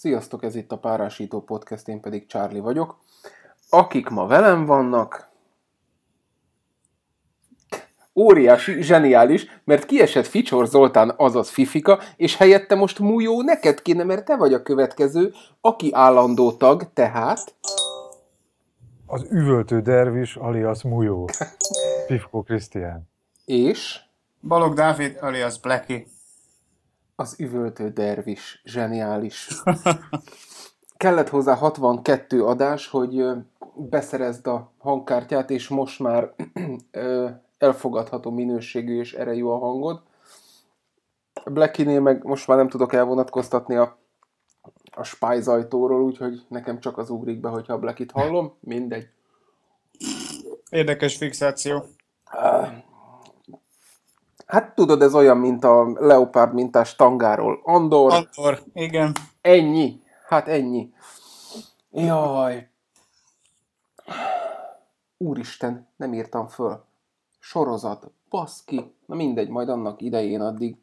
Sziasztok, ez itt a Párásító Podcast, én pedig Charlie vagyok. Akik ma velem vannak, óriási, zseniális, mert kiesett Ficsor Zoltán, azaz Fifika, és helyette most Mújó neked kéne, mert te vagy a következő, aki állandó tag, tehát... Az üvöltő dervis alias Mújó. Fifko Krisztián. És? Balog Dávid alias Blacky az üvöltő dervis, zseniális. Kellett hozzá 62 adás, hogy beszerezd a hangkártyát, és most már elfogadható minőségű és erejű a hangod. Blackinél meg most már nem tudok elvonatkoztatni a, a spájzajtóról, úgyhogy nekem csak az ugrik be, hogyha a Blackit hallom, mindegy. Érdekes fixáció. Ah. Hát tudod, ez olyan, mint a leopárd mintás tangáról. Andor. Andor, igen. Ennyi. Hát ennyi. Jaj. Úristen, nem írtam föl. Sorozat. Baszki. Na mindegy, majd annak idején addig.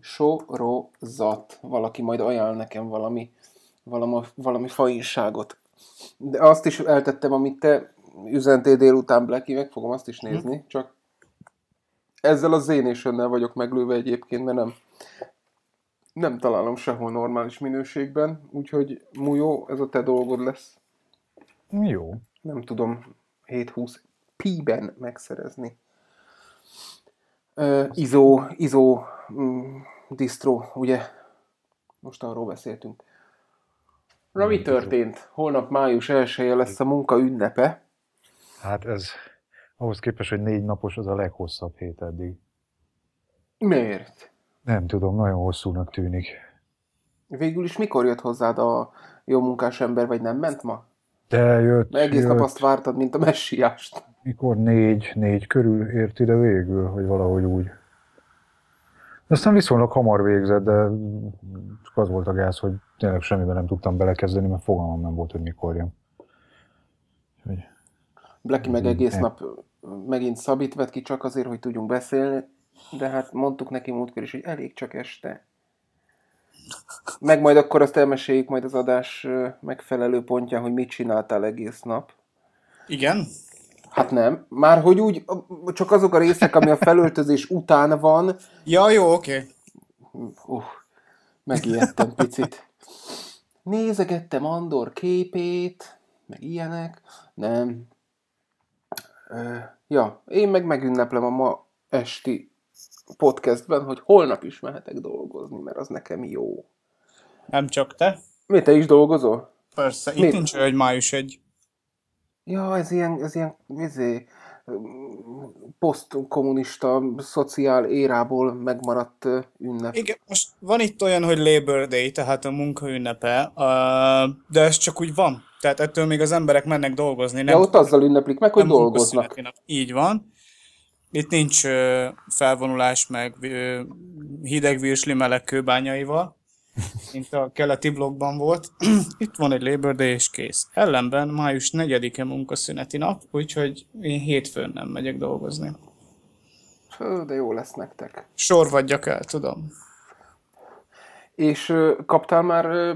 Sorozat. Valaki majd ajánl nekem valami, valami, valami fainságot. De azt is eltettem, amit te üzentél délután, Blacky, meg fogom azt is mhm. nézni, csak ezzel az én zenation önnel vagyok meglőve egyébként, mert nem, nem találom sehol normális minőségben, úgyhogy jó ez a te dolgod lesz. Jó. Nem tudom 720 P-ben megszerezni. Uh, izó, izó um, distro, ugye? Most arról beszéltünk. Na, mi történt? Holnap május 1 lesz a munka ünnepe. Hát ez ahhoz képest, hogy négy napos az a leghosszabb hét eddig. Miért? Nem tudom, nagyon hosszúnak tűnik. Végül is mikor jött hozzád a jó munkás ember, vagy nem ment ma? De jött. Mert egész jött. nap azt vártad, mint a messiást. Mikor négy, négy körül ért ide végül, hogy valahogy úgy. Aztán viszonylag hamar végzett, de csak az volt a gáz, hogy tényleg semmiben nem tudtam belekezdeni, mert fogalmam nem volt, hogy mikor jön. Blacky meg hmm, egész e- nap megint szabít, vett ki csak azért, hogy tudjunk beszélni, de hát mondtuk neki múltkor is, hogy elég csak este. Meg majd akkor azt elmeséljük majd az adás megfelelő pontján, hogy mit csináltál egész nap. Igen? Hát nem. Már hogy úgy, csak azok a részek, ami a felöltözés után van. Ja, jó, oké. Okay. Uh, megijedtem picit. Nézegettem Andor képét, meg ilyenek. Nem, Ja, én meg megünneplem a ma esti podcastben, hogy holnap is mehetek dolgozni, mert az nekem jó. Nem csak te. Mi, te is dolgozol? Persze, itt Mi? nincs hogy május egy. Ja, ez ilyen, ez ilyen, izé, posztkommunista, szociál érából megmaradt ünnep. Igen, most van itt olyan, hogy Labor Day, tehát a ünnepe, de ez csak úgy van. Tehát ettől még az emberek mennek dolgozni. Nem, ja, ott azzal ünneplik meg, hogy dolgoznak. Így van. Itt nincs ö, felvonulás meg ö, hideg virsli meleg kőbányaival, mint a keleti blogban volt. Itt van egy Labor Day és kész. Ellenben május 4-e munkaszüneti nap, úgyhogy én hétfőn nem megyek dolgozni. Hő, de jó lesz nektek. Sor vagyjak el, tudom. És ö, kaptál már ö,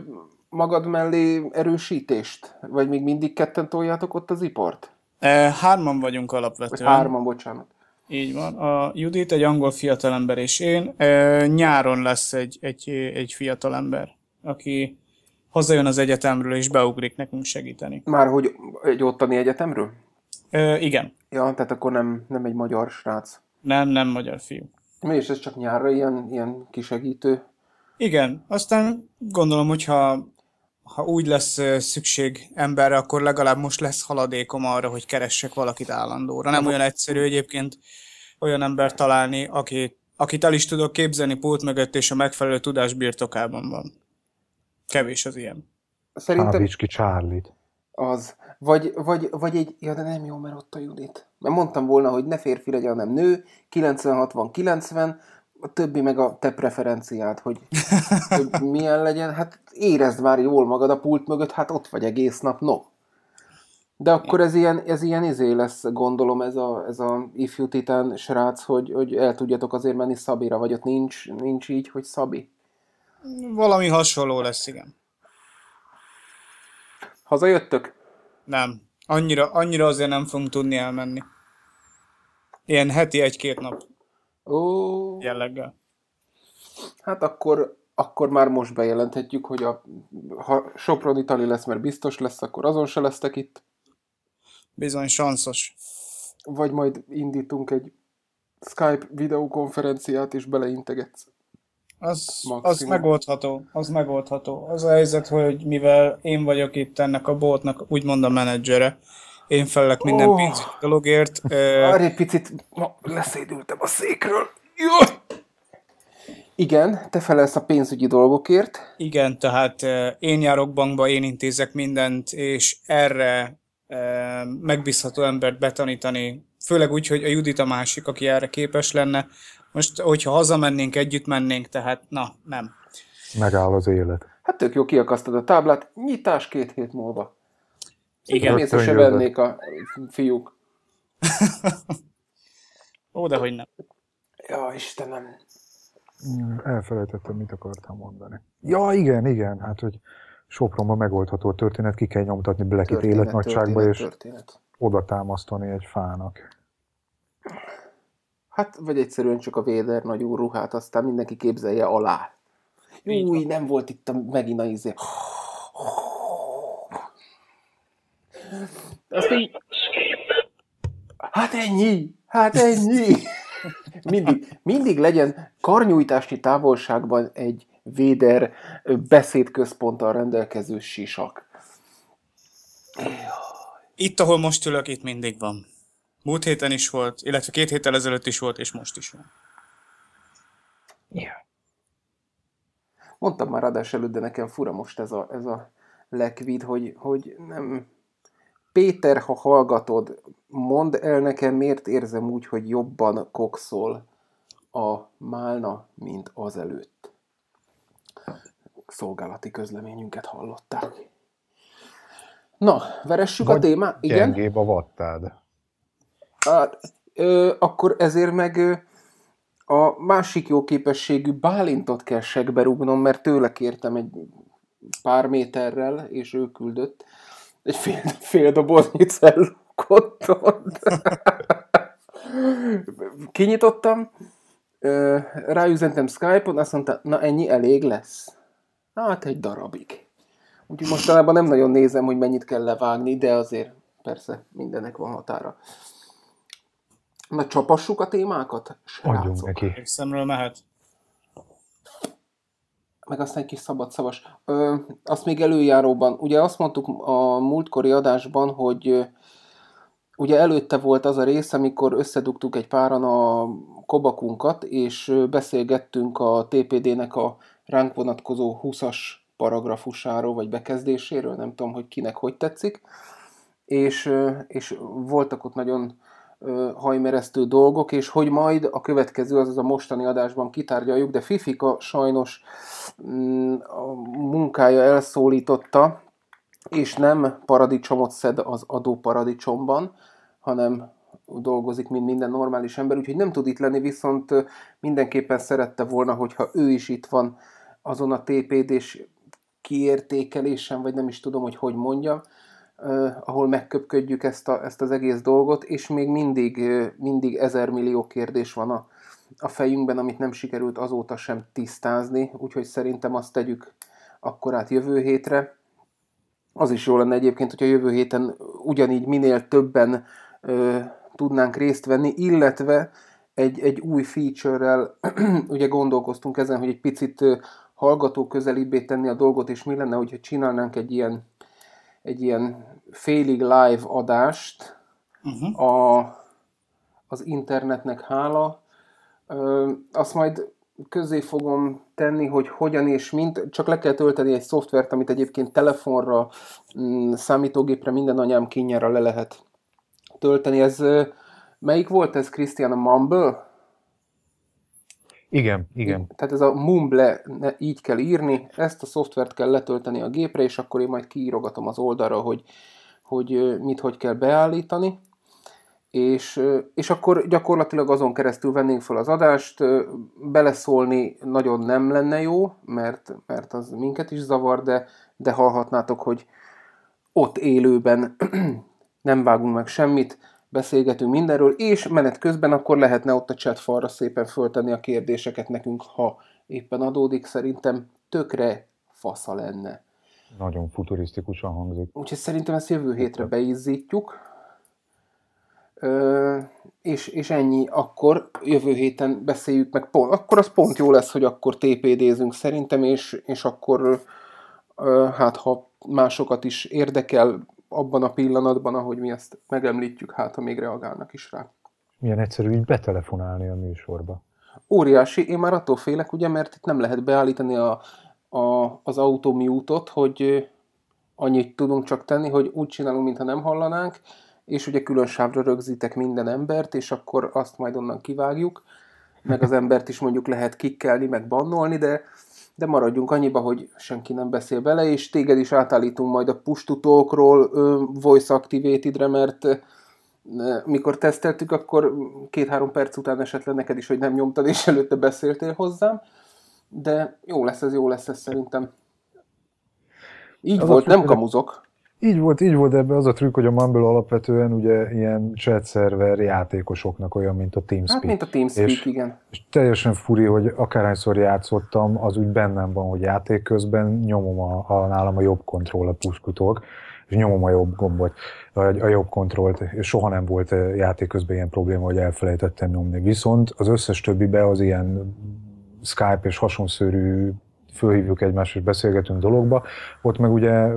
magad mellé erősítést? Vagy még mindig ketten toljátok ott az ipart? E, hárman vagyunk alapvetően. Vagy hárman, bocsánat. Így van. A Judit, egy angol fiatalember és én. E, nyáron lesz egy, egy, egy fiatalember, aki hazajön az egyetemről és beugrik nekünk segíteni. Már hogy egy ottani egyetemről? Ö, e, igen. Ja, tehát akkor nem, nem egy magyar srác. Nem, nem magyar fiú. Mi, és ez csak nyárra ilyen, ilyen kisegítő? Igen, aztán gondolom, hogyha ha úgy lesz szükség emberre, akkor legalább most lesz haladékom arra, hogy keressek valakit állandóra. Nem olyan egyszerű egyébként olyan ember találni, akit, akit el is tudok képzelni pult mögött, és a megfelelő tudás birtokában van. Kevés az ilyen. Szerintem... Hávíts ki Charlie-t. Az. Vagy, vagy, vagy egy... Ja, de nem jó, mert ott a Judit. Mert mondtam volna, hogy ne férfi legyen, hanem nő, 90-60-90, a többi meg a te preferenciád, hogy, hogy milyen legyen. Hát érezd már jól magad a pult mögött, hát ott vagy egész nap, no. De akkor ez ilyen, ez ilyen izé lesz, gondolom, ez a, ez a ifjú titán srác, hogy, hogy el tudjatok azért menni Szabira, vagy ott nincs, nincs így, hogy Szabi? Valami hasonló lesz, igen. Hazajöttök? Nem. Annyira, annyira azért nem fogunk tudni elmenni. Ilyen heti egy-két nap. Ó. jelleggel. Hát akkor, akkor már most bejelenthetjük, hogy a, ha Sopron Itali lesz, mert biztos lesz, akkor azon se lesztek itt. Bizony, sanszos. Vagy majd indítunk egy Skype videokonferenciát, és beleintegetsz. Az, az megoldható, az megoldható. Az a helyzet, hogy mivel én vagyok itt ennek a boltnak úgymond a menedzsere, én felelek minden oh. pénzügyi dologért. Már egy picit, ma leszédültem a székről. Jó! Igen, te felelsz a pénzügyi dolgokért. Igen, tehát én járok bankba, én intézek mindent, és erre megbízható embert betanítani, főleg úgy, hogy a Judit a másik, aki erre képes lenne. Most, hogyha hazamennénk, együtt mennénk, tehát na, nem. Megáll az élet. Hát tök jó, kiakasztod a táblát, nyitás két hét múlva. Igen. Észre se vennék a fiúk. Ó, de hogy nem. Ja, Istenem. Elfelejtettem, mit akartam mondani. Ja, igen, igen, hát, hogy Sopronban megoldható a történet, ki kell nyomtatni Blackit életnagyságba, és történet. oda támasztani egy fának. Hát, vagy egyszerűen csak a Véder nagy úr ruhát, aztán mindenki képzelje alá. Új, nem volt itt a, megint a izé. Azt így... Hát ennyi! Hát ennyi! Mindig, mindig legyen karnyújtási távolságban egy véder beszédközponttal rendelkező sisak. Itt, ahol most ülök, itt mindig van. Múlt héten is volt, illetve két héttel ezelőtt is volt, és most is van. Yeah. Mondtam már adás előtt, de nekem fura most ez a, ez a lekvid, hogy, hogy nem, Péter, ha hallgatod, mondd el nekem, miért érzem úgy, hogy jobban kokszol a málna, mint azelőtt. Szolgálati közleményünket hallották. Na, veressük Vagy a témát. Igen. Gyengébb a vattád. Hát, ö, akkor ezért meg ö, a másik jó képességű Bálintot kell segbe mert tőle kértem egy pár méterrel, és ő küldött egy fél, fél doboznyi cellulókotont. Kinyitottam, ráüzentem Skype-on, azt mondta, na ennyi elég lesz. Na, hát egy darabig. Úgyhogy mostanában nem nagyon nézem, hogy mennyit kell levágni, de azért persze mindenek van határa. Na, csapassuk a témákat? Srácok. Adjunk neki. Szemről mehet meg aztán egy kis szabad szavas. Ö, azt még előjáróban, ugye azt mondtuk a múltkori adásban, hogy ugye előtte volt az a rész, amikor összedugtuk egy páran a kobakunkat, és beszélgettünk a TPD-nek a ránk vonatkozó 20-as paragrafusáról, vagy bekezdéséről, nem tudom, hogy kinek hogy tetszik, és, és voltak ott nagyon hajmeresztő dolgok, és hogy majd a következő, azaz a mostani adásban kitárgyaljuk, de Fifika sajnos mm, a munkája elszólította, és nem paradicsomot szed az adóparadicsomban, hanem dolgozik, mint minden normális ember, úgyhogy nem tud itt lenni, viszont mindenképpen szerette volna, hogyha ő is itt van azon a TPD-s kiértékelésen, vagy nem is tudom, hogy hogy mondjam, ahol megköpködjük ezt, a, ezt az egész dolgot, és még mindig, mindig ezer millió kérdés van a, a fejünkben, amit nem sikerült azóta sem tisztázni, úgyhogy szerintem azt tegyük akkor át jövő hétre. Az is jó lenne egyébként, hogyha jövő héten ugyanígy minél többen ö, tudnánk részt venni, illetve egy, egy új feature-rel ugye gondolkoztunk ezen, hogy egy picit hallgató közelibbé tenni a dolgot, és mi lenne, hogyha csinálnánk egy ilyen egy ilyen félig live adást uh-huh. a, az internetnek hála. Ö, azt majd közé fogom tenni, hogy hogyan és mint. Csak le kell tölteni egy szoftvert, amit egyébként telefonra, mm, számítógépre, minden anyám kínjára le lehet tölteni. Ez, melyik volt ez, Krisztián, a Mumble? Igen, igen. Tehát ez a Mumble így kell írni, ezt a szoftvert kell letölteni a gépre, és akkor én majd kiírogatom az oldalra, hogy, hogy mit hogy kell beállítani, és, és akkor gyakorlatilag azon keresztül vennénk fel az adást, beleszólni nagyon nem lenne jó, mert, mert az minket is zavar, de, de hallhatnátok, hogy ott élőben nem vágunk meg semmit, beszélgetünk mindenről, és menet közben akkor lehetne ott a chat falra szépen föltenni a kérdéseket nekünk, ha éppen adódik, szerintem tökre fasza lenne. Nagyon futurisztikusan hangzik. Úgyhogy szerintem ezt jövő hétre beízzítjuk. Ö, és, és ennyi, akkor jövő héten beszéljük meg, pont, akkor az pont jó lesz, hogy akkor TPD-zünk szerintem, és, és akkor ö, hát ha másokat is érdekel, abban a pillanatban, ahogy mi ezt megemlítjük, hát ha még reagálnak is rá. Milyen egyszerű így betelefonálni a műsorba. Óriási, én már attól félek, ugye, mert itt nem lehet beállítani a, a, az autómiútot, hogy annyit tudunk csak tenni, hogy úgy csinálunk, mintha nem hallanánk, és ugye külön sávra rögzítek minden embert, és akkor azt majd onnan kivágjuk, meg az embert is mondjuk lehet kikkelni, meg bannolni, de de maradjunk annyiba, hogy senki nem beszél bele, és téged is átállítunk majd a push tutókról voice activated mert mikor teszteltük, akkor két-három perc után esetleg neked is, hogy nem nyomtad, és előtte beszéltél hozzám, de jó lesz ez, jó lesz ez szerintem. Így az volt, nem kamuzok. Így volt, így volt ebben az a trükk, hogy a Mumble alapvetően ugye ilyen chat szerver játékosoknak olyan, mint a TeamSpeak. Hát, mint a TeamSpeak, és, igen. És teljesen furi, hogy akárhányszor játszottam, az úgy bennem van, hogy játék közben nyomom a, a nálam a jobb kontroll a puskutok, és nyomom a jobb gombot, a, a jobb kontrollt, és soha nem volt eh, játék közben ilyen probléma, hogy elfelejtettem nyomni. Viszont az összes többibe az ilyen Skype és hasonszörű fölhívjuk egymást és beszélgetünk dologba, ott meg ugye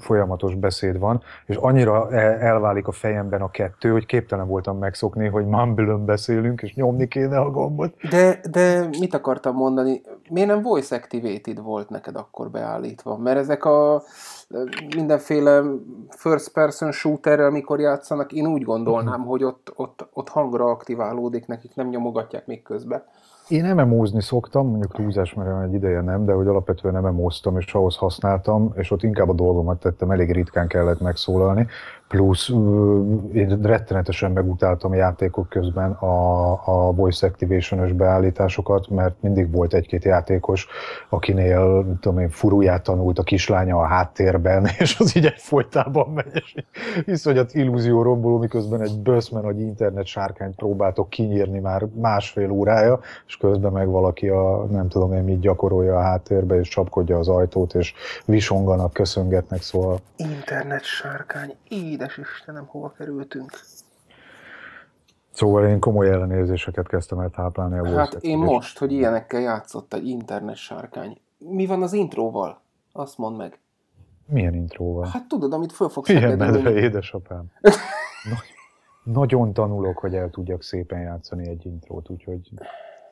folyamatos beszéd van, és annyira e, elválik a fejemben a kettő, hogy képtelen voltam megszokni, hogy mambülön beszélünk, és nyomni kéne a gombot. De, de mit akartam mondani? Miért nem voice activated volt neked akkor beállítva? Mert ezek a mindenféle first person shooterrel, mikor játszanak, én úgy gondolnám, mhm. hogy ott, ott, ott hangra aktiválódik nekik, nem nyomogatják még közben én nem emózni szoktam, mondjuk túlzás, mert egy ideje nem, de hogy alapvetően nem emóztam, és ahhoz használtam, és ott inkább a dolgomat tettem, elég ritkán kellett megszólalni plusz én rettenetesen megutáltam a játékok közben a, a voice activation beállításokat, mert mindig volt egy-két játékos, akinél, tudom én, furuját tanult a kislánya a háttérben, és az így folytában megy, és iszonyat illúzió romboló, miközben egy böszmen, hogy internet sárkányt próbáltok kinyírni már másfél órája, és közben meg valaki a, nem tudom én, mit gyakorolja a háttérbe, és csapkodja az ajtót, és visonganak, köszöngetnek, szóval... Internet sárkány, így édes Istenem, hova kerültünk? Szóval én komoly ellenérzéseket kezdtem el táplálni a Hát én most, hogy ilyenekkel játszott egy internet sárkány. Mi van az intróval? Azt mondd meg. Milyen intróval? Hát tudod, amit föl fogsz Milyen medve, édesapám. Nagy, nagyon tanulok, hogy el tudjak szépen játszani egy intrót, úgyhogy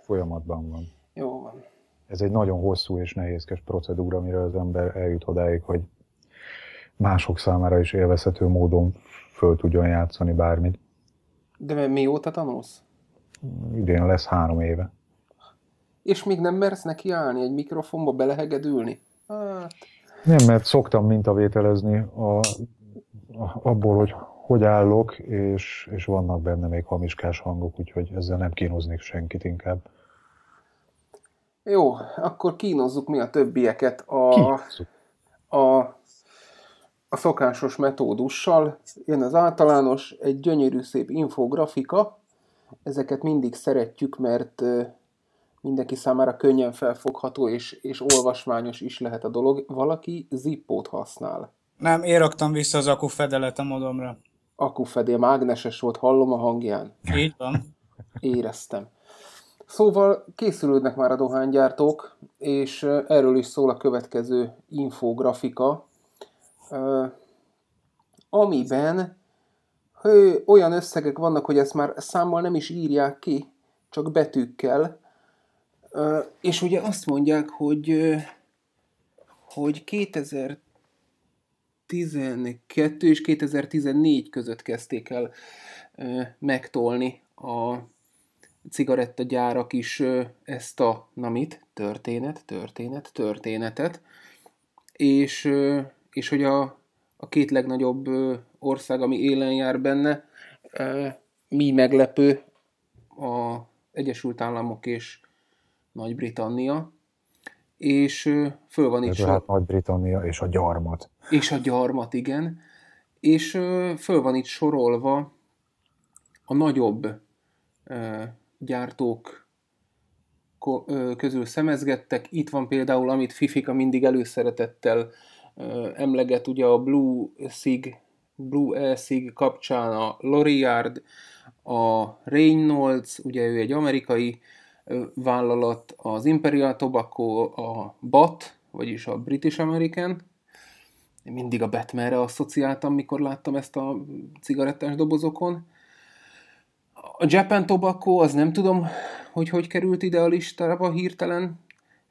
folyamatban van. Jó van. Ez egy nagyon hosszú és nehézkes procedúra, mire az ember eljut odáig, hogy mások számára is élvezhető módon föl tudjon játszani bármit. De mióta tanulsz? Idén lesz három éve. És még nem mersz nekiállni egy mikrofonba belehegedülni? Hát... Nem, mert szoktam mintavételezni a, a, abból, hogy hogy állok, és, és vannak benne még hamiskás hangok, úgyhogy ezzel nem kínoznék senkit inkább. Jó, akkor kínozzuk mi a többieket. A, kínozzuk. a a szokásos metódussal. Jön az általános, egy gyönyörű szép infografika. Ezeket mindig szeretjük, mert mindenki számára könnyen felfogható és, és olvasmányos is lehet a dolog. Valaki zippót használ. Nem, én raktam vissza az akufedelet a modomra. Akufedél, mágneses volt, hallom a hangján. Így van. Éreztem. Szóval készülődnek már a dohánygyártók, és erről is szól a következő infografika, amiben hő, olyan összegek vannak, hogy ezt már számmal nem is írják ki, csak betűkkel. És ugye azt mondják, hogy, hogy 2012 és 2014 között kezdték el megtolni a cigarettagyárak is ezt a, na mit, történet, történet, történetet, és és hogy a, a két legnagyobb ország, ami élen jár benne, mi meglepő, a Egyesült Államok és Nagy-Britannia, és föl van itt... Hát Nagy-Britannia és a gyarmat. És a gyarmat, igen. És föl van itt sorolva a nagyobb gyártók közül szemezgettek. Itt van például, amit Fifika mindig előszeretettel emleget ugye a Blue Sig, Blue Elsig kapcsán a Loriard, a Reynolds, ugye ő egy amerikai vállalat, az Imperial Tobacco, a BAT, vagyis a British American. Én mindig a Batmanre asszociáltam, mikor láttam ezt a cigarettás dobozokon. A Japan Tobacco, az nem tudom, hogy hogy került ide a listára, hirtelen.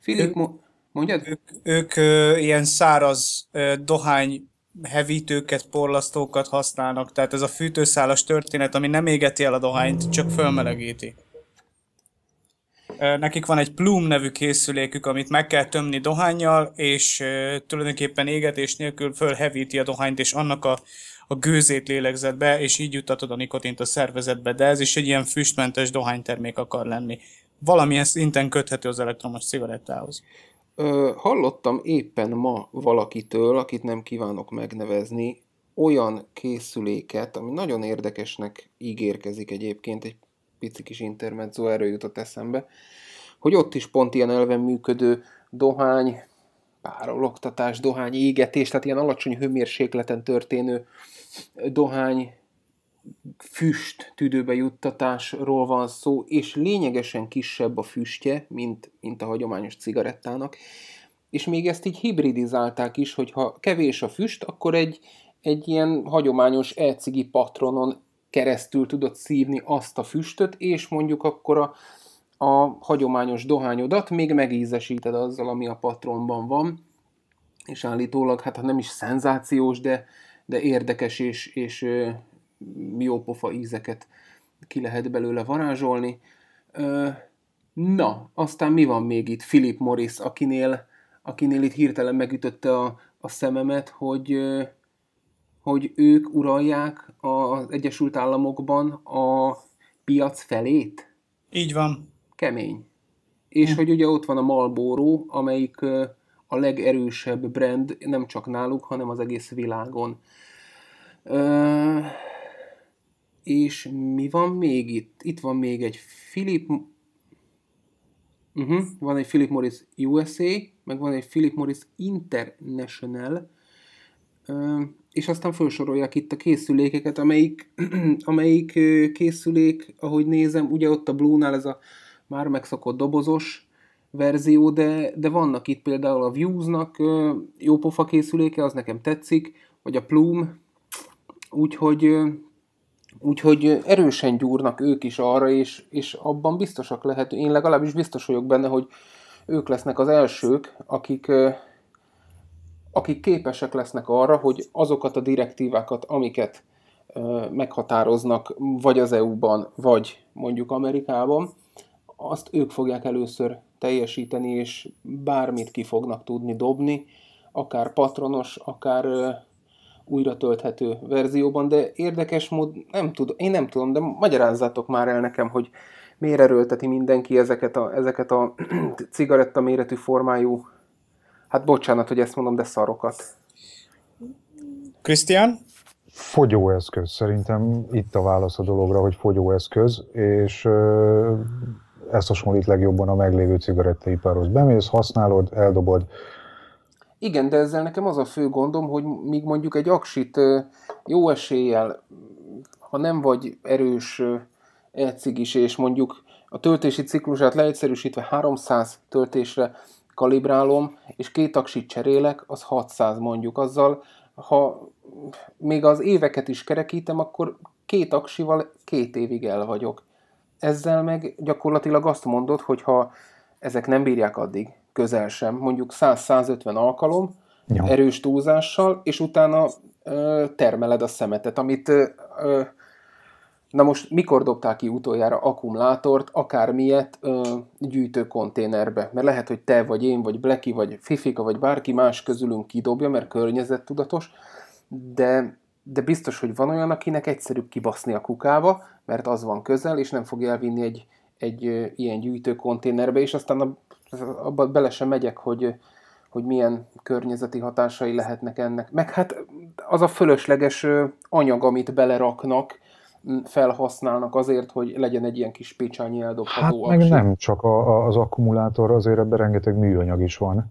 Philip, Mo- Mondjad? Ők, ők ö, ilyen száraz ö, dohány hevítőket, porlasztókat használnak, tehát ez a fűtőszálas történet, ami nem égeti el a dohányt, csak fölmelegíti. Nekik van egy plum nevű készülékük, amit meg kell tömni dohányjal, és tulajdonképpen égetés nélkül fölhevíti a dohányt, és annak a, a gőzét be, és így juttatod a nikotint a szervezetbe, de ez is egy ilyen füstmentes dohánytermék akar lenni. Valamilyen szinten köthető az elektromos cigarettához. Ö, hallottam éppen ma valakitől, akit nem kívánok megnevezni, olyan készüléket, ami nagyon érdekesnek ígérkezik egyébként, egy pici kis intermezzo erről jutott eszembe, hogy ott is pont ilyen elven működő dohány, párologtatás, dohány égetés, tehát ilyen alacsony hőmérsékleten történő dohány füst tüdőbe juttatásról van szó, és lényegesen kisebb a füstje, mint, mint a hagyományos cigarettának. És még ezt így hibridizálták is, hogy ha kevés a füst, akkor egy, egy ilyen hagyományos elcigi patronon keresztül tudod szívni azt a füstöt, és mondjuk akkor a, a hagyományos dohányodat még megízesíted azzal, ami a patronban van, és állítólag, hát ha nem is szenzációs, de, de érdekes és, és jópofa ízeket ki lehet belőle varázsolni. Na, aztán mi van még itt? Philip Morris, akinél, akinél itt hirtelen megütötte a, a szememet, hogy, hogy ők uralják az Egyesült Államokban a piac felét. Így van. Kemény. És hm. hogy ugye ott van a Marlboro, amelyik a legerősebb brand nem csak náluk, hanem az egész világon. És mi van még itt? Itt van még egy Philip... Uh-huh, van egy Philip Morris USA, meg van egy Philip Morris International, és aztán felsorolják itt a készülékeket, amelyik, amelyik készülék, ahogy nézem, ugye ott a Blue-nál ez a már megszokott dobozos verzió, de, de vannak itt például a Views-nak jópofa készüléke, az nekem tetszik, vagy a Plume, úgyhogy Úgyhogy erősen gyúrnak ők is arra, és, és abban biztosak lehet, én legalábbis biztos vagyok benne, hogy ők lesznek az elsők, akik, akik képesek lesznek arra, hogy azokat a direktívákat, amiket meghatároznak, vagy az EU-ban, vagy mondjuk Amerikában, azt ők fogják először teljesíteni, és bármit ki fognak tudni dobni, akár patronos, akár újra tölthető verzióban, de érdekes mód, nem tudom, én nem tudom, de magyarázzátok már el nekem, hogy miért erőlteti mindenki ezeket a, ezeket a cigaretta méretű formájú, hát bocsánat, hogy ezt mondom, de szarokat. Krisztián? Fogyóeszköz. Szerintem itt a válasz a dologra, hogy fogyóeszköz, és ezt hasonlít legjobban a meglévő cigarettaiparhoz. Bemész, használod, eldobod, igen, de ezzel nekem az a fő gondom, hogy míg mondjuk egy aksit jó eséllyel, ha nem vagy erős ecigis, és mondjuk a töltési ciklusát leegyszerűsítve 300 töltésre kalibrálom, és két aksit cserélek, az 600 mondjuk. Azzal, ha még az éveket is kerekítem, akkor két aksival két évig el vagyok. Ezzel meg gyakorlatilag azt mondod, hogy ha ezek nem bírják addig, közel sem, mondjuk 100-150 alkalom, Jó. erős túlzással, és utána ö, termeled a szemetet, amit ö, ö, Na most mikor dobták ki utoljára akkumulátort, akármilyet ö, konténerbe, Mert lehet, hogy te vagy én, vagy Bleki, vagy Fifika, vagy bárki más közülünk kidobja, mert környezettudatos, de, de biztos, hogy van olyan, akinek egyszerűbb kibaszni a kukába, mert az van közel, és nem fog elvinni egy, egy ilyen gyűjtőkonténerbe, és aztán a abba bele sem megyek, hogy, hogy milyen környezeti hatásai lehetnek ennek. Meg hát az a fölösleges anyag, amit beleraknak, felhasználnak azért, hogy legyen egy ilyen kis picsányi eldobható Hát meg nem csak a, a, az akkumulátor, azért ebben rengeteg műanyag is van.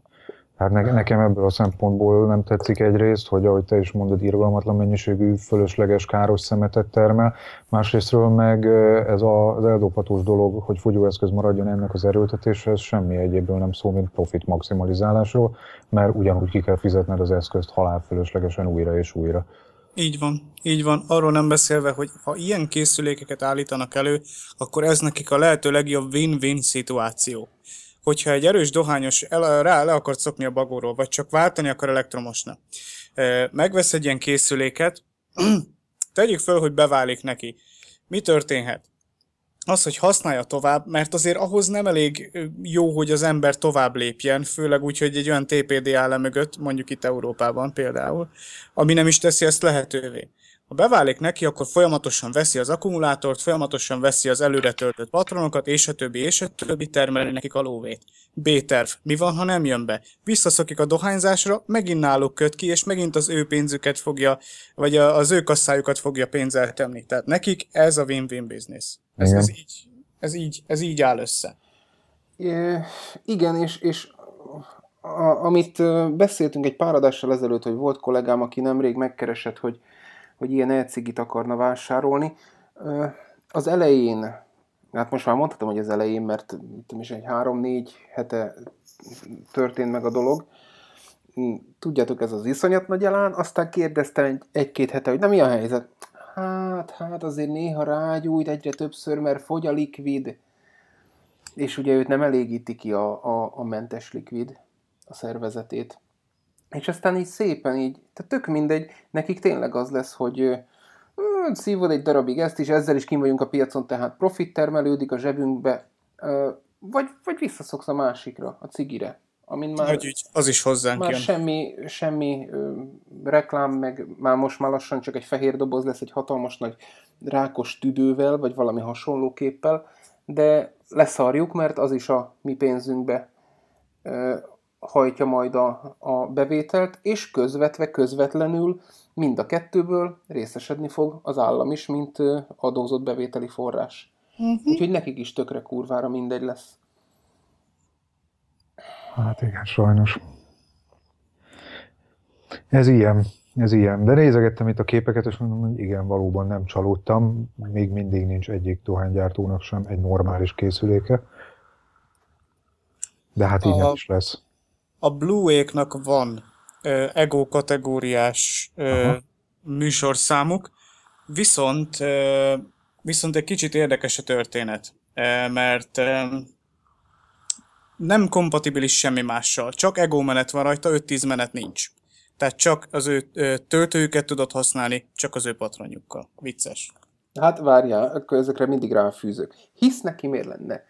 Hát ne, nekem ebből a szempontból nem tetszik egyrészt, hogy ahogy te is mondod, irgalmatlan mennyiségű fölösleges káros szemetet termel, másrésztről meg ez az eldobhatós dolog, hogy fogyóeszköz maradjon ennek az erőltetéshez, semmi egyéből nem szó, mint profit maximalizálásról, mert ugyanúgy ki kell fizetned az eszközt halálfölöslegesen újra és újra. Így van, így van. Arról nem beszélve, hogy ha ilyen készülékeket állítanak elő, akkor ez nekik a lehető legjobb win-win szituáció hogyha egy erős dohányos el, rá le akar szokni a bagóról, vagy csak váltani akar elektromosnak, megvesz egy ilyen készüléket, tegyük föl, hogy beválik neki. Mi történhet? az, hogy használja tovább, mert azért ahhoz nem elég jó, hogy az ember tovább lépjen, főleg úgy, hogy egy olyan TPD áll e mögött, mondjuk itt Európában például, ami nem is teszi ezt lehetővé. Ha beválik neki, akkor folyamatosan veszi az akkumulátort, folyamatosan veszi az előre töltött patronokat, és a többi, és a többi termeli nekik a lóvét. B-terv. Mi van, ha nem jön be? Visszaszokik a dohányzásra, megint náluk köt ki, és megint az ő pénzüket fogja, vagy az ő kasszájukat fogja pénzzel temni. Tehát nekik ez a win-win business. Ez, ez, így, ez, így, ez így áll össze. É, igen, és, és a, amit beszéltünk egy pár adással ezelőtt, hogy volt kollégám, aki nemrég megkeresett, hogy hogy ilyen elcigit akarna vásárolni. Az elején, hát most már mondhatom, hogy az elején, mert tudom is, egy három-négy hete történt meg a dolog, mm, tudjátok, ez az iszonyat nagy elán, aztán kérdeztem egy-két hete, hogy na mi a helyzet? Hát, hát azért néha rágyújt egyre többször, mert fogy a likvid, és ugye őt nem elégíti ki a, a, a mentes likvid a szervezetét. És aztán így szépen így, tehát tök mindegy, nekik tényleg az lesz, hogy hát szívod egy darabig ezt is, ezzel is kim vagyunk a piacon, tehát profit termelődik a zsebünkbe, vagy, vagy visszaszoksz a másikra, a cigire, amin már, Nagy ügy, az is hozzánk már jön. semmi, semmi ö, reklám, meg már most már lassan csak egy fehér doboz lesz egy hatalmas nagy rákos tüdővel, vagy valami hasonlóképpel, de leszarjuk, mert az is a mi pénzünkbe ö, hajtja majd a, a bevételt, és közvetve, közvetlenül mind a kettőből részesedni fog az állam is, mint adózott bevételi forrás. Uh-huh. Úgyhogy nekik is tökre kurvára mindegy lesz. Hát igen, sajnos. Ez ilyen, ez ilyen. De nézegettem itt a képeket, és mondom, hogy igen, valóban nem csalódtam. Még mindig nincs egyik dohánygyártónak sem egy normális készüléke. De hát így a... is lesz a blue nak van ö, ego kategóriás ö, műsorszámuk, viszont, ö, viszont egy kicsit érdekes a történet, ö, mert ö, nem kompatibilis semmi mással, csak ego menet van rajta, 5-10 menet nincs. Tehát csak az ő ö, töltőjüket tudod használni, csak az ő patronjukkal. Vicces. Hát várjál, akkor ezekre mindig ráfűzök. Hisz neki miért lenne?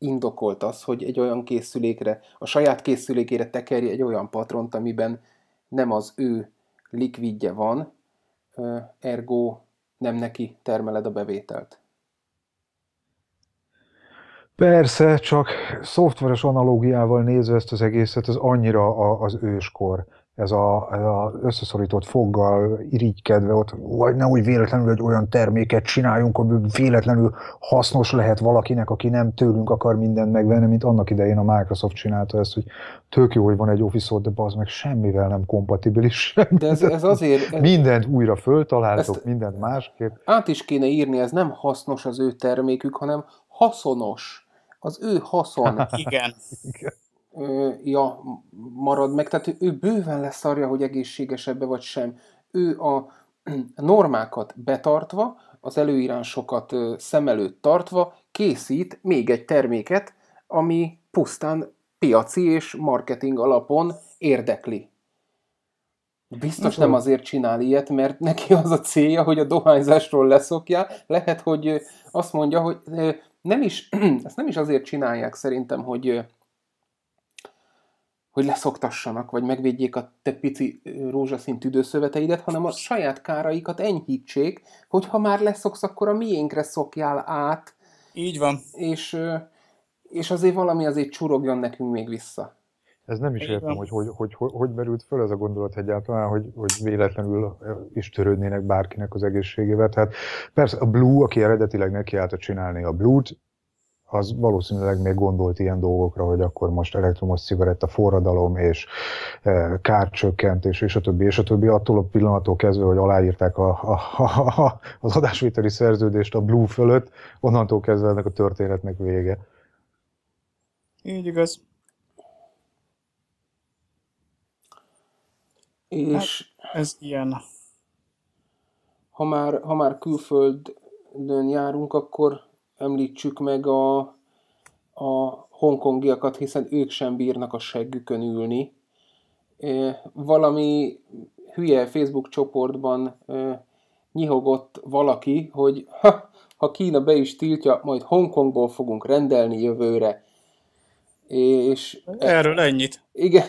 indokolt az, hogy egy olyan készülékre, a saját készülékére tekerje egy olyan patront, amiben nem az ő likvidje van, ergo nem neki termeled a bevételt. Persze, csak szoftveres analógiával nézve ezt az egészet, az annyira az őskor ez a, a összeszorított foggal irigykedve ott, vagy úgy véletlenül egy olyan terméket csináljunk, ami véletlenül hasznos lehet valakinek, aki nem tőlünk akar mindent megvenni, mint annak idején a Microsoft csinálta ezt, hogy tök jó, hogy van egy office de az meg semmivel nem kompatibilis. De ez, ez azért... Ez, mindent újra föltaláltok, mindent másképp. Át is kéne írni, ez nem hasznos az ő termékük, hanem haszonos. Az ő haszon. Igen. Igen ja, marad meg, tehát ő bőven lesz arja, hogy egészségesebbe vagy sem. Ő a normákat betartva, az előírásokat szem előtt tartva készít még egy terméket, ami pusztán piaci és marketing alapon érdekli. Biztos nem azért csinál ilyet, mert neki az a célja, hogy a dohányzásról leszokja. Lehet, hogy azt mondja, hogy nem is, ezt nem is azért csinálják szerintem, hogy hogy leszoktassanak, vagy megvédjék a te pici rózsaszín tüdőszöveteidet, hanem a saját káraikat enyhítsék, hogy ha már leszoksz, akkor a miénkre szokjál át. Így van. És, és azért valami azért csurogjon nekünk még vissza. Ez nem is Így értem, hogy hogy, hogy, hogy hogy merült föl ez a gondolat egyáltalán, hogy, hogy véletlenül is törődnének bárkinek az egészségével. Tehát persze a Blue, aki eredetileg nekiállt a csinálni a Blue-t, az valószínűleg még gondolt ilyen dolgokra, hogy akkor most elektromos cigaretta forradalom és e, kárcsökkentés és a többi, és a többi attól a pillanattól kezdve, hogy aláírták a, a, a, az adásvételi szerződést a Blue fölött, onnantól kezdve ennek a történetnek vége. Így igaz. És hát ez ilyen. Ha már, ha már külföldön járunk, akkor említsük meg a, a hongkongiakat, hiszen ők sem bírnak a seggükön ülni. Valami hülye Facebook csoportban nyihogott valaki, hogy ha, ha Kína be is tiltja, majd Hongkongból fogunk rendelni jövőre. És e- Erről ennyit. Igen.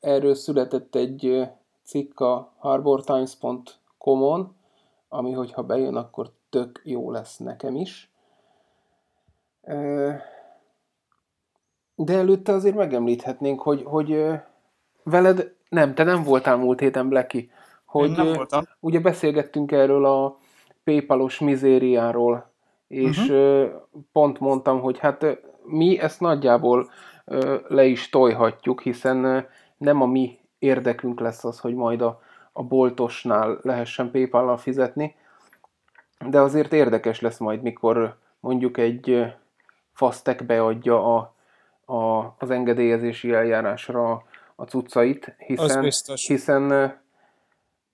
Erről született egy cikk a harbortimes.com-on, ami hogyha bejön, akkor tök jó lesz nekem is. De előtte azért megemlíthetnénk, hogy, hogy veled nem, te nem voltál múlt héten, Blacky. Hogy, Én nem voltam. Ugye beszélgettünk erről a PayPalos mizériáról, és uh-huh. pont mondtam, hogy hát mi ezt nagyjából le is tojhatjuk, hiszen nem a mi érdekünk lesz az, hogy majd a, a boltosnál lehessen paypal fizetni, de azért érdekes lesz majd, mikor mondjuk egy fasztek beadja a, a, az engedélyezési eljárásra a cuccait, hiszen, hiszen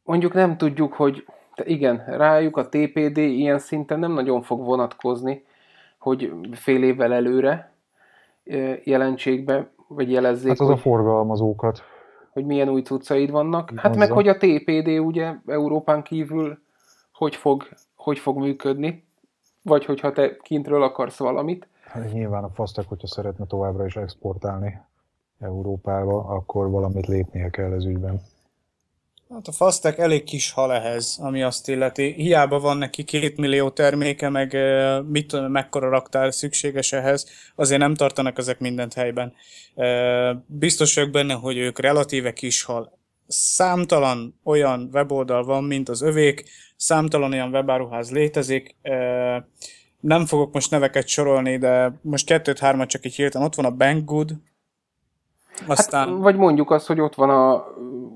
mondjuk nem tudjuk, hogy igen, rájuk a TPD ilyen szinten nem nagyon fog vonatkozni, hogy fél évvel előre jelentségbe, vagy jelezzék. Hát az hogy, a forgalmazókat. Hogy milyen új cuccaid vannak. Hát Azzal. meg, hogy a TPD ugye Európán kívül hogy fog hogy fog működni, vagy hogyha te kintről akarsz valamit. Hát nyilván a fasztek, hogyha szeretne továbbra is exportálni Európába, akkor valamit lépnie kell ez ügyben. Hát a fasztek elég kis hal ehhez, ami azt illeti. Hiába van neki két millió terméke, meg mit, mekkora raktár szükséges ehhez, azért nem tartanak ezek mindent helyben. Biztos vagyok benne, hogy ők relatíve kis hal. Számtalan olyan weboldal van, mint az övék, számtalan ilyen webáruház létezik, nem fogok most neveket sorolni, de most kettőt-hármat csak így hirtelen. Ott van a Banggood, hát, aztán... Hát, vagy mondjuk azt, hogy ott van a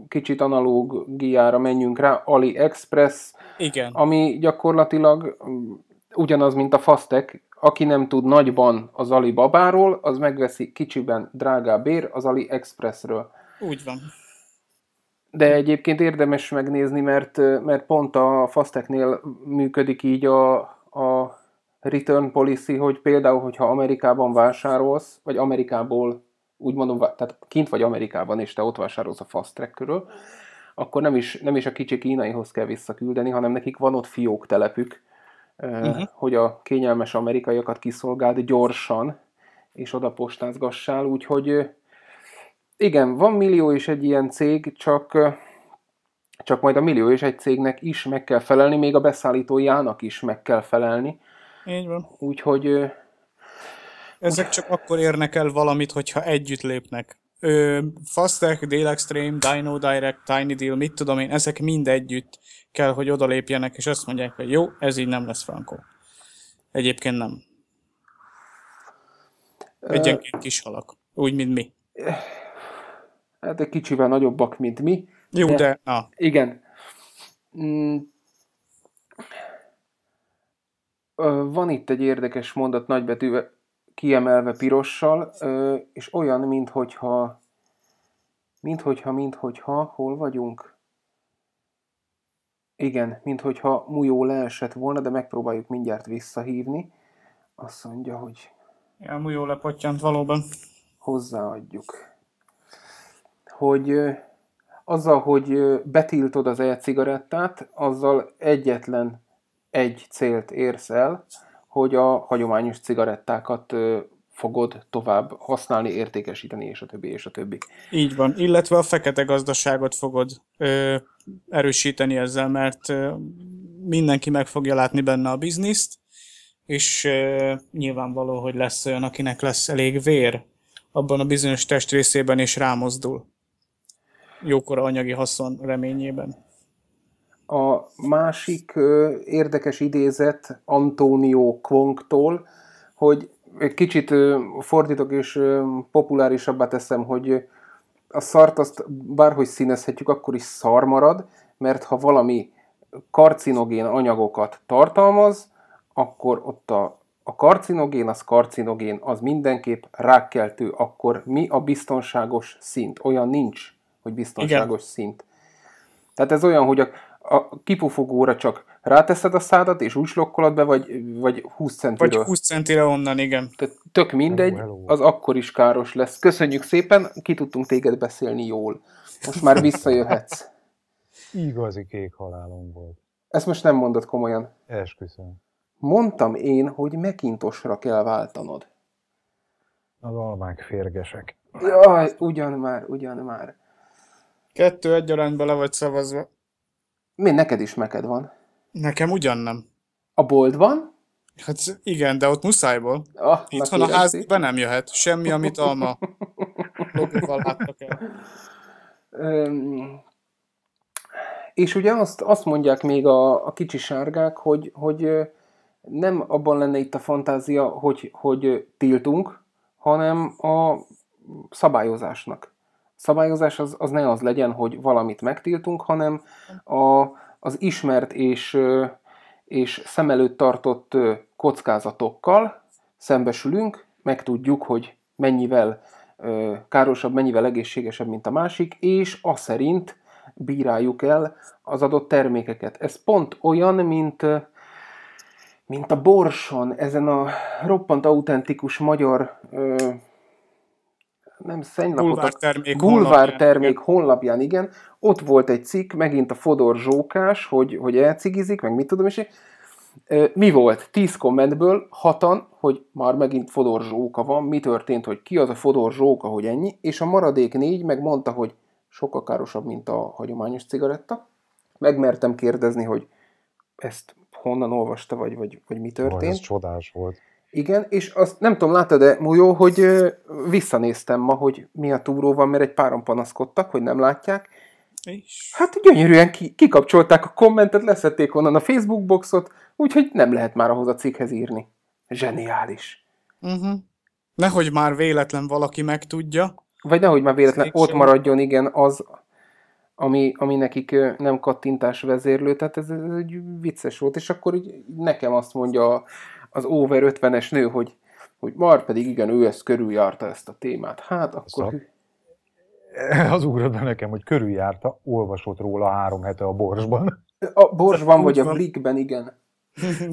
kicsit analóg giára menjünk rá, AliExpress, Igen. ami gyakorlatilag mm, ugyanaz, mint a Fastek. aki nem tud nagyban az Alibabáról, az megveszi kicsiben drágább ér az AliExpressről. Úgy van. De egyébként érdemes megnézni, mert, mert pont a Fasteknél működik így a, a return policy, hogy például, hogyha Amerikában vásárolsz, vagy Amerikából, úgy mondom, tehát kint vagy Amerikában, és te ott vásárolsz a Fast Track körül, akkor nem is, nem is a kicsi kínaihoz kell visszaküldeni, hanem nekik van ott fiók telepük, uh-huh. hogy a kényelmes amerikaiakat kiszolgáld gyorsan, és oda postázgassál, úgyhogy igen, van millió és egy ilyen cég, csak, csak majd a millió és egy cégnek is meg kell felelni, még a beszállítójának is meg kell felelni. Így van. Úgyhogy... Ezek csak akkor érnek el valamit, hogyha együtt lépnek. Fastech, Dale Extreme, Dino Direct, Tiny Deal, mit tudom én, ezek mind együtt kell, hogy odalépjenek, és azt mondják, hogy jó, ez így nem lesz frankó. Egyébként nem. Egyenként kis halak, úgy, mint mi. Eh, hát egy kicsivel nagyobbak, mint mi. Jó, de... de na. Igen. Mm. Van itt egy érdekes mondat nagybetűvel, kiemelve pirossal, és olyan, minthogyha, minthogyha, minthogyha, hol vagyunk? Igen, minthogyha mújó leesett volna, de megpróbáljuk mindjárt visszahívni. Azt mondja, hogy... Ja, mújó lepottyant valóban. Hozzáadjuk hogy azzal, hogy betiltod az e-cigarettát, azzal egyetlen egy célt érsz el, hogy a hagyományos cigarettákat fogod tovább használni, értékesíteni, és a többi, és a többi. Így van, illetve a fekete gazdaságot fogod ö, erősíteni ezzel, mert ö, mindenki meg fogja látni benne a bizniszt, és ö, nyilvánvaló, hogy lesz olyan, akinek lesz elég vér abban a bizonyos testrészében, és rámozdul jókora anyagi haszon reményében. A másik érdekes idézet Antonio Kwongtól, hogy egy kicsit fordítok és populárisabbá teszem, hogy a szart azt bárhogy színezhetjük, akkor is szar marad, mert ha valami karcinogén anyagokat tartalmaz, akkor ott a, a karcinogén, az karcinogén, az mindenképp rákkeltő, akkor mi a biztonságos szint? Olyan nincs hogy biztonságos Igen. szint. Tehát ez olyan, hogy a, a kipufogóra csak ráteszed a szádat, és úgy slokkolod be, vagy, vagy 20 centire. Vagy 20 centire onnan, igen. Tehát tök mindegy, hello, hello. az akkor is káros lesz. Köszönjük szépen, ki tudtunk téged beszélni jól. Most már visszajöhetsz. Igazi kék halálom volt. Ezt most nem mondod komolyan. Esküszöm. Mondtam én, hogy mekintosra kell váltanod. Az almák férgesek. Jaj, ugyan már, ugyan már. Kettő egyaránt bele vagy szavazva. Mi, neked is meked van? Nekem ugyan nem. A bold van? Hát igen, de ott muszájból. Ah, Itthon a be nem jöhet. Semmi, amit alma logival láttak el. Um, és ugye azt, azt mondják még a, a kicsi sárgák, hogy, hogy nem abban lenne itt a fantázia, hogy, hogy tiltunk, hanem a szabályozásnak szabályozás az, az ne az legyen, hogy valamit megtiltunk, hanem a, az ismert és, és szem előtt tartott kockázatokkal szembesülünk, megtudjuk, hogy mennyivel károsabb, mennyivel egészségesebb, mint a másik, és azt szerint bíráljuk el az adott termékeket. Ez pont olyan, mint, mint a borson, ezen a roppant autentikus magyar nem szennylapot, bulvártermék, termék honlapján, igen, ott volt egy cikk, megint a Fodor Zsókás, hogy, hogy elcigizik, meg mit tudom, is, mi volt? Tíz kommentből hatan, hogy már megint Fodor Zsóka van, mi történt, hogy ki az a Fodor Zsóka, hogy ennyi, és a maradék négy megmondta, hogy sokkal károsabb, mint a hagyományos cigaretta. Megmertem kérdezni, hogy ezt honnan olvasta, vagy, vagy, vagy mi történt. Vaj, ez csodás volt. Igen, és azt nem tudom, látod de Mújó, hogy ö, visszanéztem ma, hogy mi a túró van, mert egy páron panaszkodtak, hogy nem látják. És? Hát gyönyörűen ki, kikapcsolták a kommentet, leszették onnan a Facebook boxot, úgyhogy nem lehet már ahhoz a cikkhez írni. Zseniális. Uh-huh. Nehogy már véletlen valaki megtudja. Vagy nehogy már véletlen ott sem. maradjon, igen, az, ami, ami nekik nem kattintás vezérlő, tehát ez, ez egy vicces volt, és akkor így nekem azt mondja a az over 50-es nő, hogy, hogy Mar pedig igen, ő ezt körüljárta ezt a témát. Hát akkor... Szak. az ugrott be nekem, hogy körüljárta, olvasott róla három hete a Borsban. A Borsban, vagy a Blikben, igen.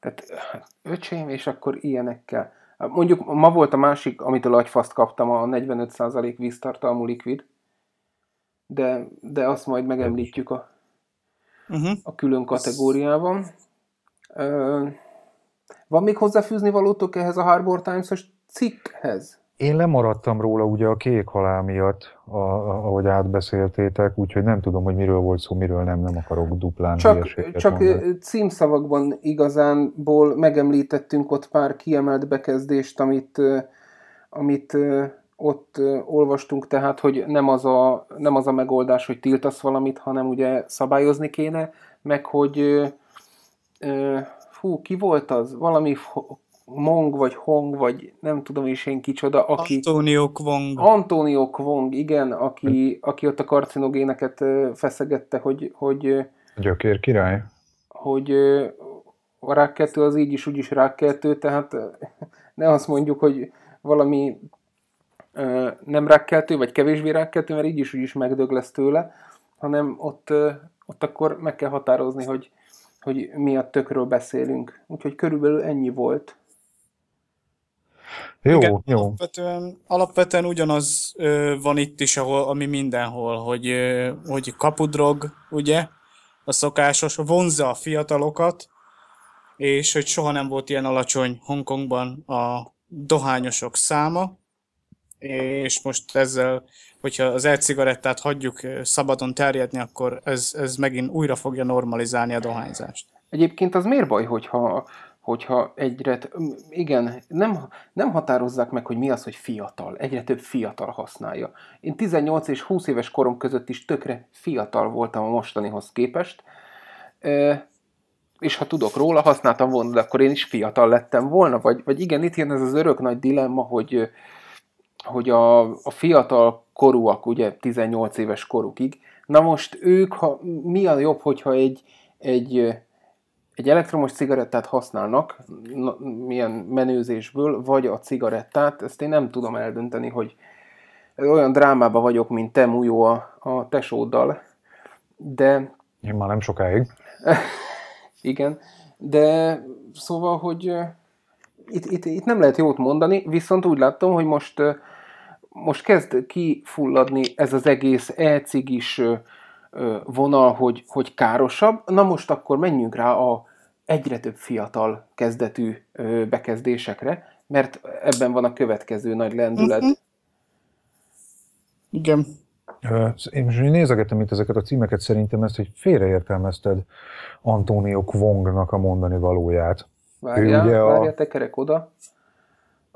Tehát hát, öcsém, és akkor ilyenekkel. Hát mondjuk ma volt a másik, amitől agyfaszt kaptam, a 45% víztartalmú likvid, de, de azt majd megemlítjük a, uh-huh. a külön kategóriában. Ö, van még hozzáfűzni valótok ehhez a Harbor Times-os cikkhez? Én lemaradtam róla ugye a kék halál miatt, a, a, ahogy átbeszéltétek, úgyhogy nem tudom, hogy miről volt szó, miről nem, nem akarok duplán Csak, csak mondani. címszavakban igazánból megemlítettünk ott pár kiemelt bekezdést, amit, amit ott olvastunk, tehát, hogy nem az, a, nem az a megoldás, hogy tiltasz valamit, hanem ugye szabályozni kéne, meg hogy fú, ki volt az? Valami Mong vagy Hong, vagy nem tudom is én kicsoda, aki... Antonio Kwong. Antonio Kwong, igen, aki, aki ott a karcinogéneket feszegette, hogy... hogy Gyökér király. Hogy a rákkeltő az így is, úgy is rákkeltő, tehát ne azt mondjuk, hogy valami nem rákkeltő, vagy kevésbé rákkeltő, mert így is, úgy is megdög lesz tőle, hanem ott, ott akkor meg kell határozni, hogy, hogy mi a tökről beszélünk. Úgyhogy körülbelül ennyi volt. Jó, Igen, jó. Alapvetően, alapvetően ugyanaz ö, van itt is, ahol, ami mindenhol, hogy, ö, hogy kapudrog, ugye, a szokásos, vonzza a fiatalokat, és hogy soha nem volt ilyen alacsony Hongkongban a dohányosok száma, és most ezzel hogyha az e-cigarettát hagyjuk szabadon terjedni, akkor ez, ez megint újra fogja normalizálni a dohányzást. Egyébként az miért baj, hogyha, hogyha egyre, igen, nem, nem határozzák meg, hogy mi az, hogy fiatal. Egyre több fiatal használja. Én 18 és 20 éves korom között is tökre fiatal voltam a mostanihoz képest, és ha tudok róla, használtam volna, de akkor én is fiatal lettem volna, vagy, vagy igen, itt jön ez az örök nagy dilemma, hogy, hogy a, a fiatal korúak, ugye 18 éves korukig, na most ők, ha, mi a jobb, hogyha egy, egy, egy elektromos cigarettát használnak, na, milyen menőzésből, vagy a cigarettát, ezt én nem tudom eldönteni, hogy olyan drámában vagyok, mint te, Mujó, a, a tesóddal, de... Én már nem sokáig. igen, de szóval, hogy itt, itt, itt nem lehet jót mondani, viszont úgy láttam, hogy most most kezd kifulladni ez az egész e vonal, hogy, hogy károsabb. Na most akkor menjünk rá a egyre több fiatal kezdetű bekezdésekre, mert ebben van a következő nagy lendület. Mhm. Igen. Én most nézegetem itt ezeket a címeket, szerintem ezt, hogy félreértelmezted Antonio Kvongnak a mondani valóját. Várjál, ő ugye várjál, a... tekerek oda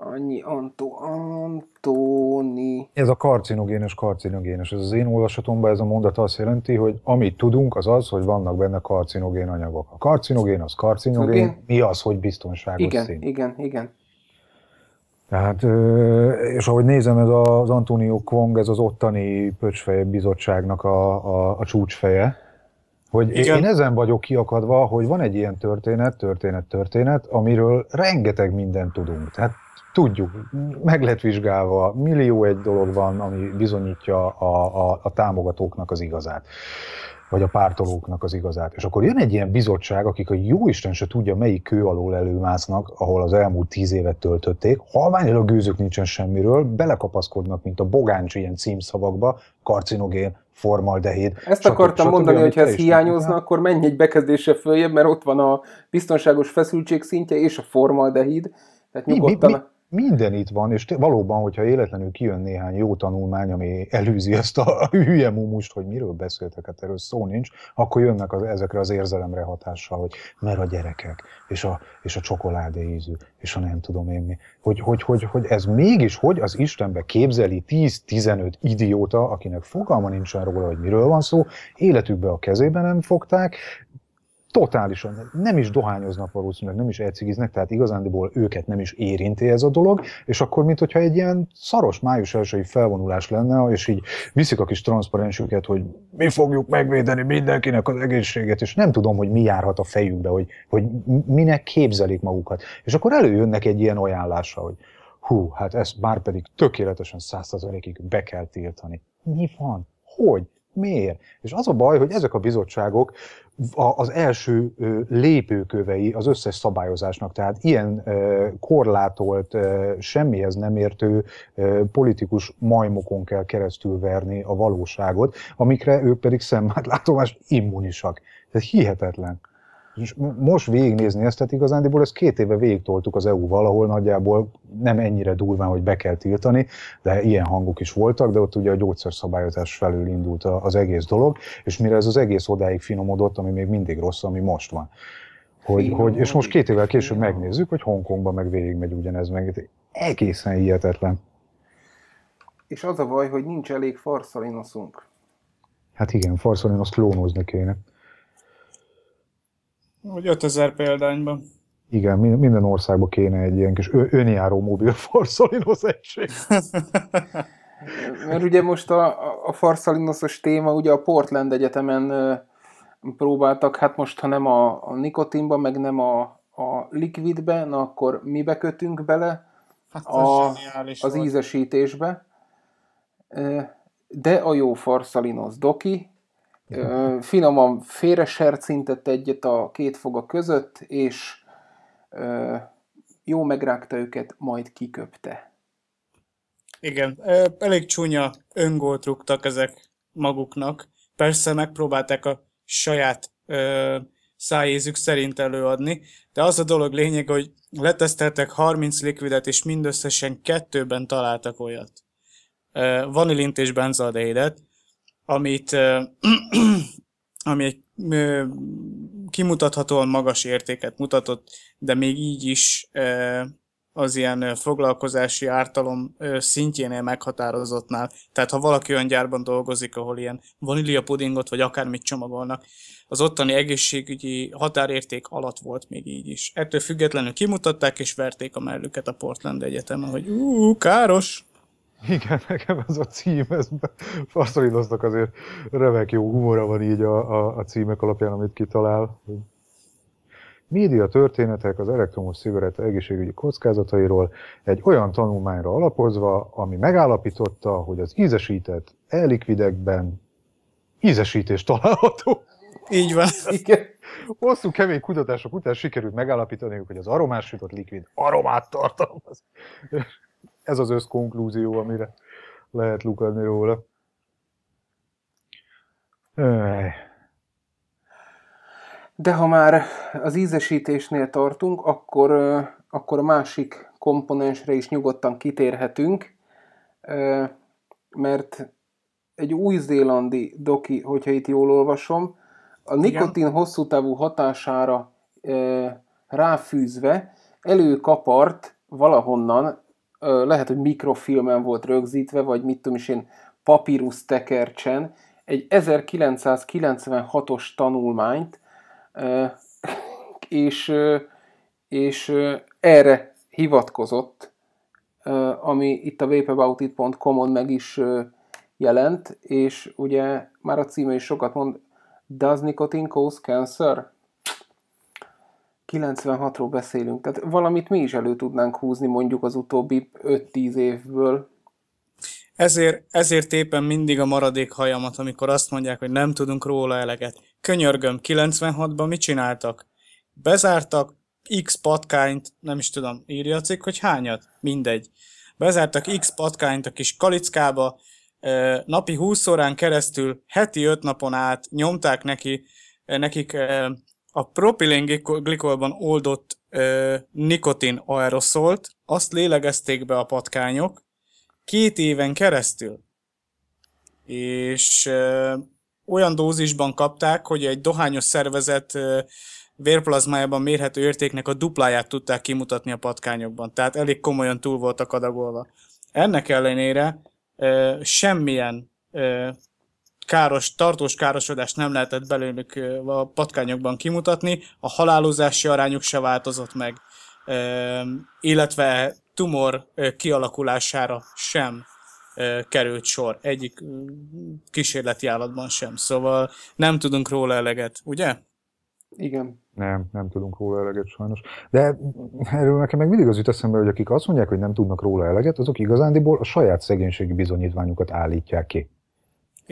annyi Antó, Antóni. Ez a karcinogénes, karcinogénes. Ez az én olvasatomban ez a mondat azt jelenti, hogy amit tudunk, az az, hogy vannak benne karcinogén anyagok. A karcinogén az karcinogén, okay. mi az, hogy biztonságos igen, szín. Igen, igen, tehát, és ahogy nézem, ez az Antonio Kong, ez az ottani pöcsfeje Bizottságnak a, a, a csúcsfeje, hogy Igen. én ezen vagyok kiakadva, hogy van egy ilyen történet, történet, történet, amiről rengeteg mindent tudunk. Tehát tudjuk, meg lehet vizsgálva, millió egy dolog van, ami bizonyítja a, a, a támogatóknak az igazát vagy a pártolóknak az igazát. És akkor jön egy ilyen bizottság, akik a jó Isten se tudja, melyik kő alól előmásznak, ahol az elmúlt tíz évet töltötték, halványilag gőzük nincsen semmiről, belekapaszkodnak, mint a bogáncs ilyen címszavakba, karcinogén, formaldehid. Ezt so, akartam so, mondani, hogy ha ez hiányozna, akkor menj egy bekezdése följebb, mert ott van a biztonságos feszültség szintje és a formaldehid. Tehát nyugodtan... Mi, mi, mi? minden itt van, és valóban, hogyha életlenül kijön néhány jó tanulmány, ami elűzi ezt a hülye mumust, hogy miről beszéltek, hát erről szó nincs, akkor jönnek az, ezekre az érzelemre hatással, hogy mert a gyerekek, és a, és a csokoládé ízű, és a nem tudom én mi. Hogy, hogy, hogy, hogy ez mégis hogy az Istenbe képzeli 10-15 idióta, akinek fogalma nincsen róla, hogy miről van szó, életükbe a kezébe nem fogták, Totálisan. Nem is dohányoznak valószínűleg, nem is elcigiznek, tehát igazándiból őket nem is érinti ez a dolog, és akkor, mint hogyha egy ilyen szaros május elsői felvonulás lenne, és így viszik a kis transzparensüket, hogy mi fogjuk megvédeni mindenkinek az egészséget, és nem tudom, hogy mi járhat a fejükbe, hogy, hogy minek képzelik magukat. És akkor előjönnek egy ilyen ajánlással, hogy hú, hát ezt már pedig tökéletesen százszerzalékig be kell tiltani. Mi van? Hogy? Miért? És az a baj, hogy ezek a bizottságok az első lépőkövei az összes szabályozásnak, tehát ilyen korlátolt, semmihez nem értő politikus majmokon kell keresztül verni a valóságot, amikre ők pedig szemmát látomást immunisak. Ez hihetetlen. És most végignézni ezt, tehát igazándiból ezt két éve végigtoltuk az EU-val, ahol nagyjából nem ennyire durván, hogy be kell tiltani, de ilyen hangok is voltak, de ott ugye a gyógyszerszabályozás felül indult az egész dolog, és mire ez az egész odáig finomodott, ami még mindig rossz, ami most van. Hogy, hogy, és most két évvel később finom. megnézzük, hogy Hongkongban meg végigmegy ugyanez meg. Egészen hihetetlen. És az a baj, hogy nincs elég farszalinoszunk. Hát igen, farszalinoszt lónozni kéne. Vagy 5000 példányban. Igen, minden országban kéne egy ilyen kis önjáró mobil farszalinos egység. Mert ugye most a, a farszalinoszos téma, ugye a Portland Egyetemen próbáltak, hát most ha nem a, a nikotinba, meg nem a, a likvidbe, na akkor mibe kötünk bele? Hát a, az volt. ízesítésbe. De a jó farszalinosz doki, Finoman félresercintett egyet a két foga között, és jó megrágta őket, majd kiköpte. Igen, elég csúnya öngolt rúgtak ezek maguknak. Persze megpróbálták a saját ö, szájézük szerint előadni, de az a dolog lényeg, hogy leteszteltek 30 likvidet, és mindösszesen kettőben találtak olyat. Vanilint és benzaldehidet, amit, ami egy kimutathatóan magas értéket mutatott, de még így is az ilyen foglalkozási ártalom szintjénél meghatározottnál. Tehát ha valaki olyan gyárban dolgozik, ahol ilyen vanília pudingot vagy akármit csomagolnak, az ottani egészségügyi határérték alatt volt még így is. Ettől függetlenül kimutatták és verték a mellüket a Portland Egyetemen, hogy ú, káros! Igen, nekem ez a cím, ez faszolidoztak azért remek jó humora van így a, a, a címek alapján, amit kitalál. Média történetek az elektromos cigaretta egészségügyi kockázatairól egy olyan tanulmányra alapozva, ami megállapította, hogy az ízesített elikvidekben ízesítés található. Így van. Igen. Hosszú, kemény kutatások után sikerült megállapítani, hogy az aromás sütött likvid aromát tartalmaz ez az összkonklúzió, amire lehet lukadni róla. Öh. De ha már az ízesítésnél tartunk, akkor, akkor a másik komponensre is nyugodtan kitérhetünk, mert egy új-zélandi doki, hogyha itt jól olvasom, a nikotin Igen. hosszú távú hatására ráfűzve előkapart valahonnan lehet, hogy mikrofilmen volt rögzítve, vagy mit tudom is én, papírusz tekercsen, egy 1996-os tanulmányt, és, és erre hivatkozott, ami itt a vapaboutit.com-on meg is jelent, és ugye már a címe is sokat mond, Does nicotine cause cancer? 96-ról beszélünk, tehát valamit mi is elő tudnánk húzni mondjuk az utóbbi 5-10 évből. Ezért, ezért éppen mindig a maradék hajamat, amikor azt mondják, hogy nem tudunk róla eleget. Könyörgöm, 96-ban mit csináltak? Bezártak x patkányt, nem is tudom, írja a cikk, hogy hányat? Mindegy. Bezártak x patkányt a kis kalickába, napi 20 órán keresztül, heti 5 napon át nyomták neki, nekik a propilén glikolban oldott ö, nikotin aeroszolt, azt lélegezték be a patkányok két éven keresztül. És ö, olyan dózisban kapták, hogy egy dohányos szervezet ö, vérplazmájában mérhető értéknek a dupláját tudták kimutatni a patkányokban. Tehát elég komolyan túl voltak adagolva. Ennek ellenére ö, semmilyen ö, káros, tartós károsodást nem lehetett belőlük a patkányokban kimutatni, a halálozási arányuk se változott meg, illetve tumor kialakulására sem került sor. Egyik kísérleti állatban sem. Szóval nem tudunk róla eleget, ugye? Igen. Nem, nem tudunk róla eleget sajnos. De erről nekem meg mindig az jut eszembe, hogy akik azt mondják, hogy nem tudnak róla eleget, azok igazándiból a saját szegénységi bizonyítványukat állítják ki.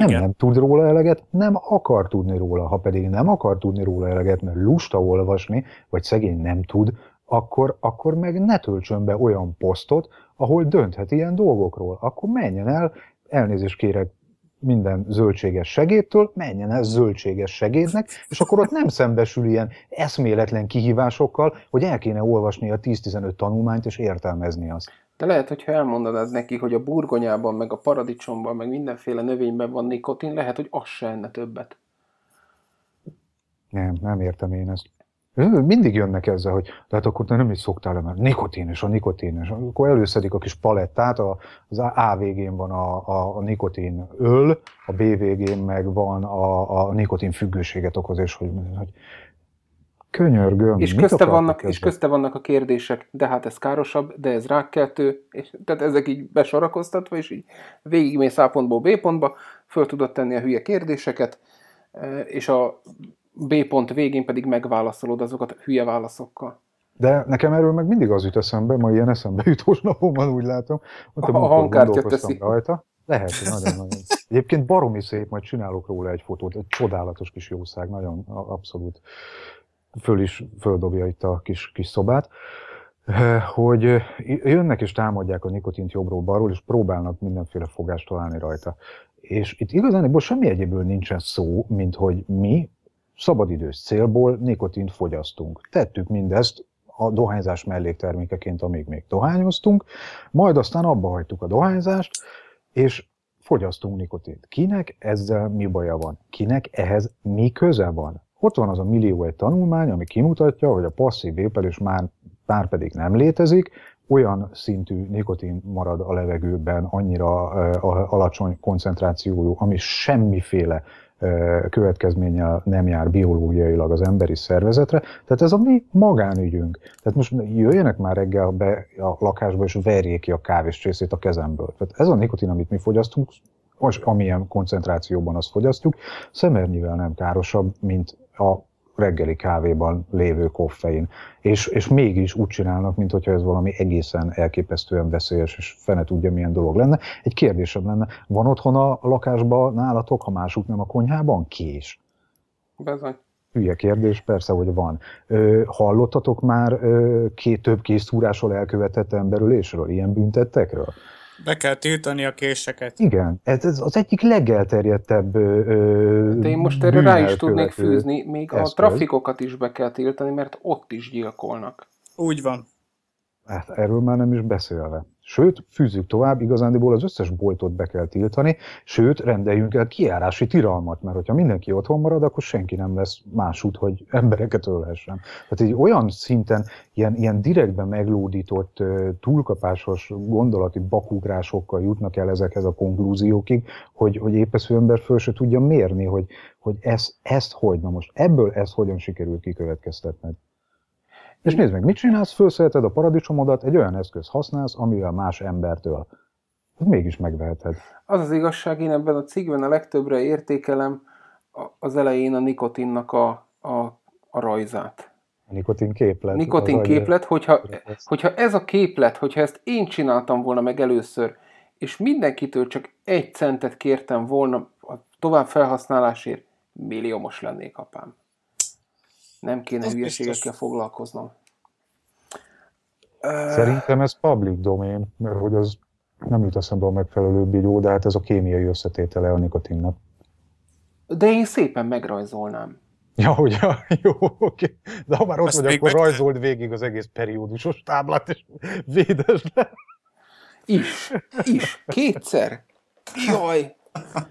Igen. Nem, nem tud róla eleget, nem akar tudni róla. Ha pedig nem akar tudni róla eleget, mert lusta olvasni, vagy szegény nem tud, akkor, akkor meg ne töltsön be olyan posztot, ahol dönthet ilyen dolgokról. Akkor menjen el, elnézést kérek minden zöldséges segédtől, menjen el zöldséges segédnek, és akkor ott nem szembesül ilyen eszméletlen kihívásokkal, hogy el kéne olvasni a 10-15 tanulmányt és értelmezni azt. De lehet, hogyha elmondanád neki, hogy a burgonyában, meg a paradicsomban, meg mindenféle növényben van nikotin, lehet, hogy az se enne többet. Nem, nem értem én ezt. Mindig jönnek ezzel, hogy tehát akkor te nem is szoktál le, mert nikotines, a nikotines. Akkor előszedik a kis palettát, az A végén van a, a, a nikotin öl, a B végén meg van a, a nikotin függőséget okoz, és hogy, hogy Könyörgöm. És közte, vannak, és közte vannak a kérdések, de hát ez károsabb, de ez rákkeltő, és, tehát ezek így besorakoztatva, és így végigmész A pontból B pontba, föl tudod tenni a hülye kérdéseket, e, és a B pont végén pedig megválaszolod azokat a hülye válaszokkal. De nekem erről meg mindig az jut eszembe, ma ilyen eszembe jutós napomban úgy látom, hogy a, a hangkártya teszi. Rajta. Lehet, nagyon-nagyon. Egyébként baromi szép, majd csinálok róla egy fotót, egy csodálatos kis jószág, nagyon abszolút föl is földobja itt a kis, kis szobát, eh, hogy eh, jönnek és támadják a nikotint jobbról balról, és próbálnak mindenféle fogást találni rajta. És itt igazán semmi egyéből nincsen szó, mint hogy mi szabadidős célból nikotint fogyasztunk. Tettük mindezt a dohányzás melléktermékeként, amíg még dohányoztunk, majd aztán abba hagytuk a dohányzást, és fogyasztunk nikotint. Kinek ezzel mi baja van? Kinek ehhez mi köze van? ott van az a millió egy tanulmány, ami kimutatja, hogy a passzív vépelés már, már pedig nem létezik, olyan szintű nikotin marad a levegőben, annyira ö, alacsony koncentrációjú, ami semmiféle ö, következménye nem jár biológiailag az emberi szervezetre. Tehát ez a mi magánügyünk. Tehát most jöjjenek már reggel be a lakásba, és verjék ki a csészét a kezemből. Tehát ez a nikotin, amit mi fogyasztunk, most amilyen koncentrációban azt fogyasztjuk, szemernyivel nem károsabb, mint a reggeli kávéban lévő koffein. És, és mégis úgy csinálnak, mint ez valami egészen elképesztően veszélyes, és fene tudja, milyen dolog lenne. Egy kérdésem lenne, van otthon a lakásban nálatok, ha másuk nem a konyhában? Kés. Bezony. Hülye kérdés, persze, hogy van. Ö, hallottatok már ö, két több készúrásról elkövetett emberülésről, ilyen büntettekről? Be kell tiltani a késeket. Igen, ez, ez az egyik legelterjedtebb ö, De hát én most erre rá is tudnék fűzni, még eszköz. a trafikokat is be kell tiltani, mert ott is gyilkolnak. Úgy van. Hát erről már nem is beszélve. Sőt, fűzzük tovább, igazándiból az összes boltot be kell tiltani, sőt, rendeljünk el kiárási tiralmat, mert hogyha mindenki otthon marad, akkor senki nem lesz másút, hogy embereket ölhessen. Tehát egy olyan szinten, ilyen, ilyen direktben meglódított, túlkapásos gondolati bakugrásokkal jutnak el ezekhez a konklúziókig, hogy, hogy épesző ember föl se tudja mérni, hogy, hogy ez, ezt hogy, na most ebből ezt hogyan sikerült kikövetkeztetni. És nézd meg, mit csinálsz? Főszelted a paradicsomodat, egy olyan eszköz használsz, amivel más embertől. Mégis megveheted. Az az igazság, én ebben a cikkben a legtöbbre értékelem az elején a nikotinnak a, a, a rajzát. A nikotin képlet. Nikotin képlet, hogyha, hogyha ez a képlet, hogyha ezt én csináltam volna meg először, és mindenkitől csak egy centet kértem volna a tovább felhasználásért, milliómos lennék apám. Nem kéne ez hülyeségekkel biztos. foglalkoznom. Szerintem ez public domain, mert hogy az nem jut eszembe a megfelelő bígyó, de hát ez a kémiai összetétele a nikotinnak. De én szépen megrajzolnám. Ja, ugye? Jó, oké. De ha már ott Azt vagy, akkor rajzold te. végig az egész periódusos táblát, és védesd le. Is, is, kétszer. Jaj.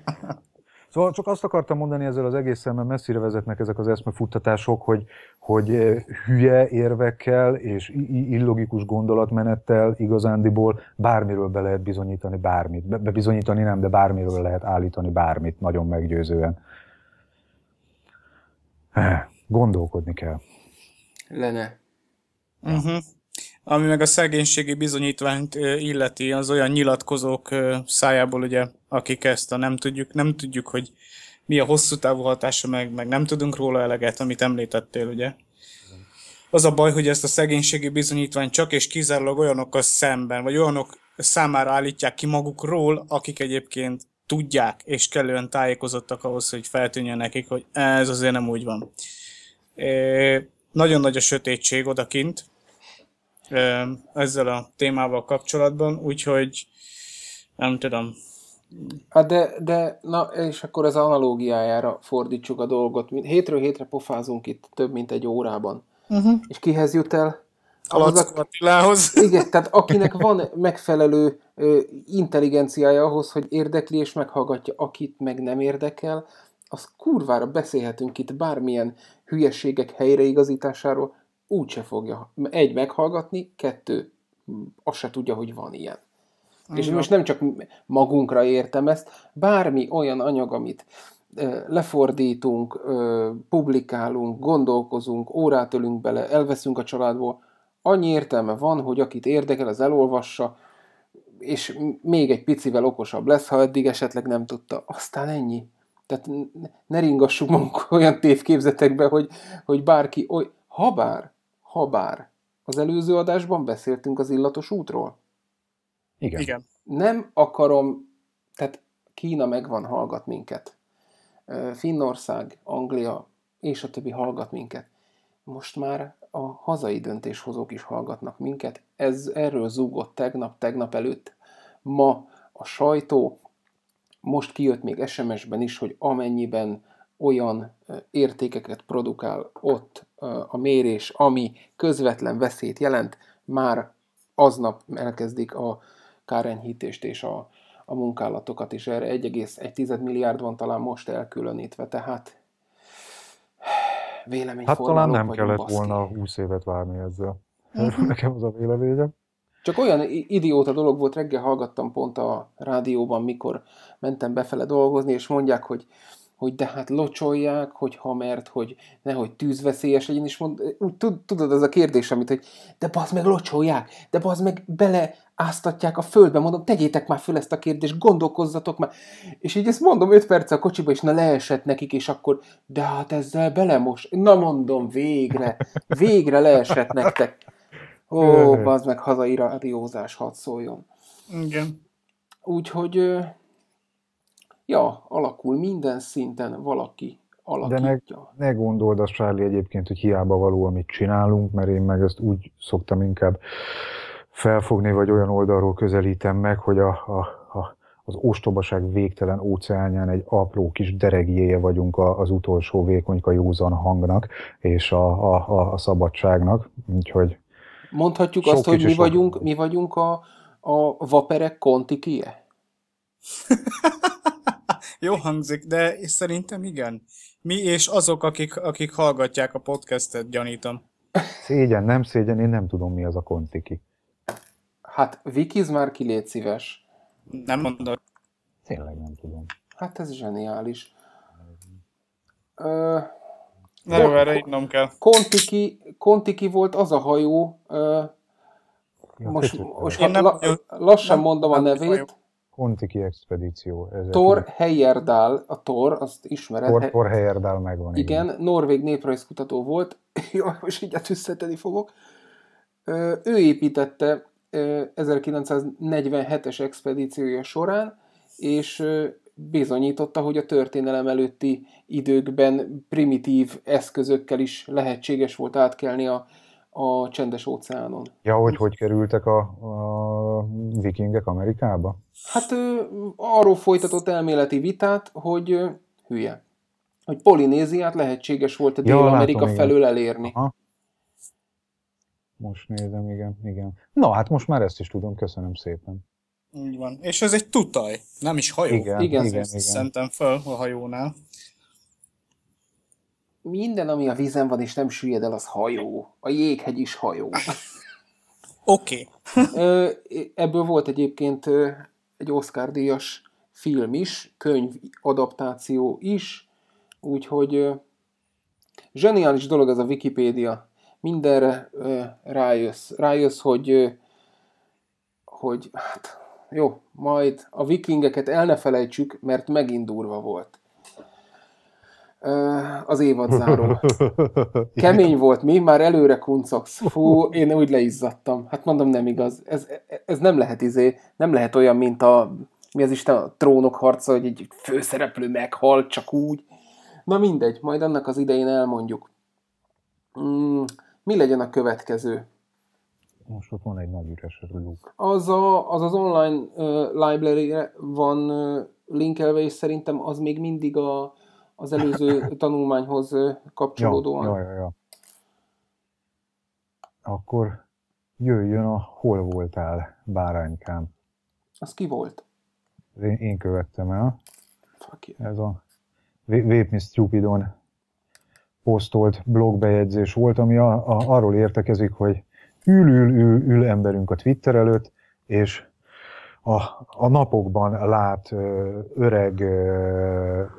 Szóval csak azt akartam mondani ezzel az egészen, mert messzire vezetnek ezek az eszmefuttatások, hogy, hogy eh, hülye érvekkel és illogikus gondolatmenettel igazándiból bármiről be lehet bizonyítani bármit. bebizonyítani be nem, de bármiről lehet állítani bármit, nagyon meggyőzően. Eh, gondolkodni kell. Lene. Uh-huh. Ami meg a szegénységi bizonyítványt illeti, az olyan nyilatkozók szájából, ugye, akik ezt a nem tudjuk, nem tudjuk, hogy mi a hosszú távú hatása, meg, meg nem tudunk róla eleget, amit említettél, ugye? Az a baj, hogy ezt a szegénységi bizonyítványt csak és kizárólag olyanokkal szemben, vagy olyanok számára állítják ki magukról, akik egyébként tudják és kellően tájékozottak ahhoz, hogy feltűnjön nekik, hogy ez azért nem úgy van. É, nagyon nagy a sötétség odakint, ezzel a témával kapcsolatban, úgyhogy nem tudom. Hát de, de, na, és akkor ez analógiájára fordítsuk a dolgot. Hétről hétre pofázunk itt több mint egy órában. Uh-huh. És kihez jut el? A Attilához. Igen, tehát akinek van megfelelő ö, intelligenciája ahhoz, hogy érdekli és meghallgatja, akit meg nem érdekel, az kurvára beszélhetünk itt bármilyen hülyeségek helyreigazításáról, úgy se fogja. Egy, meghallgatni, kettő, azt se tudja, hogy van ilyen. Igen. És most nem csak magunkra értem ezt, bármi olyan anyag, amit lefordítunk, publikálunk, gondolkozunk, órát ölünk bele, elveszünk a családból, annyi értelme van, hogy akit érdekel, az elolvassa, és még egy picivel okosabb lesz, ha eddig esetleg nem tudta. Aztán ennyi. Tehát ne ringassuk magunk olyan tévképzetekbe, hogy, hogy bárki, oly... ha bár Habár, az előző adásban beszéltünk az illatos útról? Igen. Igen. Nem akarom, tehát Kína megvan, hallgat minket. Finnország, Anglia és a többi hallgat minket. Most már a hazai döntéshozók is hallgatnak minket. Ez erről zúgott tegnap, tegnap előtt, ma a sajtó. Most kijött még SMS-ben is, hogy amennyiben olyan értékeket produkál ott a mérés, ami közvetlen veszélyt jelent, már aznap elkezdik a kárenyhítést és a, a munkálatokat, és erre 1,1 milliárd van talán most elkülönítve, tehát vélemény Hát talán nem kellett baszki. volna 20 évet várni ezzel. Mhm. Nekem az a véleményem. Csak olyan idióta dolog volt, reggel hallgattam pont a rádióban, mikor mentem befele dolgozni, és mondják, hogy hogy de hát locsolják, hogyha mert, hogy nehogy tűzveszélyes legyen, és mond, úgy tudod, az a kérdés, amit, hogy de bazd meg locsolják, de bazd meg bele áztatják a földbe, mondom, tegyétek már föl ezt a kérdést, gondolkozzatok már. És így ezt mondom 5 perc a kocsiba, és na leesett nekik, és akkor, de hát ezzel belemos. Na mondom, végre, végre leesett nektek. Ó, bazd meg, hazai rádiózás, hadd szóljon. Igen. Úgyhogy Ja, alakul minden szinten valaki alakítja. De ne, ne gondold azt, Charlie, egyébként, hogy hiába való, amit csinálunk, mert én meg ezt úgy szoktam inkább felfogni, vagy olyan oldalról közelítem meg, hogy a, a, a az ostobaság végtelen óceánján egy apró kis deregjéje vagyunk az utolsó vékonyka józan hangnak és a, a, a szabadságnak, úgyhogy Mondhatjuk azt, hogy mi vagyunk, mi vagyunk a, a vaperek kontikie? Jó hangzik, de szerintem igen. Mi és azok, akik, akik hallgatják a podcastet, gyanítom. Szégyen, nem szégyen, én nem tudom, mi az a kontiki. Hát vikiz már ki, légy szíves. Nem mondod. Tényleg nem tudom. Hát ez zseniális. Ö, Nem jó, erre nem kell. Kontiki, Kontiki volt az a hajó, ö, ja, most, most hát nem, la, lassan nem, mondom nem a nevét, Kontiki expedíció. Ez Thor Heyerdahl, a Thor, azt ismered. Thor, Thor Heyerdahl megvan. Igen, igen, norvég néprajzkutató volt. jó, most így összeteni fogok. Ő építette 1947-es expedíciója során, és bizonyította, hogy a történelem előtti időkben primitív eszközökkel is lehetséges volt átkelni a a csendes óceánon. Ja, hogy hogy kerültek a, a vikingek Amerikába? Hát ő, arról folytatott elméleti vitát, hogy hülye, hogy Polinéziát lehetséges volt a ja, Dél-Amerika látom, felől igen. elérni. Aha. Most nézem, igen, igen. Na, hát most már ezt is tudom, köszönöm szépen. Így van. És ez egy tutaj, nem is hajó. Igen, igen, igen, igen. Szentem föl a hajónál. Minden, ami a vízen van és nem süllyed el, az hajó. A jéghegy is hajó. Oké. okay. Ebből volt egyébként egy Oscar-díjas film is, könyv adaptáció is, úgyhogy zseniális dolog ez a Wikipédia. Mindenre rájössz. Rájössz, hogy, hogy hát, jó, majd a vikingeket el ne felejtsük, mert megint durva volt az évadzáró. Kemény volt, mi? Már előre kuncogsz. Fú, én úgy leizzadtam. Hát mondom, nem igaz. Ez, ez nem lehet izé, nem lehet olyan, mint a mi az Isten a trónok harca, hogy egy főszereplő meghal csak úgy. Na mindegy, majd annak az idején elmondjuk. Mm, mi legyen a következő? Most ott van egy nagy üres rúg. Az, a, az az online uh, library van uh, linkelve, és szerintem az még mindig a, az előző tanulmányhoz kapcsolódóan. Ja, ja, ja, ja. Akkor jöjjön a Hol voltál, báránykám. Az ki volt? Én, én követtem el. Fuck yeah. Ez a Vape Me Stupidon posztolt blogbejegyzés volt, ami a, a, arról értekezik, hogy ül, ül, ül, ül emberünk a Twitter előtt, és a, a napokban lát öreg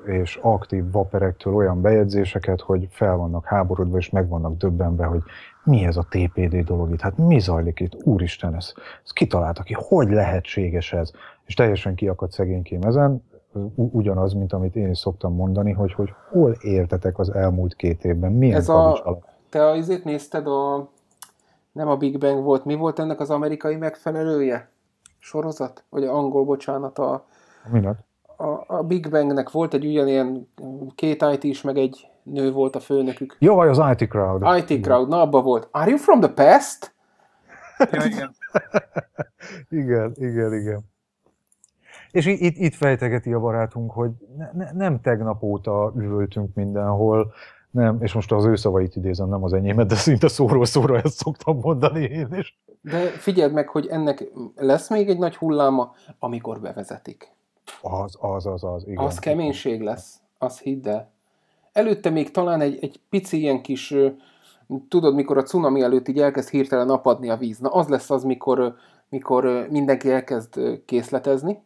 és aktív vaperektől olyan bejegyzéseket, hogy fel vannak háborodva és meg vannak döbbenve, hogy mi ez a TPD dolog itt, hát mi zajlik itt, úristen, ez, ez kitalálta ki, hogy lehetséges ez, és teljesen kiakadt szegénykém ezen, ugyanaz, mint amit én is szoktam mondani, hogy, hogy hol éltetek az elmúlt két évben, milyen ez a, alatt? Te azért nézted a, nem a Big Bang volt, mi volt ennek az amerikai megfelelője? sorozat, vagy angol, bocsánat, a, Minek? a, a Big Bangnek volt egy ugyanilyen két IT is, meg egy nő volt a főnökük. Jó, vagy az IT Crowd. IT igen. Crowd, na abba volt. Are you from the past? ja, igen. igen, igen, igen. És itt, itt fejtegeti a barátunk, hogy ne, ne, nem tegnap óta üvöltünk mindenhol, nem, és most az ő szavait idézem, nem az enyémet, de szinte szóról szóra ezt szoktam mondani én is. De figyeld meg, hogy ennek lesz még egy nagy hulláma, amikor bevezetik. Az, az, az, az, igen. Az keménység lesz, az hidd el. Előtte még talán egy, egy pici ilyen kis, tudod, mikor a cunami előtt így elkezd hirtelen apadni a víz. Na, az lesz az, mikor, mikor mindenki elkezd készletezni,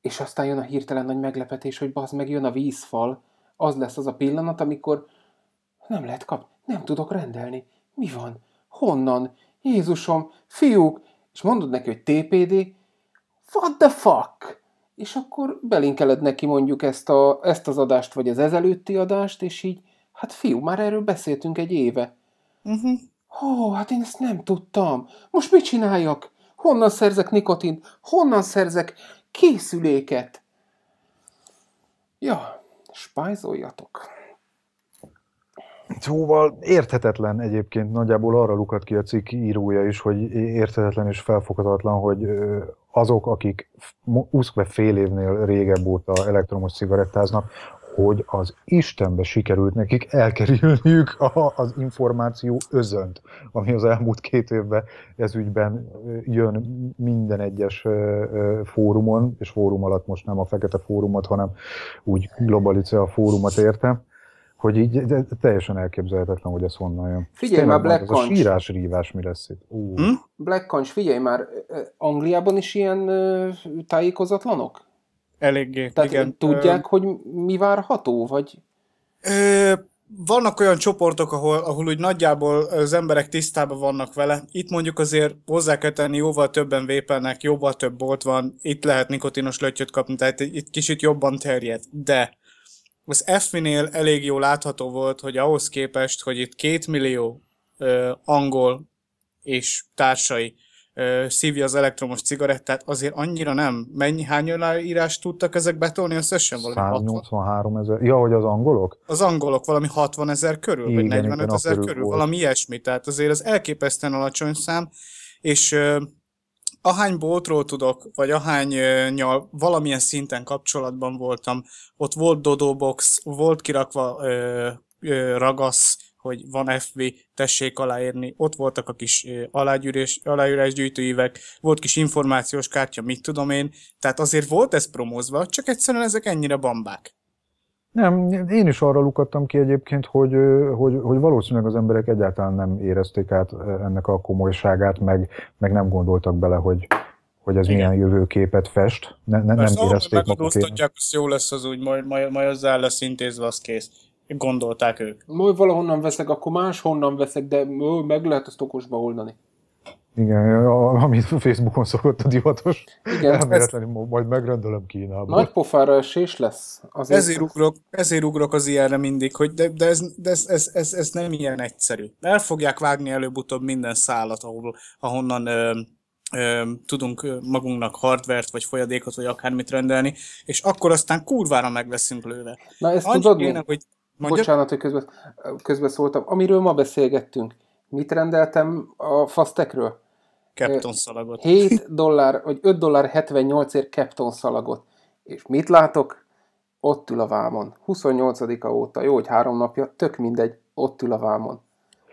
és aztán jön a hirtelen nagy meglepetés, hogy bazd meg, jön a vízfal, az lesz az a pillanat, amikor nem lehet kapni, nem tudok rendelni. Mi van? Honnan? Jézusom, fiúk! És mondod neki, hogy TPD, what the fuck? És akkor belinkeled neki mondjuk ezt, a, ezt az adást, vagy az ezelőtti adást, és így, hát fiú, már erről beszéltünk egy éve. Uh-huh. Ó, hát én ezt nem tudtam. Most mit csináljak? Honnan szerzek nikotint? Honnan szerzek készüléket? Ja, spájzoljatok. Szóval érthetetlen egyébként, nagyjából arra lukat ki a cikk írója is, hogy érthetetlen és felfoghatatlan, hogy azok, akik úszkve fél évnél régebb óta elektromos cigarettáznak, hogy az Istenbe sikerült nekik elkerülniük a, az információ özönt, ami az elmúlt két évben ügyben jön minden egyes fórumon, és fórum alatt most nem a fekete fórumot, hanem úgy globalice a fórumot értem, hogy így de teljesen elképzelhetetlen, hogy ez honnan jön. Figyelj Tényleg már, Black Conch. Ez a sírás rívás mi lesz itt? Hmm? Black Conch, figyelj már, Angliában is ilyen tájékozatlanok? eléggé. Tehát igen. tudják, ö... hogy mi várható, vagy? Ö, vannak olyan csoportok, ahol, ahol úgy nagyjából az emberek tisztában vannak vele. Itt mondjuk azért hozzá kell tenni, jóval többen vépelnek, jóval több bolt van, itt lehet nikotinos lötyöt kapni, tehát itt kicsit jobban terjed. De az F-nél elég jól látható volt, hogy ahhoz képest, hogy itt két millió ö, angol és társai szívja az elektromos cigarettát, azért annyira nem. Mennyi, hány aláírást tudtak ezek betolni összesen? Valami 183 ezer. Ja, hogy az angolok? Az angolok valami 60 ezer körül, igen, vagy 45 ezer körül, volt. valami ilyesmi. Tehát azért az elképesztően alacsony szám, és uh, ahány boltról tudok, vagy nyal, valamilyen szinten kapcsolatban voltam, ott volt dodobox, volt kirakva uh, uh, ragasz, hogy van FV, tessék aláírni. Ott voltak a kis alágyűrés, aláírás gyűjtőívek, volt kis információs kártya, mit tudom én. Tehát azért volt ez promózva, csak egyszerűen ezek ennyire bambák. Nem, én is arra lukadtam ki egyébként, hogy, hogy, hogy valószínűleg az emberek egyáltalán nem érezték át ennek a komolyságát, meg, meg nem gondoltak bele, hogy, hogy ez Igen. milyen jövőképet fest. Ne, ne, Persze, nem érezték magukat. Persze, jó lesz az úgy, majd, majd, majd el lesz intézve, az kész gondolták ők. Majd valahonnan veszek, akkor máshonnan veszek, de meg lehet ezt okosba oldani. Igen, amit Facebookon szokott a divatos. Igen, Elméletlenül majd megrendelem Kínában. Nagy pofára esés lesz. Azért... Ezért, ugrok, ezért ugrok az ilyenre mindig, hogy de, de, ez, de ez, ez, ez, ez nem ilyen egyszerű. El fogják vágni előbb-utóbb minden szállat, ahol, ahonnan ö, ö, tudunk magunknak hardvert, vagy folyadékot, vagy akármit rendelni, és akkor aztán kurvára meg lőve. Na ezt Annyi tudod? Kéne, hogy Mondjuk? Bocsánat, hogy közbe, közbe szóltam. Amiről ma beszélgettünk, mit rendeltem a fasztekről? Captain szalagot. 7 dollár, vagy 5 dollár 78 ér Captain szalagot. És mit látok? Ott ül a vámon. 28-a óta, jó, hogy három napja, tök mindegy, ott ül a vámon.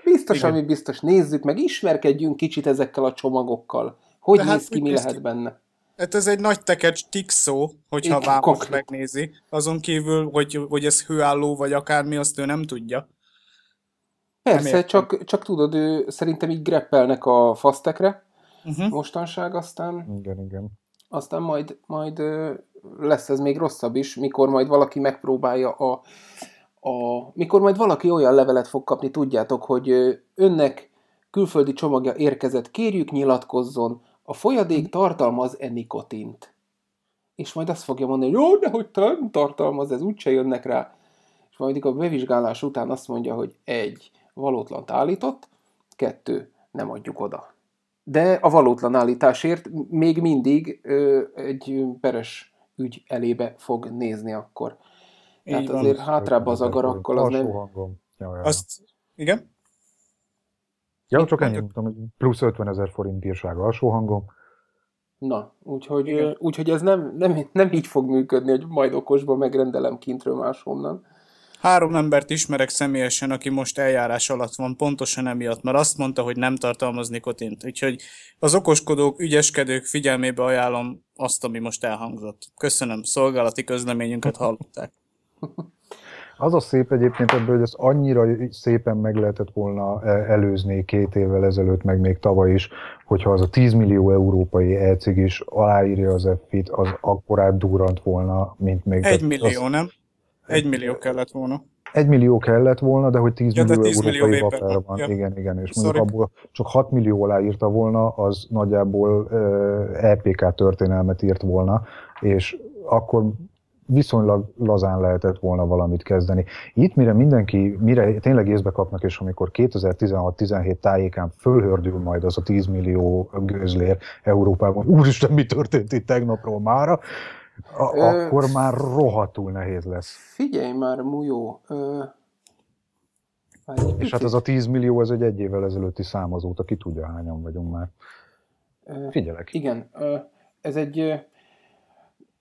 Biztos, Igen. ami biztos, nézzük meg, ismerkedjünk kicsit ezekkel a csomagokkal. Hogy De néz hát, ki, mi lehet benne? Hát ez egy nagy tekecs tikszó, hogyha Vámos megnézi. Azon kívül, hogy, hogy ez hőálló vagy akármi, azt ő nem tudja. Persze, nem csak, csak tudod, ő szerintem így greppelnek a fasztekre uh-huh. mostanság, aztán... Igen, igen. Aztán majd, majd lesz ez még rosszabb is, mikor majd valaki megpróbálja a, a... Mikor majd valaki olyan levelet fog kapni, tudjátok, hogy önnek külföldi csomagja érkezett, kérjük nyilatkozzon, a folyadék tartalmaz e nikotint. És majd azt fogja mondani, hogy jó, de hogy nem tartalmaz, ez úgyse jönnek rá. És majd a bevizsgálás után azt mondja, hogy egy, valótlant állított, kettő, nem adjuk oda. De a valótlan állításért még mindig ö, egy peres ügy elébe fog nézni akkor. Így Tehát van. azért hátrább az agarakkal az nem... Hangom. Azt, igen? Ja, csak ennyit mondtam, hogy plusz 50 ezer forint bírsága alsó hangom. Na, úgyhogy, úgyhogy ez nem, nem, nem így fog működni, hogy majd okosban megrendelem kintről máshonnan. Három embert ismerek személyesen, aki most eljárás alatt van, pontosan emiatt, mert azt mondta, hogy nem tartalmaz nikotint. Úgyhogy az okoskodók, ügyeskedők figyelmébe ajánlom azt, ami most elhangzott. Köszönöm, szolgálati közleményünket hallották. Az a szép egyébként ebből, hogy ezt annyira szépen meg lehetett volna eh, előzni két évvel ezelőtt, meg még tavaly is, hogyha az a 10 millió európai elcig is aláírja az efit, az akkorát durant volna, mint még... Egy millió, az... nem? Egy millió kellett volna. Egy millió kellett volna, de hogy 10 ja, millió, 10 európai vapára van. Ja. Igen, igen, és Sorry. mondjuk abból csak 6 millió írta volna, az nagyjából uh, eh, LPK e történelmet írt volna, és akkor viszonylag lazán lehetett volna valamit kezdeni. Itt mire mindenki, mire tényleg észbe kapnak, és amikor 2016-17 tájékán fölhördül majd az a 10 millió gőzlér Európában, úristen, mi történt itt tegnapról mára, a- akkor már rohadtul nehéz lesz. Figyelj már, Mujó, Ö, és hát az a 10 millió, ez egy egy évvel ezelőtti szám ki tudja hányan vagyunk már. Figyelek. Ö, igen, ez egy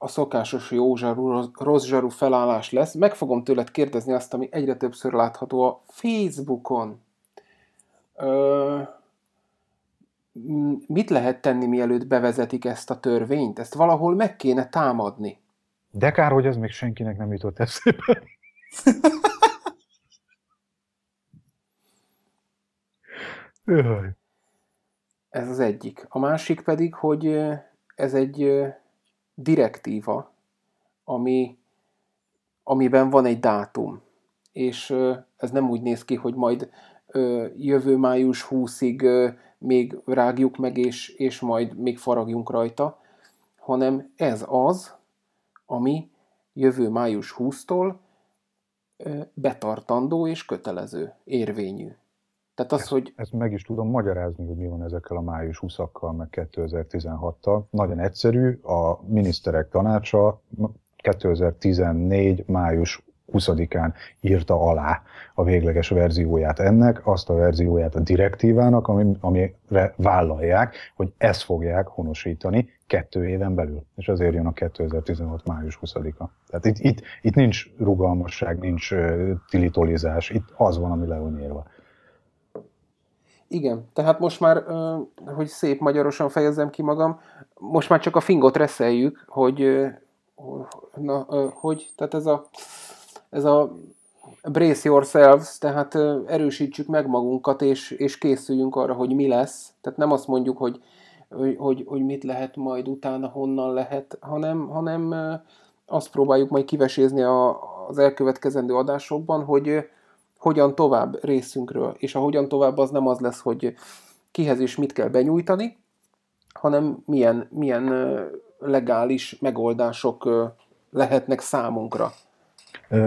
a szokásos jó zsarú, rossz zsarú felállás lesz. Meg fogom tőled kérdezni azt, ami egyre többször látható a Facebookon. Ö, mit lehet tenni, mielőtt bevezetik ezt a törvényt? Ezt valahol meg kéne támadni. De kár, hogy ez még senkinek nem jutott eszébe. ez az egyik. A másik pedig, hogy ez egy direktíva, ami, amiben van egy dátum. És ez nem úgy néz ki, hogy majd jövő május 20-ig még rágjuk meg, és, és majd még faragjunk rajta, hanem ez az, ami jövő május 20-tól betartandó és kötelező, érvényű. Tehát az, ezt, hogy... ezt meg is tudom magyarázni, hogy mi van ezekkel a május 20-akkal, meg 2016-tal. Nagyon egyszerű, a miniszterek tanácsa 2014. május 20-án írta alá a végleges verzióját ennek, azt a verzióját a direktívának, ami, amire vállalják, hogy ezt fogják honosítani kettő éven belül. És azért jön a 2016. május 20-a. Tehát itt, itt, itt nincs rugalmasság, nincs uh, tilitolizás, itt az van, ami le van írva. Igen, tehát most már, hogy szép magyarosan fejezzem ki magam, most már csak a fingot reszeljük, hogy, na, hogy tehát ez a, ez a brace yourselves, tehát erősítsük meg magunkat, és, és készüljünk arra, hogy mi lesz. Tehát nem azt mondjuk, hogy, hogy, hogy mit lehet majd utána, honnan lehet, hanem, hanem azt próbáljuk majd kivesézni a, az elkövetkezendő adásokban, hogy, hogyan tovább részünkről, és a hogyan tovább az nem az lesz, hogy kihez és mit kell benyújtani, hanem milyen, milyen legális megoldások lehetnek számunkra.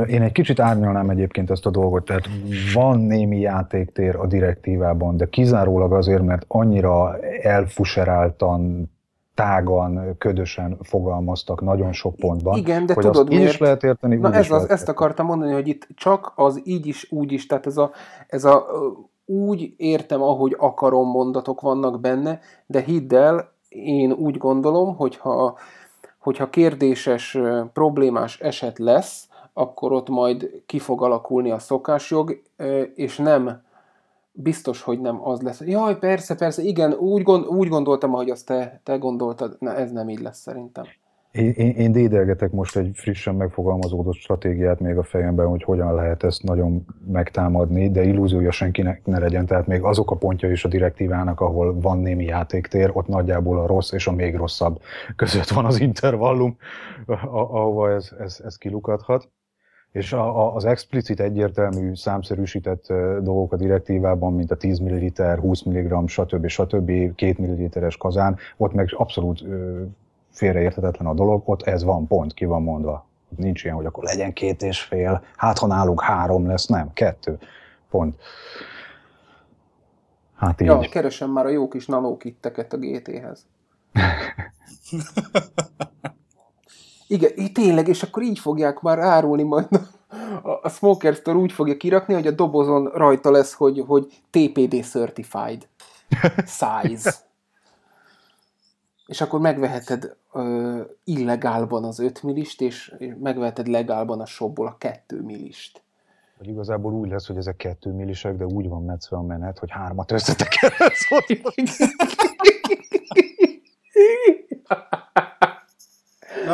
Én egy kicsit árnyalnám egyébként ezt a dolgot, tehát van némi játéktér a direktívában, de kizárólag azért, mert annyira elfuseráltan tágan, ködösen fogalmaztak nagyon sok pontban. Igen, de hogy tudod, miért? is lehet érteni, Na ez az, lehet ezt akartam mondani, hogy itt csak az így is, úgy is, tehát ez a, ez a úgy értem, ahogy akarom mondatok vannak benne, de hidd el, én úgy gondolom, hogyha, hogyha kérdéses, problémás eset lesz, akkor ott majd ki fog alakulni a szokásjog, és nem biztos, hogy nem az lesz. Jaj, persze, persze, igen, úgy, gond, úgy gondoltam, ahogy azt te, te gondoltad. Na, ez nem így lesz szerintem. Én, én, én dédelgetek most egy frissen megfogalmazódott stratégiát még a fejemben, hogy hogyan lehet ezt nagyon megtámadni, de illúziója senkinek ne legyen. Tehát még azok a pontja is a direktívának, ahol van némi játéktér, ott nagyjából a rossz és a még rosszabb között van az intervallum, ahova ez, ez, ez kilukadhat és a, a, az explicit egyértelmű számszerűsített dolgok a direktívában, mint a 10 ml, 20 mg, stb. stb. 2 ml-es kazán, ott meg abszolút félreérthetetlen a dolog, ott ez van, pont ki van mondva. Nincs ilyen, hogy akkor legyen két és fél, hát ha nálunk három lesz, nem, kettő, pont. Hát így. Ja, keresem már a jó kis nanókitteket a GT-hez. Igen, így tényleg, és akkor így fogják már árulni majd a, a Smoker Store úgy fogja kirakni, hogy a dobozon rajta lesz, hogy, hogy TPD Certified Size. és akkor megveheted ö, illegálban az 5 millist, és, és megveheted legálban a shopból a 2 millist. Vagy igazából úgy lesz, hogy ezek kettő millisek, de úgy van metszve a menet, hogy hármat összetekerhetsz, szóval-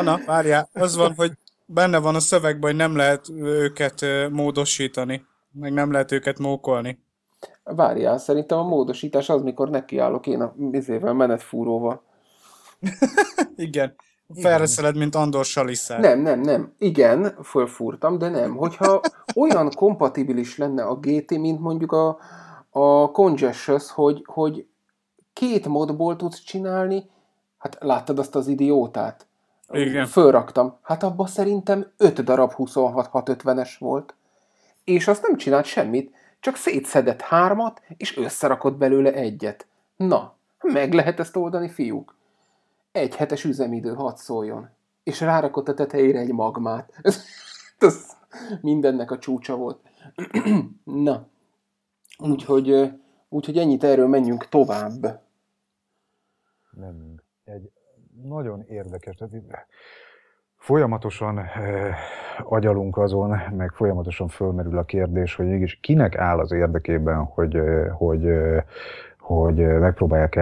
Na, várjál, az van, hogy benne van a szövegben, hogy nem lehet őket módosítani, meg nem lehet őket mókolni. Várjál, szerintem a módosítás az, mikor nekiállok én a mizével, menetfúróval. Igen. Felreszeled, mint Andor Saliszár. Nem, nem, nem. Igen, fölfúrtam, de nem. Hogyha olyan kompatibilis lenne a GT, mint mondjuk a, a Congestions, hogy, hogy két modból tudsz csinálni, hát láttad azt az idiótát? Igen. Fölraktam. Hát abban szerintem 5 darab 26-650-es volt. És azt nem csinált semmit, csak szétszedett hármat, és összerakott belőle egyet. Na, meg lehet ezt oldani, fiúk? Egy hetes üzemidő, hadd szóljon. És rárakott a tetejére egy magmát. Ez, ez mindennek a csúcsa volt. Na, úgyhogy, úgyhogy ennyit erről menjünk tovább. Nem, egy nagyon érdekes. Tehát folyamatosan eh, agyalunk azon, meg folyamatosan fölmerül a kérdés, hogy mégis kinek áll az érdekében, hogy, eh, hogy, eh, hogy megpróbálják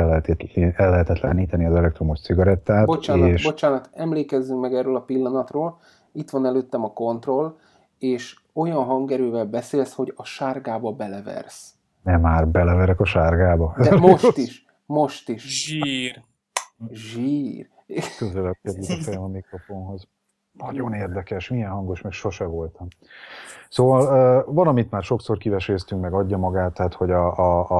ellehetetleníteni az elektromos cigarettát. Bocsánat, és... bocsánat, emlékezzünk meg erről a pillanatról. Itt van előttem a kontroll, és olyan hangerővel beszélsz, hogy a sárgába beleversz. Nem már beleverek a sárgába. De most is, most is. Zsír. Zsír. Közelebb került a fejem a mikrofonhoz. Nagyon érdekes, milyen hangos, meg sose voltam. Szóval van, amit már sokszor kiveséztünk, meg adja magát, tehát hogy a, a,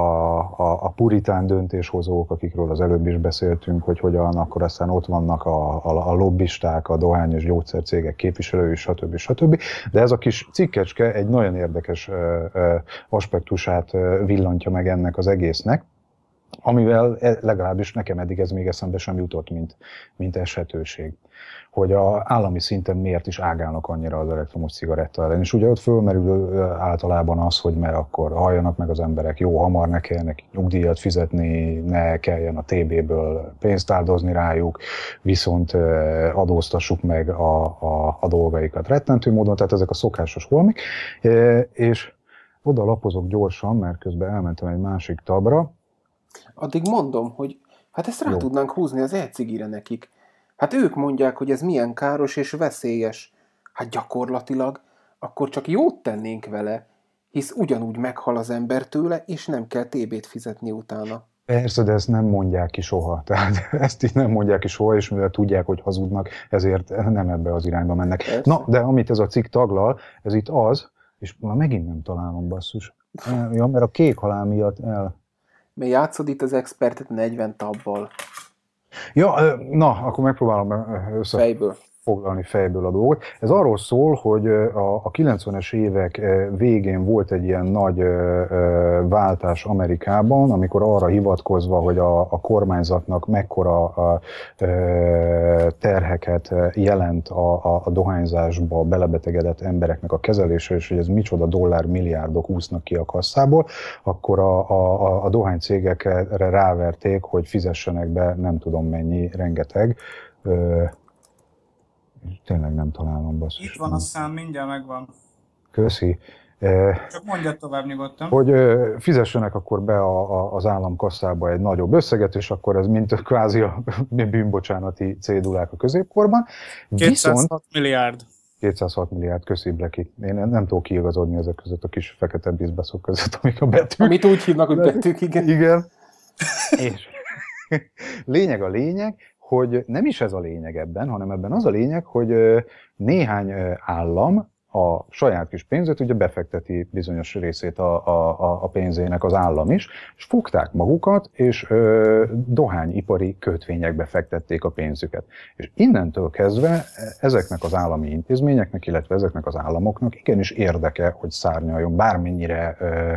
a, a puritán döntéshozók, akikről az előbb is beszéltünk, hogy hogyan, akkor aztán ott vannak a, a, a lobbisták, a dohányos és gyógyszercégek képviselői, stb. stb. De ez a kis cikkecske egy nagyon érdekes aspektusát villantja meg ennek az egésznek amivel e, legalábbis nekem eddig ez még eszembe sem jutott, mint, mint eshetőség. Hogy a állami szinten miért is ágálnak annyira az elektromos cigaretta ellen. És ugye ott fölmerül általában az, hogy mert akkor halljanak meg az emberek, jó, hamar ne kelljen nyugdíjat fizetni, ne kelljen a TB-ből pénzt áldozni rájuk, viszont adóztassuk meg a, a, a dolgaikat rettentő módon, tehát ezek a szokásos holmik. És oda lapozok gyorsan, mert közben elmentem egy másik tabra, Addig mondom, hogy hát ezt rá Jó. tudnánk húzni az elcigire nekik. Hát ők mondják, hogy ez milyen káros és veszélyes. Hát gyakorlatilag akkor csak jót tennénk vele, hisz ugyanúgy meghal az ember tőle, és nem kell tébét fizetni utána. Persze, de ezt nem mondják ki soha. Tehát ezt így nem mondják ki soha, és mivel tudják, hogy hazudnak, ezért nem ebbe az irányba mennek. Persze. Na, de amit ez a cikk taglal, ez itt az, és már megint nem találom basszus. Ja, mert a kék halál miatt el mert játszod itt az expertet 40 tabbal. Ja, na, akkor megpróbálom össze. Fejből foglalni fejből a dolgot. Ez arról szól, hogy a, 90-es évek végén volt egy ilyen nagy váltás Amerikában, amikor arra hivatkozva, hogy a, a kormányzatnak mekkora a, terheket jelent a, a, a dohányzásba belebetegedett embereknek a kezelése, és hogy ez micsoda dollármilliárdok úsznak ki a kasszából, akkor a, a, a dohánycégekre ráverték, hogy fizessenek be nem tudom mennyi, rengeteg Tényleg nem találom, basszus. Itt van a szám, mindjárt megvan. Köszi. Csak mondjad tovább nyugodtan. Hogy fizessenek akkor be a, a, az állam kasszába egy nagyobb összeget, és akkor ez mint kvázi a bűnbocsánati cédulák a középkorban. 206 Viszont, milliárd. 206 milliárd, köszi Bleki. Én nem tudok kiigazodni ezek között a kis fekete bizbeszok között, amik a betűk. Amit úgy hívnak, hogy betűk, igen. Igen. és lényeg a lényeg, hogy nem is ez a lényeg ebben, hanem ebben az a lényeg, hogy néhány állam a saját kis pénzét, ugye befekteti bizonyos részét a, a, a pénzének az állam is, és fogták magukat, és ö, dohányipari kötvényekbe fektették a pénzüket. És innentől kezdve ezeknek az állami intézményeknek, illetve ezeknek az államoknak igenis érdeke, hogy szárnyaljon, bármennyire ö,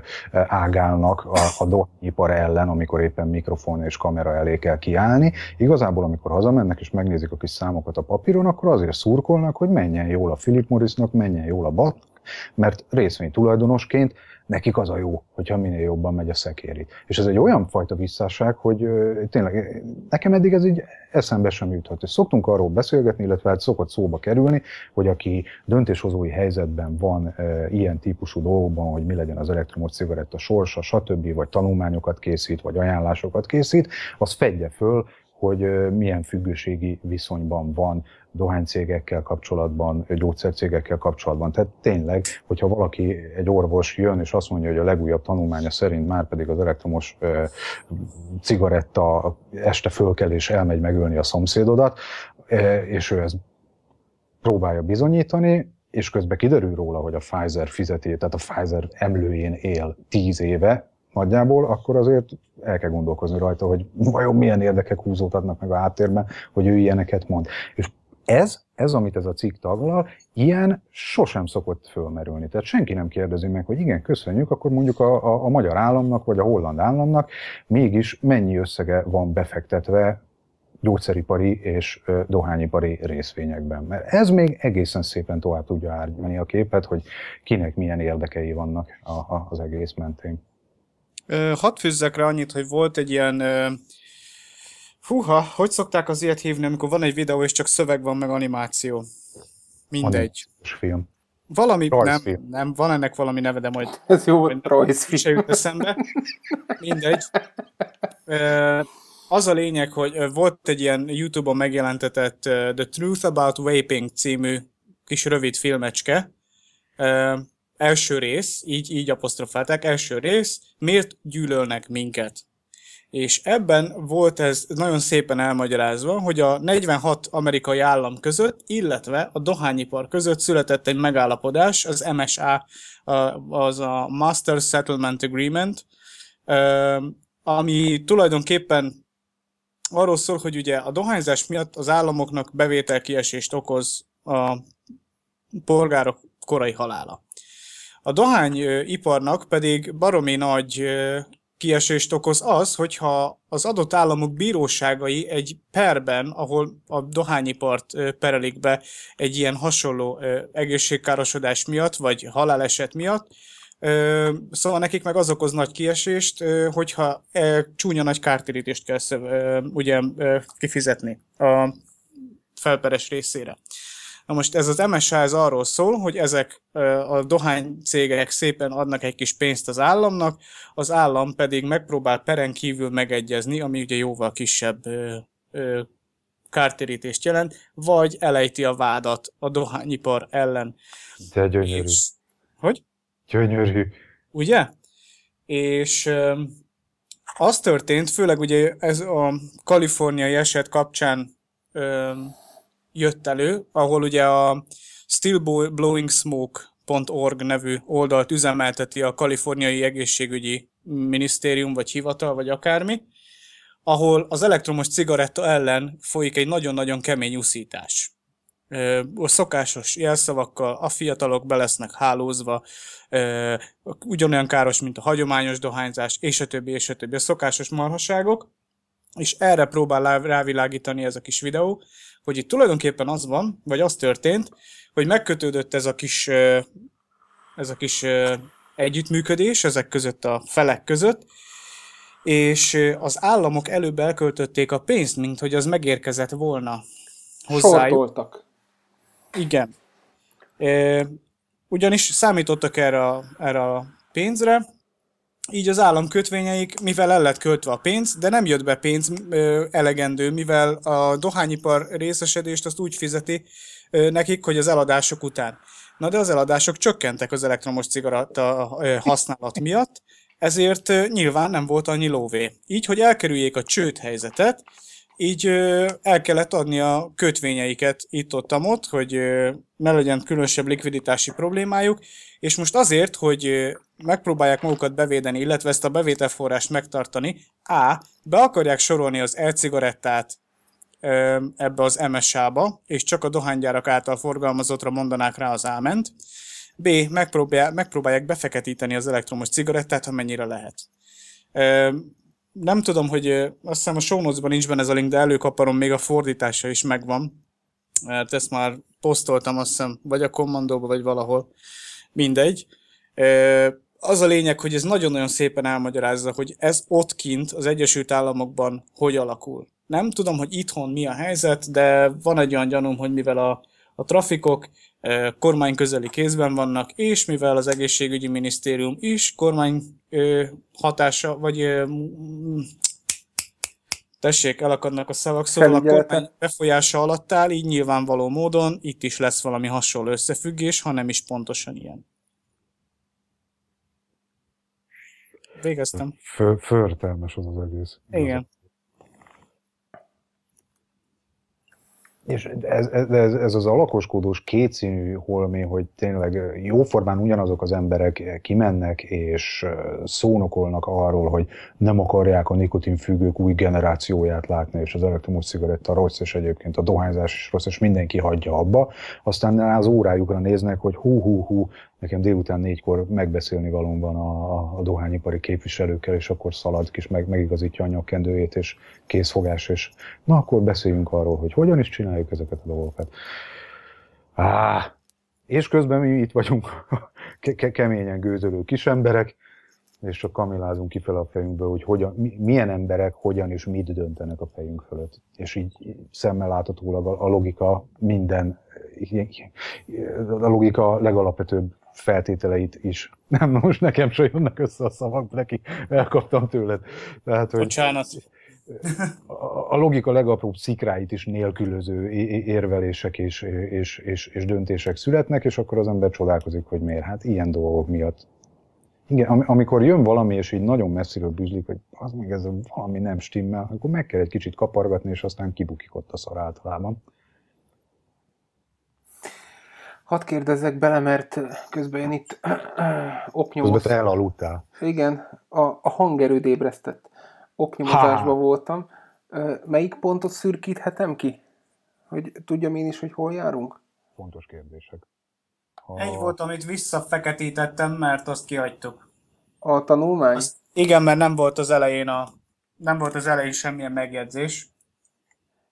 ágálnak a, a dohányipar ellen, amikor éppen mikrofon és kamera elé kell kiállni. Igazából, amikor hazamennek és megnézik a kis számokat a papíron, akkor azért szurkolnak, hogy menjen jól a Philip Morrisnak, menjen milyen jól a bank, mert részvénytulajdonosként nekik az a jó, hogyha minél jobban megy a szekéri. És ez egy olyan fajta visszásság, hogy tényleg nekem eddig ez így eszembe sem juthat. És szoktunk arról beszélgetni, illetve hát szokott szóba kerülni, hogy aki döntéshozói helyzetben van e, ilyen típusú dolgokban, hogy mi legyen az elektromos cigaretta sorsa, stb., vagy tanulmányokat készít, vagy ajánlásokat készít, az fedje föl, hogy milyen függőségi viszonyban van dohánycégekkel kapcsolatban, gyógyszercégekkel kapcsolatban. Tehát tényleg, hogyha valaki, egy orvos jön és azt mondja, hogy a legújabb tanulmánya szerint már pedig az elektromos ö, cigaretta este fölkel és elmegy megölni a szomszédodat, és ő ezt próbálja bizonyítani, és közben kiderül róla, hogy a Pfizer fizeti, tehát a Pfizer emlőjén él tíz éve, nagyjából, akkor azért el kell gondolkozni rajta, hogy vajon milyen érdekek húzódhatnak meg a háttérben, hogy ő ilyeneket mond. És ez, ez, amit ez a cikk taglal, ilyen sosem szokott fölmerülni. Tehát senki nem kérdezi meg, hogy igen, köszönjük, akkor mondjuk a, a, a magyar államnak, vagy a holland államnak mégis mennyi összege van befektetve gyógyszeripari és dohányipari részvényekben. Mert ez még egészen szépen tovább tudja árnyalni a képet, hogy kinek milyen érdekei vannak a, a, az egész mentén. Hadd fűzzek rá annyit, hogy volt egy ilyen Fúha, hogy szokták az ilyet hívni, amikor van egy videó, és csak szöveg van, meg animáció? Mindegy. Animációs film. Valami, nem, nem, van ennek valami neve, de majd... Ez jó, majd Royce film. eszembe. Mindegy. Az a lényeg, hogy volt egy ilyen YouTube-on megjelentetett The Truth About Vaping című kis rövid filmecske, első rész, így, így apostrofálták, első rész, miért gyűlölnek minket? És ebben volt ez nagyon szépen elmagyarázva, hogy a 46 amerikai állam között, illetve a dohányipar között született egy megállapodás, az MSA, az a Master Settlement Agreement, ami tulajdonképpen arról szól, hogy ugye a dohányzás miatt az államoknak bevételkiesést okoz a polgárok korai halála. A dohányiparnak pedig baromi nagy kiesést okoz az, hogyha az adott államok bíróságai egy perben, ahol a dohányipart perelik be egy ilyen hasonló egészségkárosodás miatt, vagy haláleset miatt, Szóval nekik meg az okoz nagy kiesést, hogyha csúnya nagy kártérítést kell ugye, kifizetni a felperes részére. Na most ez az MSA ez arról szól, hogy ezek a dohány cégek szépen adnak egy kis pénzt az államnak, az állam pedig megpróbál peren kívül megegyezni, ami ugye jóval kisebb kártérítést jelent, vagy elejti a vádat a dohányipar ellen. De gyönyörű. És, hogy? Gyönyörű. Ugye? És az történt, főleg ugye ez a kaliforniai eset kapcsán jött elő, ahol ugye a Still Blowing Smoke .org nevű oldalt üzemelteti a kaliforniai egészségügyi minisztérium, vagy hivatal, vagy akármi, ahol az elektromos cigaretta ellen folyik egy nagyon-nagyon kemény úszítás. A szokásos jelszavakkal a fiatalok be lesznek hálózva, ugyanolyan káros, mint a hagyományos dohányzás, és a többi, és a többi, a szokásos marhaságok és erre próbál rávilágítani ez a kis videó, hogy itt tulajdonképpen az van, vagy az történt, hogy megkötődött ez a kis, ez a kis együttműködés ezek között a felek között, és az államok előbb elköltötték a pénzt, mint hogy az megérkezett volna hozzájuk. Sortoltak. Igen. ugyanis számítottak erre erre a pénzre, így az állam kötvényeik, mivel el lett költve a pénz, de nem jött be pénz elegendő, mivel a dohányipar részesedést azt úgy fizeti nekik, hogy az eladások után. Na de az eladások csökkentek az elektromos cigaretta használat miatt, ezért nyilván nem volt annyi lóvé. Így, hogy elkerüljék a csőd helyzetet, így el kellett adni a kötvényeiket itt-ott, ott, hogy ne legyen különösebb likviditási problémájuk, és most azért, hogy megpróbálják magukat bevédeni, illetve ezt a bevételforrást megtartani, A. Be akarják sorolni az e-cigarettát ebbe az MSA-ba, és csak a dohánygyárak által forgalmazottra mondanák rá az áment. B. Megpróbálják, megpróbálják befeketíteni az elektromos cigarettát, amennyire lehet. Nem tudom, hogy azt hiszem a show nincs benne ez a link, de előkaparom, még a fordítása is megvan. Mert ezt már posztoltam, azt hiszem, vagy a kommandóba, vagy valahol. Mindegy az a lényeg, hogy ez nagyon-nagyon szépen elmagyarázza, hogy ez ott kint az Egyesült Államokban hogy alakul. Nem tudom, hogy itthon mi a helyzet, de van egy olyan gyanúm, hogy mivel a, a trafikok e, kormány közeli kézben vannak, és mivel az egészségügyi minisztérium is kormány e, hatása, vagy e, tessék, elakadnak a szavak, szóval a kormány befolyása alatt áll, így nyilvánvaló módon itt is lesz valami hasonló összefüggés, ha nem is pontosan ilyen. végeztem. förtelmes az az egész. Igen. És ez, ez, ez az alakoskodós kétszínű holmi, hogy tényleg jóformán ugyanazok az emberek kimennek és szónokolnak arról, hogy nem akarják a nikotinfüggők új generációját látni, és az elektromos cigaretta rossz, és egyébként a dohányzás is rossz, és mindenki hagyja abba. Aztán az órájukra néznek, hogy hú, hú, hú, nekem délután négykor megbeszélni valóban van a, a, dohányipari képviselőkkel, és akkor szalad kis, meg, megigazítja a nyakkendőjét, és készfogás, és na akkor beszéljünk arról, hogy hogyan is csináljuk ezeket a dolgokat. Á, és közben mi itt vagyunk ke- keményen gőzölő kisemberek, és csak kamilázunk kifelé a fejünkből, hogy hogyan, milyen emberek hogyan és mit döntenek a fejünk fölött. És így szemmel láthatólag a, a logika minden, a logika legalapvetőbb feltételeit is. Nem, most nekem se jönnek össze a szavak, neki elkaptam tőled. Tehát, hogy Bocsánat. A logika legapróbb szikráit is nélkülöző érvelések és, és, és, és döntések születnek, és akkor az ember csodálkozik, hogy miért. Hát ilyen dolgok miatt igen, am amikor jön valami, és így nagyon messziről bűzlik, hogy az még ez valami nem stimmel, akkor meg kell egy kicsit kapargatni, és aztán kibukik ott a szar általában. Hadd kérdezzek bele, mert közben én itt oknyomoztam. Közben elaludtál. Igen, a, a hangerőd ébresztett. Oknyomozásban voltam. Melyik pontot szürkíthetem ki? Hogy tudjam én is, hogy hol járunk? Fontos kérdések. Ha... Egy volt, amit visszafeketítettem, mert azt kihagytuk. A tanulmány? Azt, igen, mert nem volt az elején a... Nem volt az elején semmilyen megjegyzés.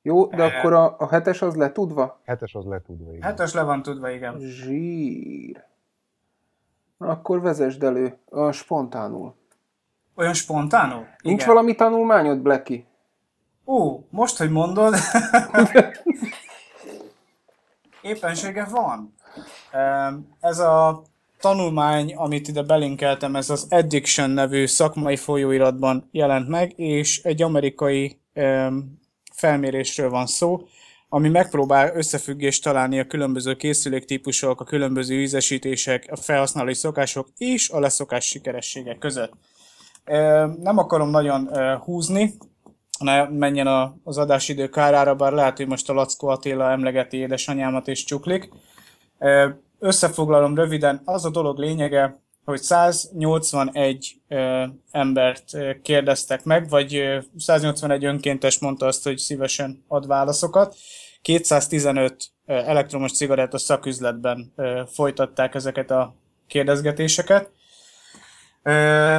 Jó, de akkor a, a hetes az le tudva? Hetes az le tudva, igen. Hetes le van tudva, igen. Zsír. Na, akkor vezesd elő, a spontánul. Olyan spontánul? Igen. Nincs valami tanulmányod, Blacky? Ó, most, hogy mondod, éppensége van. Ez a tanulmány, amit ide belinkeltem, ez az Addiction nevű szakmai folyóiratban jelent meg, és egy amerikai felmérésről van szó, ami megpróbál összefüggést találni a különböző készüléktípusok, a különböző ízesítések, a felhasználói szokások és a leszokás sikeressége között. Nem akarom nagyon húzni, ne menjen az adásidő kárára, bár lehet, hogy most a Lackó Attila emlegeti édesanyámat és csuklik. Összefoglalom röviden, az a dolog lényege, hogy 181 ö, embert ö, kérdeztek meg, vagy ö, 181 önkéntes mondta azt, hogy szívesen ad válaszokat. 215 ö, elektromos a szaküzletben ö, folytatták ezeket a kérdezgetéseket. Ö,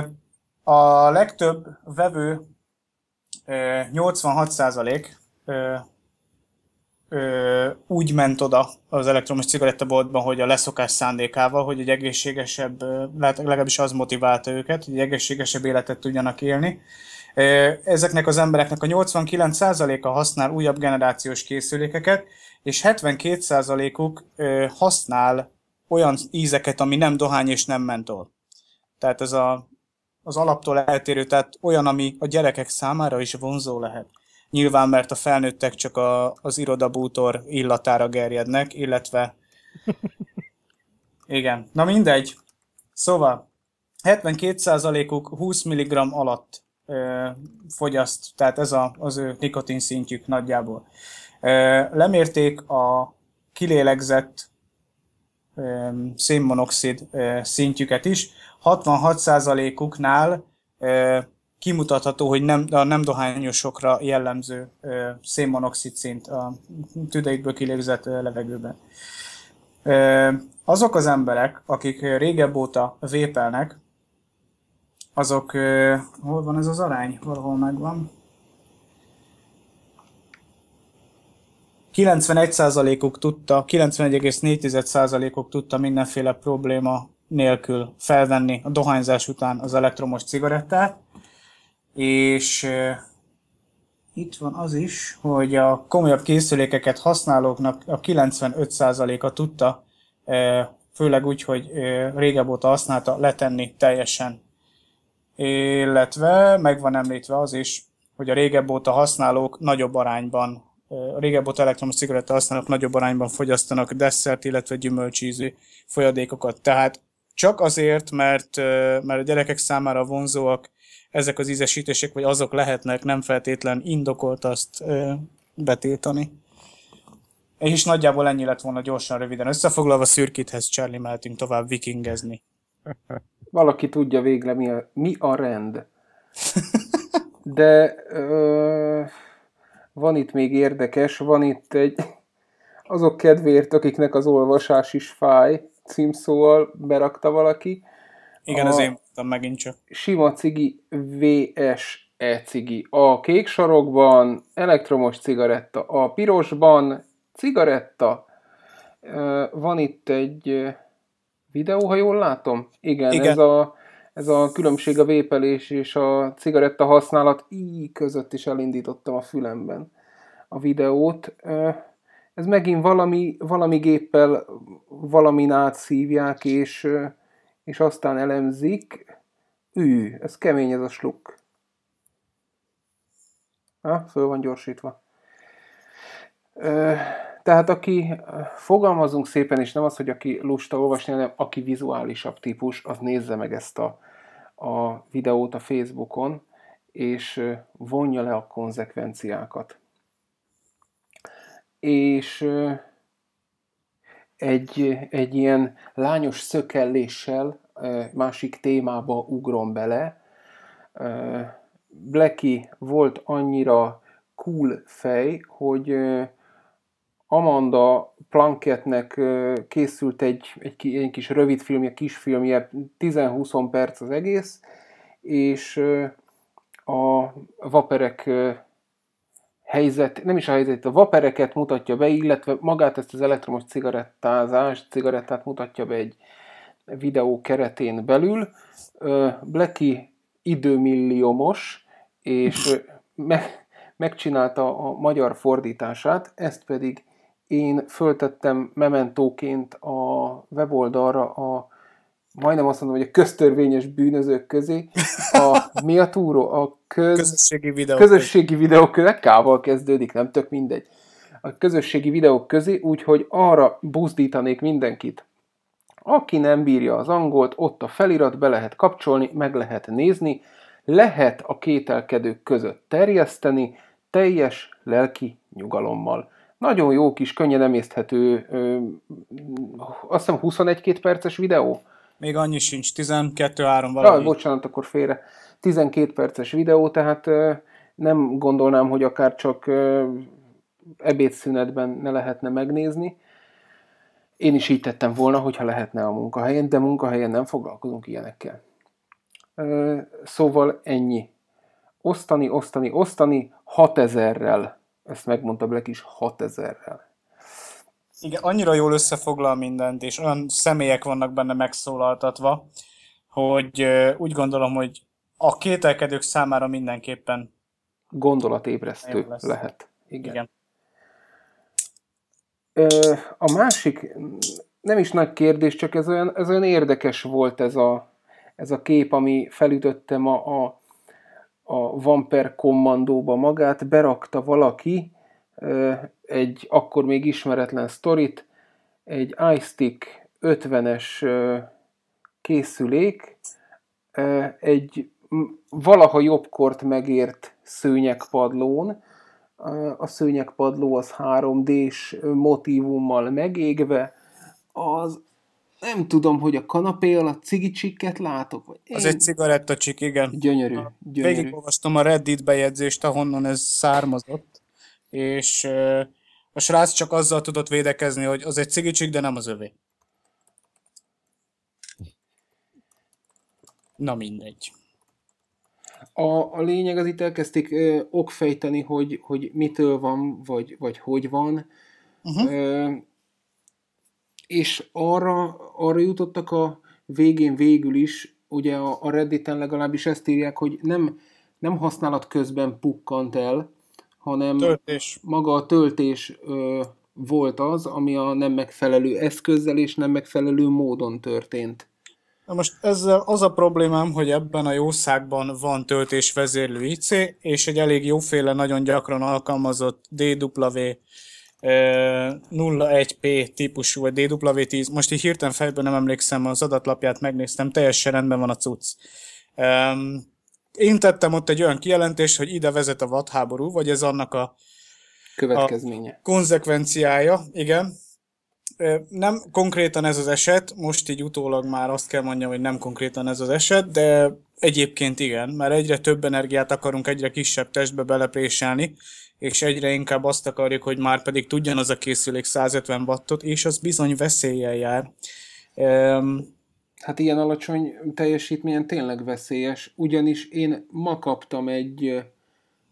a legtöbb vevő 86% ö, úgy ment oda az elektromos cigarettaboltba, hogy a leszokás szándékával, hogy egy egészségesebb, legalábbis az motiválta őket, hogy egy egészségesebb életet tudjanak élni. Ezeknek az embereknek a 89%-a használ újabb generációs készülékeket, és 72%-uk használ olyan ízeket, ami nem dohány és nem mentol. Tehát ez a, az alaptól eltérő, tehát olyan, ami a gyerekek számára is vonzó lehet. Nyilván, mert a felnőttek csak a, az irodabútor illatára gerjednek, illetve... Igen, na mindegy. Szóval, 72%-uk 20 mg alatt ö, fogyaszt, tehát ez a, az ő nikotin szintjük nagyjából. Ö, lemérték a kilélegzett ö, szénmonoxid ö, szintjüket is, 66%-uknál kimutatható, hogy nem, a nem dohányosokra jellemző ö, szénmonoxid szint a tüdeikből kilégzett levegőben. Ö, azok az emberek, akik régebb óta vépelnek, azok, ö, hol van ez az arány? Valahol megvan. 91%-uk tudta, 91,4%-uk tudta mindenféle probléma nélkül felvenni a dohányzás után az elektromos cigarettát, és itt van az is, hogy a komolyabb készülékeket használóknak a 95%-a tudta, főleg úgy, hogy régebb óta használta, letenni teljesen. Illetve meg van említve az is, hogy a régebb óta használók nagyobb arányban, a régebb óta elektromos cigaretta használók nagyobb arányban fogyasztanak desszert, illetve gyümölcsízű folyadékokat. Tehát csak azért, mert, mert a gyerekek számára vonzóak ezek az ízesítések, vagy azok lehetnek, nem feltétlen indokolt azt ö, betiltani. És nagyjából ennyi lett volna gyorsan, röviden összefoglalva, szürkíthez Charlie mehetünk tovább vikingezni. Valaki tudja végre, mi a, mi a rend. De ö, van itt még érdekes, van itt egy azok kedvéért, akiknek az olvasás is fáj, címszóval berakta valaki. Igen, a, az én láttam megint csak. Sima cigi VS e-cigi. A kék sarokban, elektromos cigaretta a pirosban, cigaretta. Van itt egy videó, ha jól látom? Igen, Igen. Ez, a, ez a különbség a vépelés és a cigaretta használat így között is elindítottam a fülemben a videót. Ez megint valami, valami géppel valamin átszívják, és és aztán elemzik. Ű, ez kemény ez a sluk. Ha, föl van gyorsítva. Ö, tehát aki, fogalmazunk szépen, és nem az, hogy aki lusta olvasni, hanem aki vizuálisabb típus, az nézze meg ezt a, a videót a Facebookon, és vonja le a konzekvenciákat. És egy, egy ilyen lányos szökelléssel másik témába ugrom bele. Blacky volt annyira cool fej, hogy Amanda Planketnek készült egy, egy, egy kis rövidfilmje, kisfilmje, 10-20 perc az egész, és a vaperek helyzet, nem is a helyzet, a vapereket mutatja be, illetve magát ezt az elektromos cigarettázást, cigarettát mutatja be egy videó keretén belül. Blacky időmilliómos, és meg, megcsinálta a magyar fordítását, ezt pedig én föltettem mementóként a weboldalra a majdnem azt mondom, hogy a köztörvényes bűnözők közé, a, mi a túró? A köz, közösségi videók közé videókövek, kával kezdődik, nem tök mindegy. A közösségi videók közé, úgyhogy arra buzdítanék mindenkit, aki nem bírja az angolt, ott a felirat be lehet kapcsolni, meg lehet nézni, lehet a kételkedők között terjeszteni, teljes lelki nyugalommal. Nagyon jó kis, könnyen emészthető, ö, azt hiszem 21-2 perces videó? Még annyi sincs, 12-3 valami. Ah, bocsánat, akkor félre. 12 perces videó, tehát ö, nem gondolnám, hogy akár csak ö, ebédszünetben ne lehetne megnézni. Én is így tettem volna, hogyha lehetne a munkahelyen, de munkahelyen nem foglalkozunk ilyenekkel. Szóval ennyi. Osztani, osztani, osztani 6000-rel. Ezt megmondta Black is 6000-rel. Igen, annyira jól összefoglal mindent, és olyan személyek vannak benne megszólaltatva, hogy úgy gondolom, hogy a kételkedők számára mindenképpen gondolatébresztő lehet. Igen. Igen. A másik, nem is nagy kérdés, csak ez olyan, ez olyan érdekes volt ez a, ez a kép, ami felütöttem a, a, a Vamper kommandóba magát, berakta valaki egy akkor még ismeretlen sztorit, egy iStick 50-es készülék, egy valaha jobbkort megért szőnyegpadlón, a szőnyegpadló az 3D-s motívummal megégve, az nem tudom, hogy a kanapé alatt cigicsikket látok. Vagy én... Az egy cigarettacsik, igen. Gyönyörű, gyönyörű. Végigolvastam a Reddit bejegyzést, ahonnan ez származott, és a srác csak azzal tudott védekezni, hogy az egy cigicsik, de nem az övé. Na mindegy. A, a lényeg az itt elkezdték ö, okfejteni, hogy, hogy mitől van, vagy, vagy hogy van. Uh-huh. Ö, és arra, arra jutottak a végén végül is, ugye a, a Redditen legalábbis ezt írják, hogy nem, nem használat közben pukkant el, hanem töltés. maga a töltés ö, volt az, ami a nem megfelelő eszközzel és nem megfelelő módon történt. Na most ezzel az a problémám, hogy ebben a jószágban van töltésvezérlő IC, és egy elég jóféle, nagyon gyakran alkalmazott DW 01P típusú, vagy DW10, most így hirtelen fejben nem emlékszem, az adatlapját megnéztem, teljesen rendben van a cucc. Én tettem ott egy olyan kijelentést, hogy ide vezet a vadháború, vagy ez annak a következménye. A konzekvenciája, igen. Nem konkrétan ez az eset, most így utólag már azt kell mondjam, hogy nem konkrétan ez az eset, de egyébként igen, mert egyre több energiát akarunk egyre kisebb testbe belepréselni, és egyre inkább azt akarjuk, hogy már pedig tudjon az a készülék 150 wattot, és az bizony veszélyel jár. Um, Hát ilyen alacsony teljesítményen tényleg veszélyes, ugyanis én ma kaptam egy,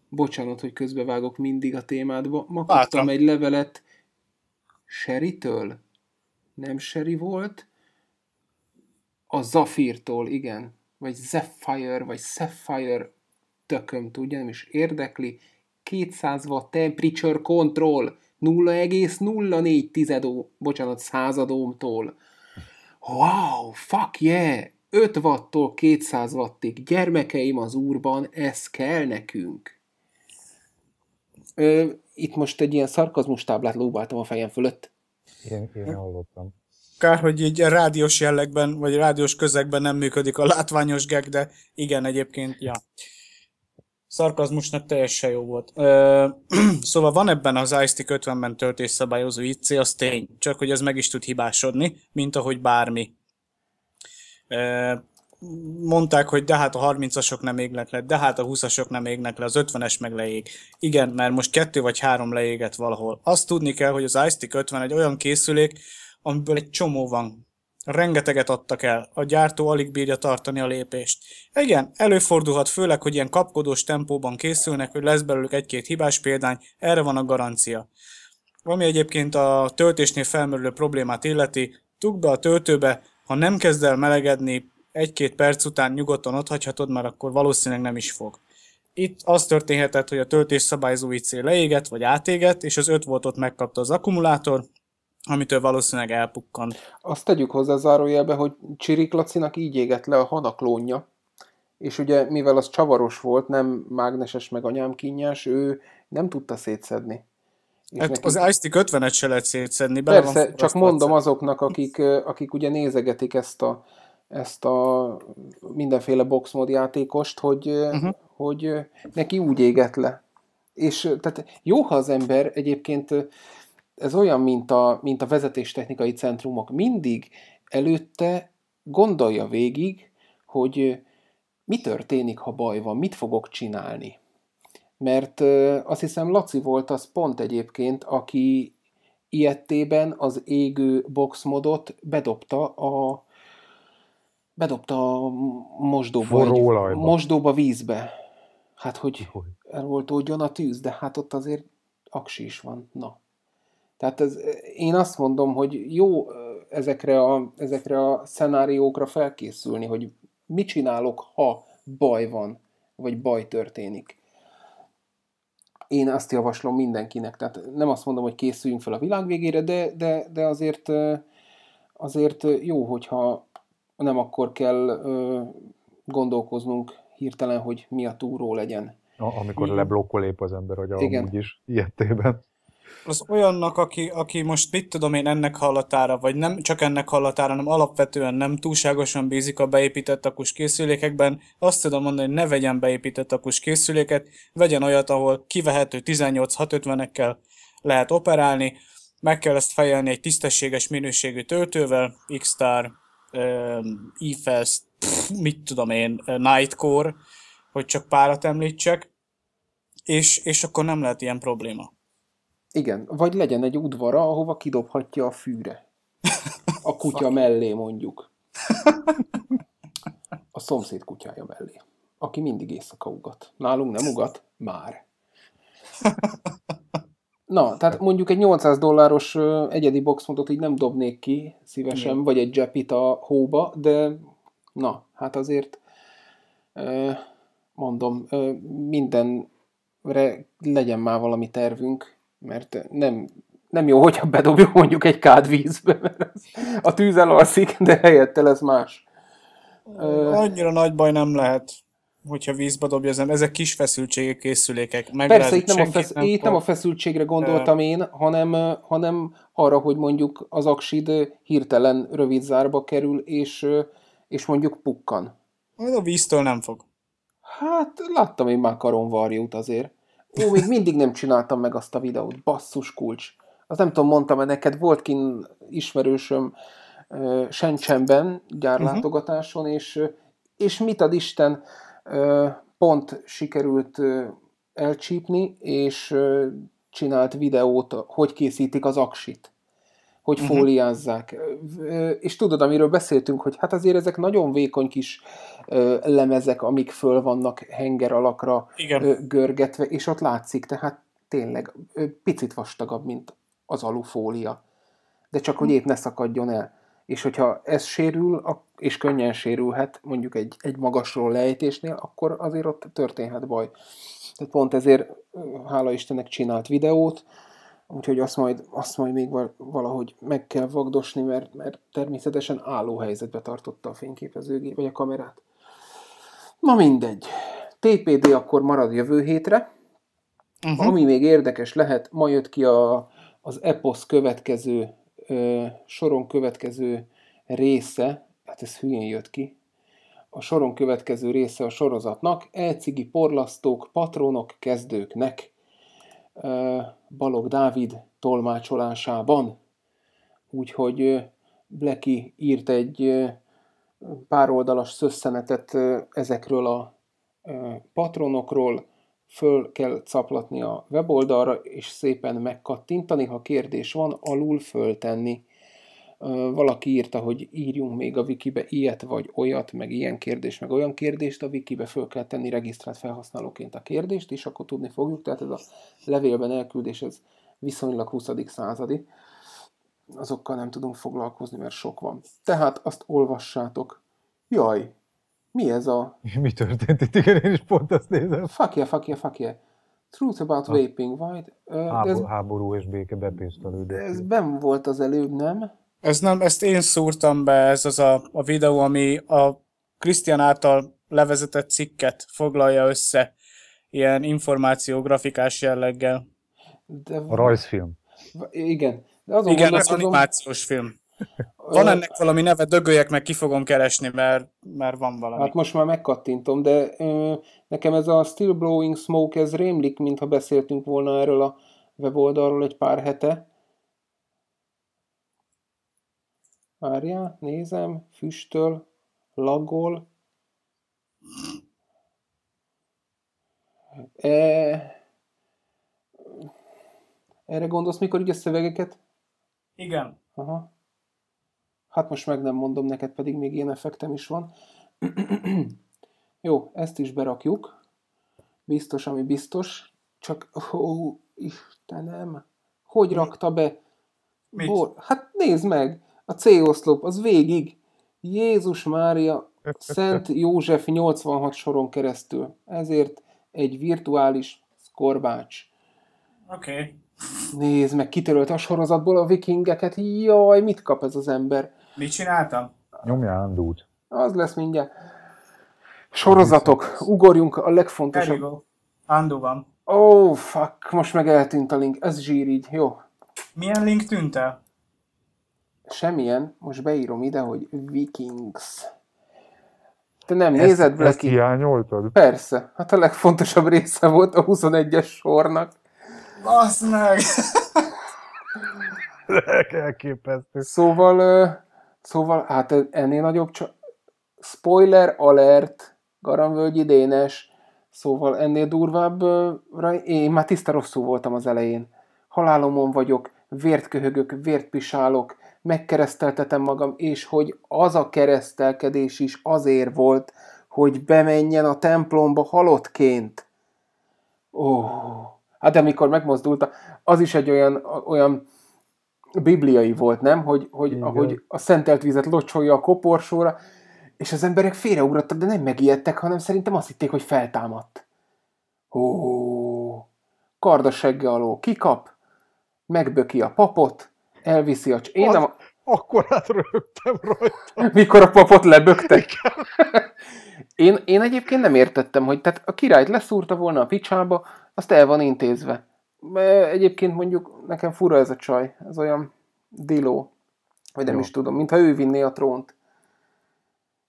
bocsánat, hogy közbevágok mindig a témádba, ma kaptam Bátran. egy levelet Sheritől? Nem Sheri volt? A Zafirtól, igen. Vagy Zephyr, vagy Sapphire, tököm tudja, nem is érdekli. 200 watt temperature control, 0,04 tizedó, bocsánat, századómtól. Wow, fuck yeah! 5 wattól 200 wattig. Gyermekeim az úrban, ez kell nekünk. Ö, itt most egy ilyen szarkazmus táblát lóbáltam a fejem fölött. Én, én hm? hallottam. Kár, hogy így rádiós jellegben, vagy rádiós közegben nem működik a látványos gag, de igen, egyébként, ja. Szarkazmusnak teljesen jó volt. Ö, szóval van ebben az iStick 50-ben töltésszabályozó IC, az tény, csak hogy ez meg is tud hibásodni, mint ahogy bármi. Ö, mondták, hogy de hát a 30-asok nem égnek le, de hát a 20-asok nem égnek le, az 50-es meg leég. Igen, mert most kettő vagy három leégett valahol. Azt tudni kell, hogy az iStick 50 egy olyan készülék, amiből egy csomó van. Rengeteget adtak el, a gyártó alig bírja tartani a lépést. Igen, előfordulhat főleg, hogy ilyen kapkodós tempóban készülnek, hogy lesz belőlük egy-két hibás példány, erre van a garancia. Ami egyébként a töltésnél felmerülő problémát illeti, tugd be a töltőbe, ha nem kezd el melegedni, egy-két perc után nyugodtan otthagyhatod, mert akkor valószínűleg nem is fog. Itt az történhetett, hogy a töltés szabályzó IC leégett vagy átégett, és az 5 voltot megkapta az akkumulátor, amitől valószínűleg elpukkant. Azt tegyük hozzá zárójelbe, hogy Csirik Lacinak így égett le a hanaklónja, és ugye mivel az csavaros volt, nem mágneses meg kínyás, ő nem tudta szétszedni. hát neki... az ice 50-et se lehet szétszedni. Bele Persze, van csak mondom azoknak, akik, akik ugye nézegetik ezt a ezt a mindenféle boxmod játékost, hogy, uh-huh. hogy neki úgy éget le. És tehát jó, ha az ember egyébként ez olyan, mint a, mint a vezetéstechnikai centrumok. Mindig előtte gondolja végig, hogy mi történik, ha baj van, mit fogok csinálni. Mert azt hiszem Laci volt az pont egyébként, aki ilyettében az égő boxmodot bedobta a, bedobta a mosdóba, egy, mosdóba vízbe. Hát, hogy eloltódjon a tűz, de hát ott azért aksi is van. Na. Tehát ez, én azt mondom, hogy jó ezekre a, ezekre a szenáriókra felkészülni, hogy mit csinálok, ha baj van, vagy baj történik. Én azt javaslom mindenkinek. Tehát nem azt mondom, hogy készüljünk fel a világ végére, de, de, de azért, azért jó, hogyha nem akkor kell ö, gondolkoznunk hirtelen, hogy mi a túró legyen. Amikor leblokkol épp az ember, hogy Igen. amúgy is ilyetében. Az olyannak, aki, aki most mit tudom én ennek hallatára, vagy nem csak ennek hallatára, hanem alapvetően nem túlságosan bízik a beépített akus készülékekben, azt tudom mondani, hogy ne vegyen beépített akus készüléket, vegyen olyat, ahol kivehető 18650-ekkel lehet operálni, meg kell ezt fejelni egy tisztességes minőségű töltővel, X-Star, IFES, mit tudom én, Nightcore, hogy csak párat említsek, és, és akkor nem lehet ilyen probléma. Igen, vagy legyen egy udvara, ahova kidobhatja a fűre. A kutya mellé mondjuk. A szomszéd kutyája mellé, aki mindig éjszaka ugat. Nálunk nem ugat, már. Na, tehát hát- mondjuk egy 800 dolláros egyedi boxmontot így nem dobnék ki szívesen, Igen. vagy egy jepit a hóba, de na, hát azért mondom, mindenre legyen már valami tervünk, mert nem, nem jó, hogyha bedobjuk mondjuk egy kád vízbe, mert a tűz elalszik, de helyette lesz más. Annyira nagy baj nem lehet hogyha vízbe dobja az ember. Ezek kis feszültségek, készülékek. Meg Persze, itt, nem a, fesz- nem, itt nem a feszültségre gondoltam de... én, hanem, hanem arra, hogy mondjuk az aksid hirtelen rövid zárba kerül, és, és mondjuk pukkan. Az a víztől nem fog. Hát, láttam én már karonvarjút azért. Ó, még mindig nem csináltam meg azt a videót. Basszus kulcs. Az nem tudom, mondtam-e neked, volt kin ismerősöm uh, Sencsenben, mhm. gyárlátogatáson, uh-huh. és, és mit ad Isten, uh, Pont sikerült elcsípni, és csinált videót, hogy készítik az aksit, hogy uh-huh. fóliázzák. És tudod, amiről beszéltünk, hogy hát azért ezek nagyon vékony kis lemezek, amik föl vannak henger alakra Igen. görgetve, és ott látszik, tehát tényleg picit vastagabb, mint az alufólia. De csak, hogy mhm. épp ne szakadjon el. És hogyha ez sérül, és könnyen sérülhet mondjuk egy, egy magasról lejtésnél, akkor azért ott történhet baj. Tehát pont ezért, hála Istennek csinált videót, úgyhogy azt majd, azt majd még valahogy meg kell vagdosni, mert, mert természetesen álló helyzetbe tartotta a fényképezőgép, vagy a kamerát. Na mindegy. TPD akkor marad jövő hétre. Uh-huh. Ami még érdekes lehet, ma jött ki a, az EPOS következő ö, soron következő része, Hát ez hülyén jött ki. A soron következő része a sorozatnak, elcigi porlasztók, patronok, kezdőknek. Balog Dávid tolmácsolásában. Úgyhogy Bleki írt egy pár oldalas szösszenetet ezekről a patronokról, föl kell caplatni a weboldalra, és szépen megkattintani, ha kérdés van, alul föltenni valaki írta, hogy írjunk még a Wikibe ilyet vagy olyat, meg ilyen kérdés, meg olyan kérdést, a Wikibe föl kell tenni regisztrált felhasználóként a kérdést, és akkor tudni fogjuk, tehát ez a levélben elküldés, ez viszonylag 20. századi, azokkal nem tudunk foglalkozni, mert sok van. Tehát azt olvassátok. Jaj, mi ez a... Mi történt itt? Igen, én is pont azt nézem. Fuck yeah, fuck yeah, fuck yeah. Truth about a... Ah. vaping, vagy? Right? Uh, háború, ez... háború és béke bepésztelődött. Ez ben volt az előbb, nem? Ez nem, ezt én szúrtam be, ez az a, a videó, ami a Krisztián által levezetett cikket foglalja össze ilyen információ grafikás jelleggel. De... A rajzfilm. Igen. De azon Igen, ez animációs film. Van ennek valami neve, dögöljek meg, ki fogom keresni, mert, mert van valami. Hát most már megkattintom, de ö, nekem ez a Still Blowing Smoke, ez rémlik, mintha beszéltünk volna erről a weboldalról egy pár hete, Várjál, nézem, füstöl, lagol. E... Erre gondolsz, mikor így a szövegeket? Igen. Aha. Hát most meg nem mondom neked, pedig még ilyen effektem is van. Jó, ezt is berakjuk. Biztos, ami biztos. Csak, ó, Istenem, hogy rakta be? Mit? Hát nézd meg! A C-oszlop, az végig. Jézus Mária, Szent József 86 soron keresztül. Ezért egy virtuális szkorbács. Oké. Okay. Nézd meg, kitörölt a sorozatból a vikingeket. Jaj, mit kap ez az ember? Mit csináltam? Nyomjál andút. Az lesz mindjárt. Sorozatok. Ugorjunk a legfontosabb. Andu van. Oh, fuck, most meg eltűnt a link. Ez így, jó. Milyen link tűnt el? semmilyen, most beírom ide, hogy Vikings. Te nem ezt, nézed Blacky? Ezt hiányoltad? Persze, hát a legfontosabb része volt a 21-es sornak. Basz meg! Elképesztő. Szóval, szóval, hát ennél nagyobb csak... Spoiler alert, Garamvölgyi Dénes, szóval ennél durvább, én már tiszta rosszul voltam az elején. Halálomon vagyok, vért köhögök, vért pisálok, megkereszteltetem magam, és hogy az a keresztelkedés is azért volt, hogy bemenjen a templomba halottként. Ó, oh, hát amikor megmozdult, az is egy olyan, olyan bibliai volt, nem? Hogy, hogy ahogy a szentelt vizet locsolja a koporsóra, és az emberek félreugrottak, de nem megijedtek, hanem szerintem azt hitték, hogy feltámadt. Ó, oh, kardasegge alól kikap, megböki a papot, Elviszi a... Én az, nem... Akkor hát rögtem rajta. Mikor a papot lebögtek. én, én egyébként nem értettem, hogy tehát a királyt leszúrta volna a picsába, azt el van intézve. Egyébként mondjuk nekem fura ez a csaj, ez olyan diló, vagy nem Jó. is tudom, mintha ő vinné a trónt.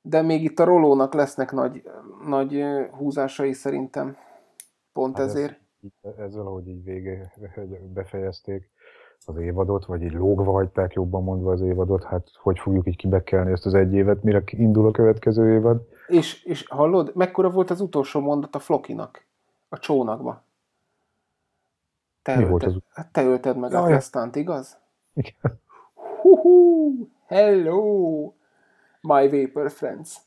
De még itt a rolónak lesznek nagy, nagy húzásai szerintem. Pont hát ezért. Ez, ezzel, ahogy így vége befejezték, az évadot, vagy így lógva hagyták jobban mondva az évadot, hát hogy fogjuk így kibekelni ezt az egy évet, mire indul a következő évad. És, és hallod, mekkora volt az utolsó mondat a Flokinak, a csónakba? Te, Mi volt az... hát te ölted meg Jaj. a Prestant, igaz? Igen. Hú, hello, my vapor friends.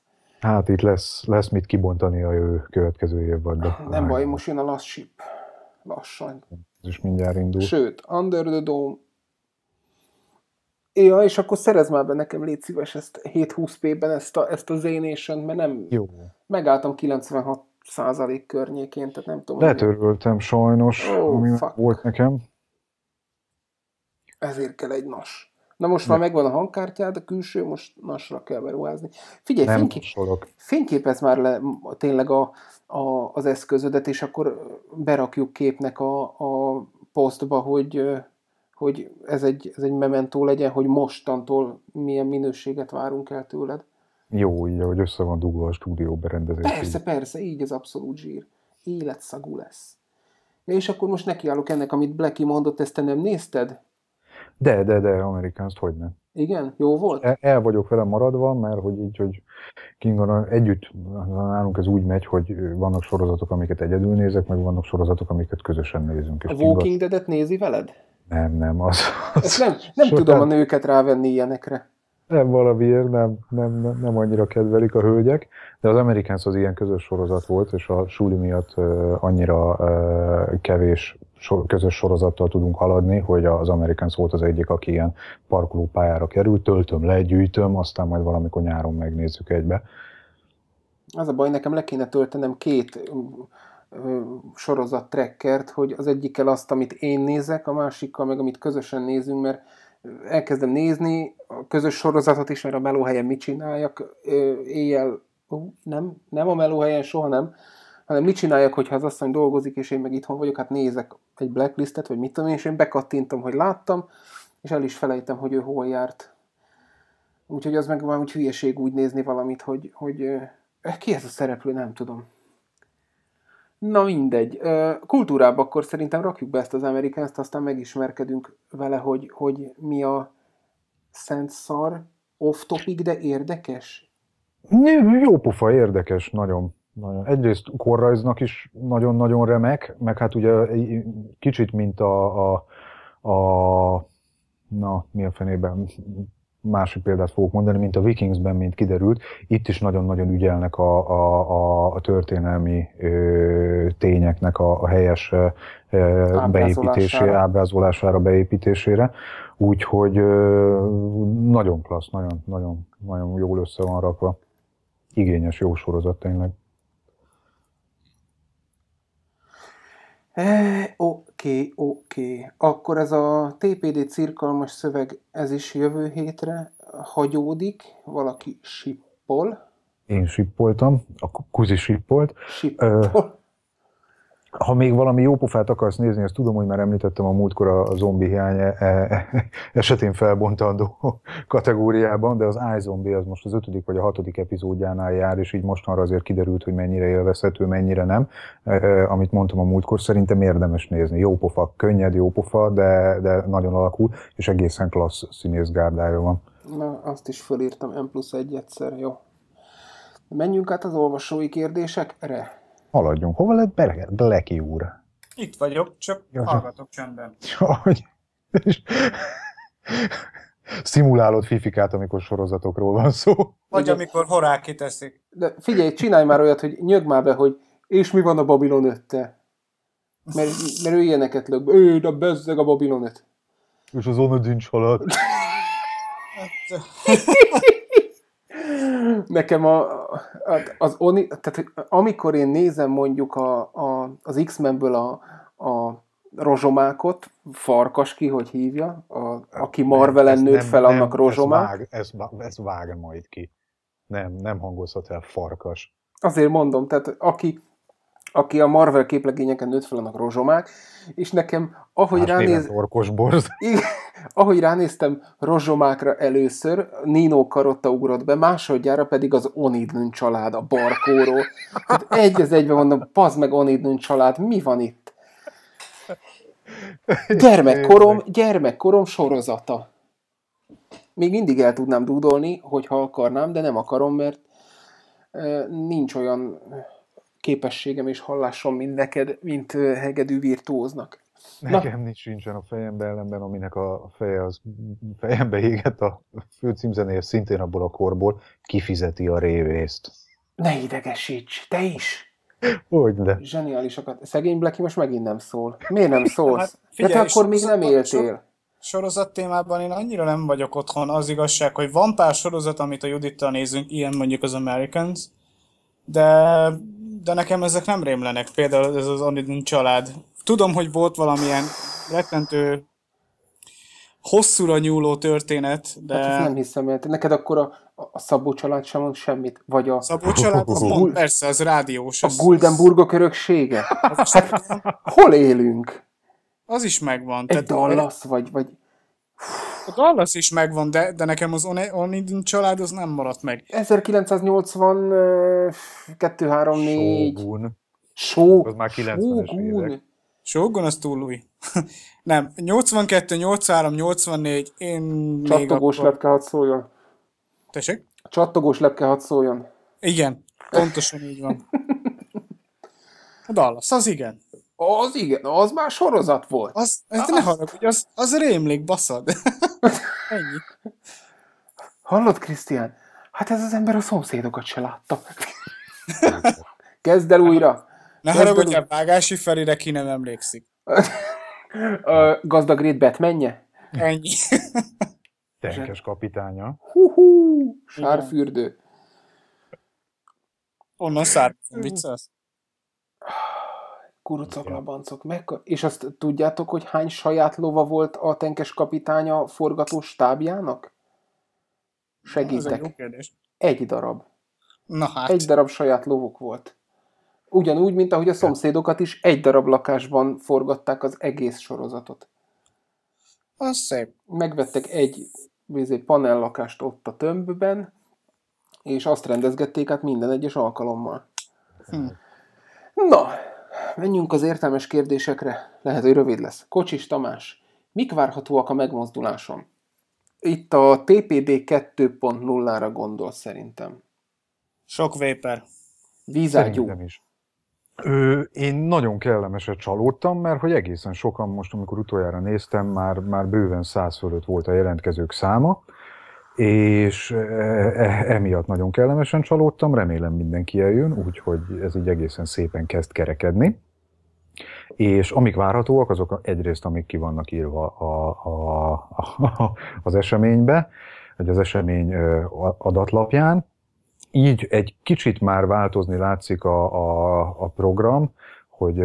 Hát itt lesz, lesz mit kibontani a jövő következő évben. Nem baj, most jön a last ship. Lassan. Ez is mindjárt indul. Sőt, Under the Dome. Ja, és akkor szerez már be nekem, légy szíves, ezt 720p-ben ezt a, ezt a z mert nem... Jó. Megálltam 96 százalék környékén, tehát nem tudom. Letöröltem sajnos, oh, ami fuck. volt nekem. Ezért kell egy nas. Na most már megvan a hangkártyád, a külső, most nasra kell beruházni. Figyelj, fénykép, fényképez már le tényleg a, a, az eszközödet, és akkor berakjuk képnek a, a posztba, hogy, hogy ez egy, ez egy mementó legyen, hogy mostantól milyen minőséget várunk el tőled. Jó, így, hogy össze van dugva a stúdió berendezés. Persze, így. persze, így az abszolút zsír. Életszagú lesz. És akkor most nekiállok ennek, amit Blacky mondott, ezt te nem nézted? De, de, de, Amerikánszt, hogy nem. Igen? Jó volt? El, el vagyok vele maradva, mert hogy így, hogy Kinga együtt nálunk ez úgy megy, hogy vannak sorozatok, amiket egyedül nézek, meg vannak sorozatok, amiket közösen nézünk. És a Walking Kinga... Dead-et nézi veled? Nem, nem, az... az nem nem sokan... tudom a hát- nőket rávenni ilyenekre. Nem valamiért, nem, nem, nem, nem annyira kedvelik a hölgyek, de az Americans az ilyen közös sorozat volt, és a súli miatt uh, annyira uh, kevés sor, közös sorozattal tudunk haladni, hogy az American szólt az egyik, aki ilyen parkolópályára került, töltöm le, gyűjtöm, aztán majd valamikor nyáron megnézzük egybe. Az a baj, nekem le kéne töltenem két sorozat trekkert, hogy az egyikkel azt, amit én nézek, a másikkal meg amit közösen nézünk, mert elkezdem nézni a közös sorozatot is, mert a melóhelyen mit csináljak, éjjel, ó, nem, nem a melóhelyen, soha nem, hanem mit csináljak, hogyha az asszony dolgozik, és én meg itthon vagyok, hát nézek egy blacklistet, vagy mit tudom én, és én bekattintom, hogy láttam, és el is felejtem, hogy ő hol járt. Úgyhogy az meg van úgy hülyeség úgy nézni valamit, hogy, hogy ki ez a szereplő, nem tudom. Na mindegy. Kultúrába akkor szerintem rakjuk be ezt az ezt aztán megismerkedünk vele, hogy, hogy mi a szent szar, off-topic, de érdekes. Jó pofa, érdekes, nagyon. Nagyon. Egyrészt korrajznak is nagyon-nagyon remek, meg hát ugye kicsit, mint a, a, a na, mi a fenében másik példát fogok mondani, mint a Vikingsben, mint kiderült, itt is nagyon-nagyon ügyelnek a, a, a történelmi ö, tényeknek a, a helyes ö, ábrázolására. beépítésére, ábrázolására, beépítésére. Úgyhogy ö, nagyon klassz, nagyon, nagyon, nagyon jól össze van rakva. Igényes jó sorozat tényleg. Oké, okay, oké. Okay. Akkor ez a TPD cirkalmas szöveg, ez is jövő hétre hagyódik, valaki sippol. Én sippoltam, a kuzi sippolt. Sippol. Ö, ha még valami jó pofát akarsz nézni, azt tudom, hogy már említettem a múltkor a, zombi hiány e, e, e, esetén felbontandó kategóriában, de az iZombi az most az ötödik vagy a hatodik epizódjánál jár, és így mostanra azért kiderült, hogy mennyire élvezhető, mennyire nem. amit mondtam a múltkor, szerintem érdemes nézni. Jó pofa, könnyed, jó pofa, de, de nagyon alakul, és egészen klassz színészgárdája van. Na, azt is fölírtam, M plusz egy egyszer, jó. Menjünk át az olvasói kérdésekre. Haladjunk. Hova lett Bleki úr? Itt vagyok, csak ja, hallgatok csendben. Hogy... Szimulálod fifikát, amikor sorozatokról van szó. Vagy Igen. amikor horák kiteszik. De figyelj, csinálj már olyat, hogy nyög már be, hogy és mi van a Babilon 5 -te? Mert, mert ő ilyeneket lök. Ő, de bezzeg a Babilon 5. És az onodincs halad. Hát, nekem a, az oni, tehát, amikor én nézem mondjuk a, a, az X-Menből a, a rozsomákot, ki, hogy hívja, a, aki Marvelen nőtt fel, annak rozsomák. Ez vág, ez, ez vág majd ki. Nem, nem hangozhat el farkas. Azért mondom, tehát aki, aki a Marvel képlegényeken nőtt fel, annak rozsomák, és nekem, ahogy hát Más ránéz... Orkos borz. Igen, ahogy ránéztem rozsomákra először, Nino Karotta ugrott be, másodjára pedig az Onidnyn család a barkóról. Hát egy az egyben mondom, pazd meg Onidnyn család, mi van itt? Gyermekkorom, gyermekkorom sorozata. Még mindig el tudnám dúdolni, hogyha akarnám, de nem akarom, mert nincs olyan képességem és hallásom, mint neked, mint hegedű virtuóznak. Nekem Na. nincs sincsen a fejembe ellenben, aminek a feje az fejembe égett a főcímzenéje szintén abból a korból, kifizeti a révészt. Ne idegesíts, te is! Hogy de. Zseniálisokat. Szegény Blacky most megint nem szól. Miért nem hát szólsz? Hát, figyelj, de te akkor még nem éltél. Sorozat témában én annyira nem vagyok otthon. Az igazság, hogy van pár sorozat, amit a Judittal nézünk, ilyen mondjuk az Americans, de, de nekem ezek nem rémlenek. Például ez az Onidun család tudom, hogy volt valamilyen rettentő hosszúra nyúló történet, de... Hát nem hiszem, mert neked akkor a, a Szabó család sem mond semmit, vagy a... Szabó család, az mond, persze, az rádiós. A az, öröksége? Hát, hol élünk? Az is megvan. Egy tehát, Dallas, vagy, vagy... A Dallas is megvan, de, de nekem az Onidin család az nem maradt meg. 1980 4 Shogun. Shogun. Az már 90-es évek. Shogun az túl új. nem, 82, 83, 84, én Csattogós akkor... lepke szóljon. Tessék? Csattogós lepke hadd szóljon. Igen, pontosan így van. A Dallas, az igen. Az igen, az már sorozat volt. Az, hát az ne haragudj, az, az rémlik, baszad. Ennyi. Hallod, Krisztián? Hát ez az ember a szomszédokat se látta. Kezd el újra. Ne haragudj, a vágási felére ki nem emlékszik. a gazdag Reed Batmanje? Ennyi. Tenkes kapitánya. Hú-hú, sárfürdő. Onnan szár, viccelsz? Kurucok, labancok, meg. És azt tudjátok, hogy hány saját lova volt a tenkes kapitánya forgató stábjának? Segítek. Na, egy, egy darab. Na hát. Egy darab saját lovuk volt. Ugyanúgy, mint ahogy a szomszédokat is egy darab lakásban forgatták az egész sorozatot. Az szép. Megvettek egy, panel panellakást ott a tömbben, és azt rendezgették át minden egyes alkalommal. Hm. Na, menjünk az értelmes kérdésekre. Lehet, hogy rövid lesz. Kocsis Tamás, mik várhatóak a megmozduláson? Itt a TPD 2.0-ra gondol szerintem. Sok véper. Vízágyú. Szerintem is. Ö, én nagyon kellemeset csalódtam, mert hogy egészen sokan most, amikor utoljára néztem, már, már bőven száz fölött volt a jelentkezők száma, és e, e, emiatt nagyon kellemesen csalódtam, remélem mindenki eljön, úgyhogy ez így egészen szépen kezd kerekedni. És amik várhatóak, azok egyrészt, amik ki vannak írva a, a, a, az eseménybe, vagy az esemény adatlapján, így egy kicsit már változni látszik a, a, a program, hogy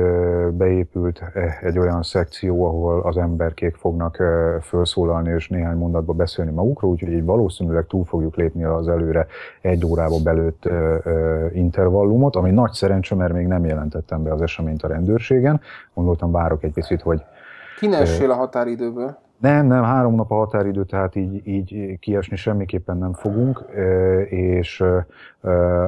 beépült e, egy olyan szekció, ahol az emberkék fognak felszólalni és néhány mondatba beszélni magukról, úgyhogy így valószínűleg túl fogjuk lépni az előre egy órába belőtt intervallumot, ami nagy szerencse, mert még nem jelentettem be az eseményt a rendőrségen. Gondoltam, várok egy picit, hogy... Kinesél a határidőből? Nem, nem, három nap a határidő, tehát így, így kiesni semmiképpen nem fogunk, és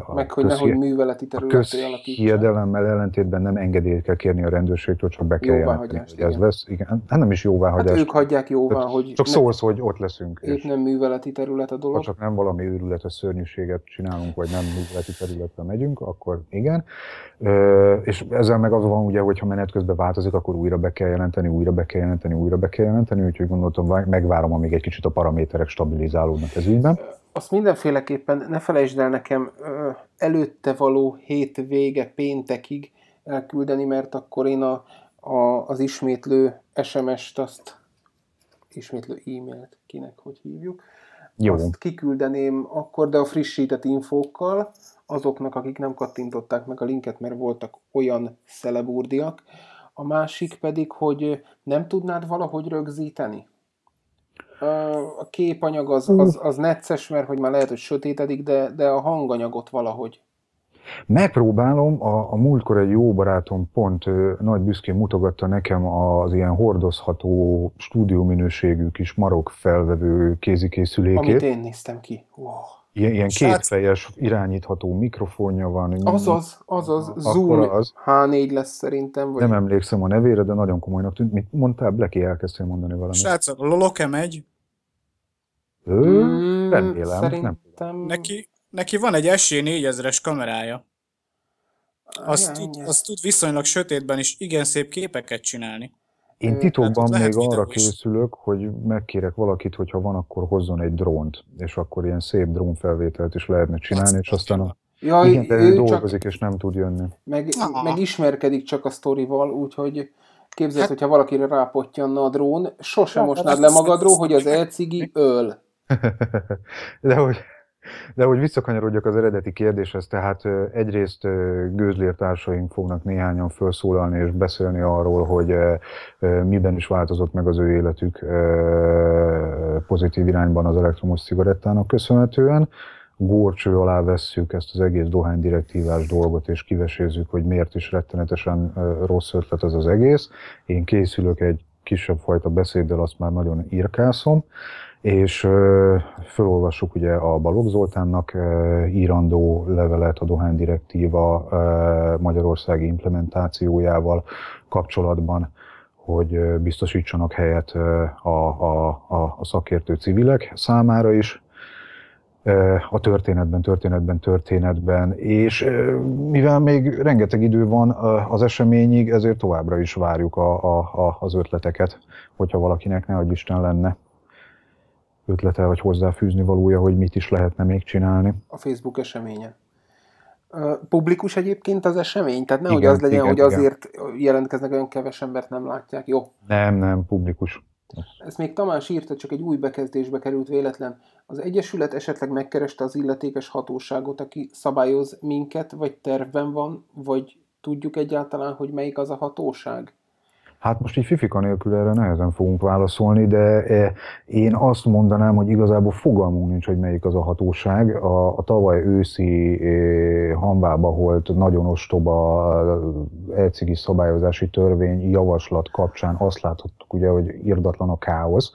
a Meg, hogy nehogy műveleti területé alakítsák. ellentétben nem engedélyt kell kérni a rendőrségtől, csak be kell jelenteni, hogy ez lesz. Igen, hát nem is jóváhagyás. Hát ők hagyják jóvá, tehát hogy... Csak szólsz, hogy ott leszünk. Épp nem műveleti terület a dolog. Ha csak nem valami a szörnyűséget csinálunk, vagy nem műveleti területre megyünk, akkor igen. És ezzel meg az van ugye, hogyha menet közben változik, akkor újra be kell jelenteni, újra be kell jelenteni, újra be kell jelenteni, úgyhogy úgyhogy gondoltam, megvárom, amíg egy kicsit a paraméterek stabilizálódnak ez ügyben. Azt mindenféleképpen ne felejtsd el nekem előtte való hétvége péntekig elküldeni, mert akkor én a, a, az ismétlő SMS-t, azt ismétlő e-mailt, kinek hogy hívjuk, Jó. azt kiküldeném akkor, de a frissített infókkal azoknak, akik nem kattintották meg a linket, mert voltak olyan szelebúrdiak, a másik pedig, hogy nem tudnád valahogy rögzíteni? A képanyag az, az, az necces, mert hogy már lehet, hogy sötétedik, de, de a hanganyagot valahogy. Megpróbálom, a, a múltkor egy jó barátom pont ö, nagy büszkén mutogatta nekem az ilyen hordozható, stúdióminőségű kis marok felvevő kézikészülékét. Amit én néztem ki. Wow. Ilyen, ilyen kétfejes irányítható mikrofonja van. Azaz, azaz, Zoom az, H4 lesz szerintem. Vagy... Nem emlékszem a nevére, de nagyon komolynak tűnt. Mit mondtál? Blackie elkezdtél mondani valamit. Srácok, Loloke megy. Ő? Mm, remélem. Szerintem... Nem. Neki, neki van egy SC4000-es kamerája. Azt, tud, azt tud viszonylag sötétben is igen szép képeket csinálni. Én hát titokban hát még arra is. készülök, hogy megkérek valakit, hogyha van, akkor hozzon egy drónt, és akkor ilyen szép drónfelvételt is lehetne csinálni, és aztán a... Ja, igen, ő, dolgozik, dolgozik, és nem tud jönni. Meg, meg ismerkedik csak a sztorival, úgyhogy képzeld, hát, hogyha valakire rápottyanna a drón, sosem mosnád le magadról, hogy az elcigi öl. de hogy... De hogy visszakanyarodjak az eredeti kérdéshez, tehát egyrészt gőzlértársaink fognak néhányan felszólalni és beszélni arról, hogy miben is változott meg az ő életük pozitív irányban az elektromos cigarettának köszönhetően górcső alá vesszük ezt az egész dohánydirektívás dolgot, és kivesézzük, hogy miért is rettenetesen rossz ötlet ez az egész. Én készülök egy kisebb fajta beszéddel, azt már nagyon írkászom és felolvassuk ugye a Balogh Zoltánnak írandó levelet a Dohány Direktíva Magyarországi implementációjával kapcsolatban, hogy biztosítsanak helyet a, a, a, a szakértő civilek számára is a történetben, történetben, történetben, és mivel még rengeteg idő van az eseményig, ezért továbbra is várjuk a, a, a, az ötleteket, hogyha valakinek ne Isten lenne ötlete vagy hozzáfűzni valója, hogy mit is lehetne még csinálni. A Facebook eseménye. Publikus egyébként az esemény? Tehát nehogy az legyen, igen, hogy azért igen. jelentkeznek olyan keves embert nem látják, jó? Nem, nem, publikus. Ezt még Tamás írta, csak egy új bekezdésbe került véletlen. Az Egyesület esetleg megkereste az illetékes hatóságot, aki szabályoz minket, vagy tervben van, vagy tudjuk egyáltalán, hogy melyik az a hatóság? Hát most így fifika nélkül erre nehezen fogunk válaszolni, de e, én azt mondanám, hogy igazából fogalmunk nincs, hogy melyik az a hatóság. A, a tavaly őszi e, hambába holt nagyon ostoba e, elcigi szabályozási törvény javaslat kapcsán azt láthattuk, ugye, hogy irdatlan a káosz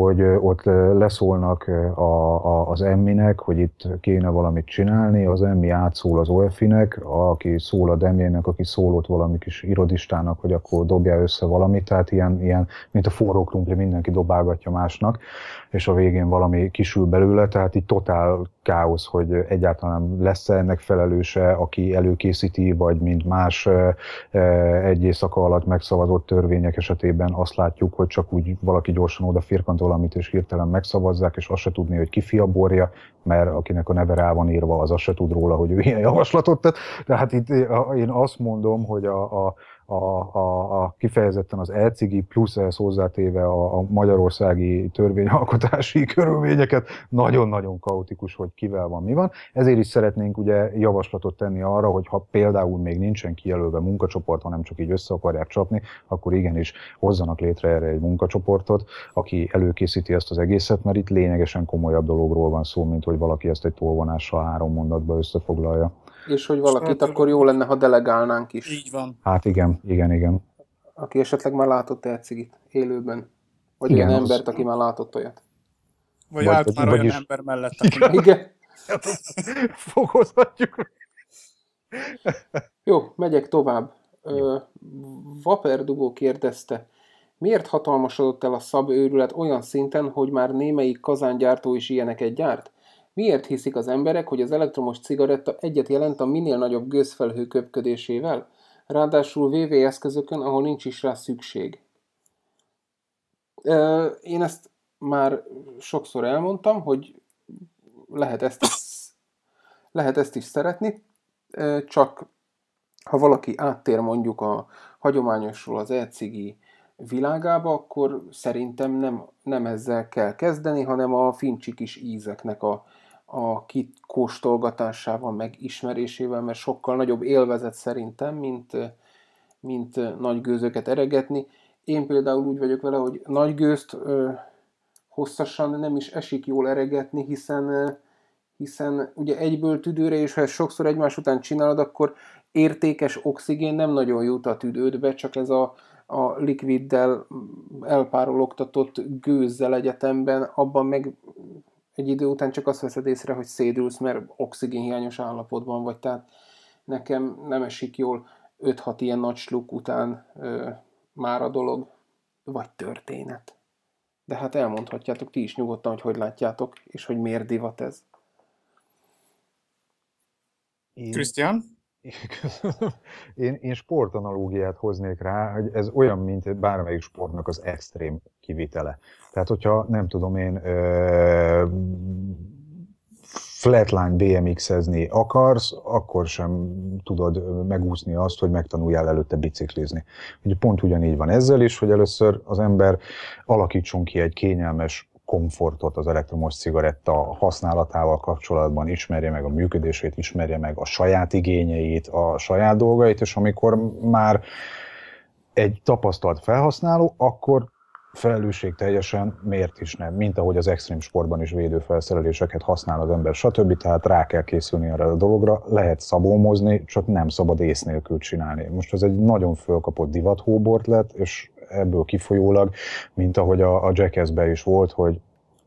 hogy ott leszólnak a, a, az Emminek, hogy itt kéne valamit csinálni, az Emmi átszól az Olfinek, aki szól a Demjének, aki szólott valami kis irodistának, hogy akkor dobja össze valamit, tehát ilyen, ilyen mint a forró krumpli, mindenki dobálgatja másnak, és a végén valami kisül belőle, tehát itt totál káosz, hogy egyáltalán lesz -e ennek felelőse, aki előkészíti, vagy mint más egy éjszaka alatt megszavazott törvények esetében azt látjuk, hogy csak úgy valaki gyorsan odafirkant valamit, és hirtelen megszavazzák, és azt se tudni, hogy ki borja, mert akinek a neve rá van írva, az azt se tud róla, hogy ő ilyen javaslatot tett. Tehát itt eh, én azt mondom, hogy a, a a, a, a kifejezetten az elcigi, plusz ehhez hozzátéve a, a magyarországi törvényalkotási körülményeket, nagyon-nagyon kaotikus, hogy kivel van, mi van. Ezért is szeretnénk ugye javaslatot tenni arra, hogy ha például még nincsen kijelölve munkacsoport, hanem csak így össze akarják csapni, akkor igenis hozzanak létre erre egy munkacsoportot, aki előkészíti ezt az egészet, mert itt lényegesen komolyabb dologról van szó, mint hogy valaki ezt egy tolvonással három mondatba összefoglalja és hogy valakit Sőt, hát- akkor jó lenne, ha delegálnánk is. Így van. Hát igen, igen, igen. Aki esetleg már látott egy cigit élőben. Vagy igen, olyan az... embert, aki már látott olyat. Vagy, vagy állt már vagyis... olyan ember mellett, aki már... Igen. Fokozhatjuk. Jó, megyek tovább. Ö, Vaperdugó kérdezte, miért hatalmasodott el a szabőrület olyan szinten, hogy már némelyik kazángyártó is ilyeneket gyárt? Miért hiszik az emberek, hogy az elektromos cigaretta egyet jelent a minél nagyobb gőzfelhő köpködésével, ráadásul VV eszközökön, ahol nincs is rá szükség? Én ezt már sokszor elmondtam, hogy lehet ezt is, lehet ezt is szeretni, csak ha valaki áttér mondjuk a hagyományosról az e világába, akkor szerintem nem, nem ezzel kell kezdeni, hanem a fincsik is ízeknek a a kikóstolgatásával, meg ismerésével, mert sokkal nagyobb élvezet szerintem, mint, mint nagy gőzöket eregetni. Én például úgy vagyok vele, hogy nagy gőzt ö, hosszasan nem is esik jól eregetni, hiszen ö, hiszen ugye egyből tüdőre, és ha ezt sokszor egymás után csinálod, akkor értékes oxigén nem nagyon jut a tüdődbe, csak ez a, a likviddel elpárologtatott gőzzel egyetemben, abban meg egy idő után csak azt veszed észre, hogy szédülsz, mert oxigénhiányos állapotban vagy, tehát nekem nem esik jól 5-6 ilyen nagy sluk után ö, már a dolog, vagy történet. De hát elmondhatjátok ti is nyugodtan, hogy hogy látjátok, és hogy miért divat ez. Én... Én, én sportanalógiát hoznék rá, hogy ez olyan, mint bármelyik sportnak az extrém kivitele. Tehát, hogyha nem tudom én ö, flatline BMX-ezni akarsz, akkor sem tudod megúszni azt, hogy megtanuljál előtte biciklizni. Ugye pont ugyanígy van ezzel is, hogy először az ember alakítson ki egy kényelmes komfortot az elektromos cigaretta használatával kapcsolatban, ismerje meg a működését, ismerje meg a saját igényeit, a saját dolgait, és amikor már egy tapasztalt felhasználó, akkor felelősség teljesen miért is nem, mint ahogy az extrém sportban is védőfelszereléseket használ az ember, stb. Tehát rá kell készülni erre a dologra, lehet szabómozni, csak nem szabad ész nélkül csinálni. Most ez egy nagyon fölkapott divathóbort lett, és ebből kifolyólag, mint ahogy a, a Jackassben is volt, hogy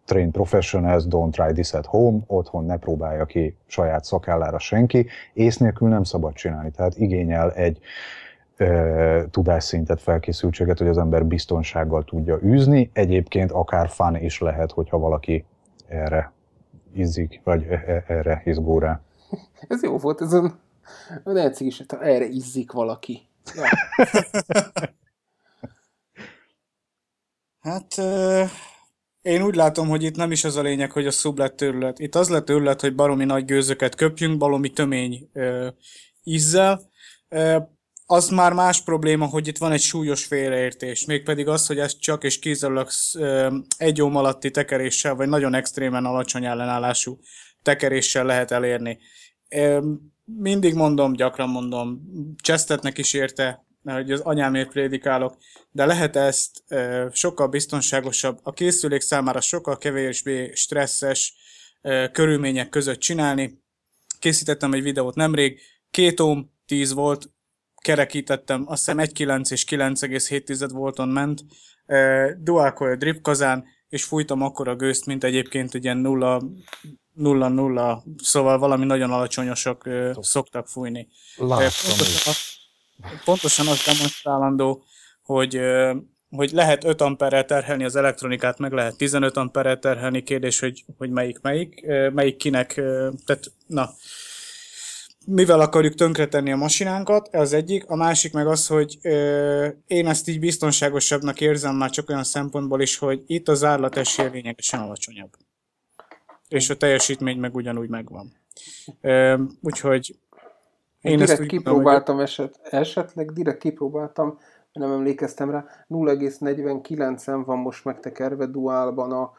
train professionals, don't try this at home, otthon ne próbálja ki saját szakállára senki, ész nélkül nem szabad csinálni, tehát igényel egy e, tudásszintet, felkészültséget, hogy az ember biztonsággal tudja űzni, egyébként akár fán is lehet, hogyha valaki erre izzik, vagy e, e, erre izgó rá. Ez jó volt, ez a... Netszik is, erre izzik valaki. Ja. Hát euh, én úgy látom, hogy itt nem is az a lényeg, hogy a szub lett őrület. Itt az lett őrület, hogy baromi nagy gőzöket köpjünk, baromi tömény euh, ízzel. az már más probléma, hogy itt van egy súlyos félreértés, mégpedig az, hogy ez csak és kizárólag egy óm alatti tekeréssel, vagy nagyon extrémen alacsony ellenállású tekeréssel lehet elérni. Mindig mondom, gyakran mondom, csesztetnek is érte, mert hogy az anyámért prédikálok, de lehet ezt e, sokkal biztonságosabb, a készülék számára sokkal kevésbé stresszes e, körülmények között csinálni. Készítettem egy videót nemrég, két ohm, 10 volt, kerekítettem, azt hiszem 1,9 és 9,7 volton ment, e, dual coil drip kazán, és fújtam akkor a gőzt, mint egyébként egy ilyen nulla nulla nulla, szóval valami nagyon alacsonyosak ö, szoktak fújni. Láttam pontosan az demonstrálandó, hogy, hogy lehet 5 amperrel terhelni az elektronikát, meg lehet 15 amperrel terhelni, kérdés, hogy, hogy melyik, melyik, melyik kinek, tehát na, mivel akarjuk tönkretenni a masinánkat, az egyik, a másik meg az, hogy ö, én ezt így biztonságosabbnak érzem már csak olyan szempontból is, hogy itt a zárlat esélye lényegesen alacsonyabb. És a teljesítmény meg ugyanúgy megvan. Ö, úgyhogy én, Én direkt ezt kipróbáltam meg... eset, esetleg, direkt kipróbáltam, nem emlékeztem rá, 0,49-en van most megtekerve duálban a,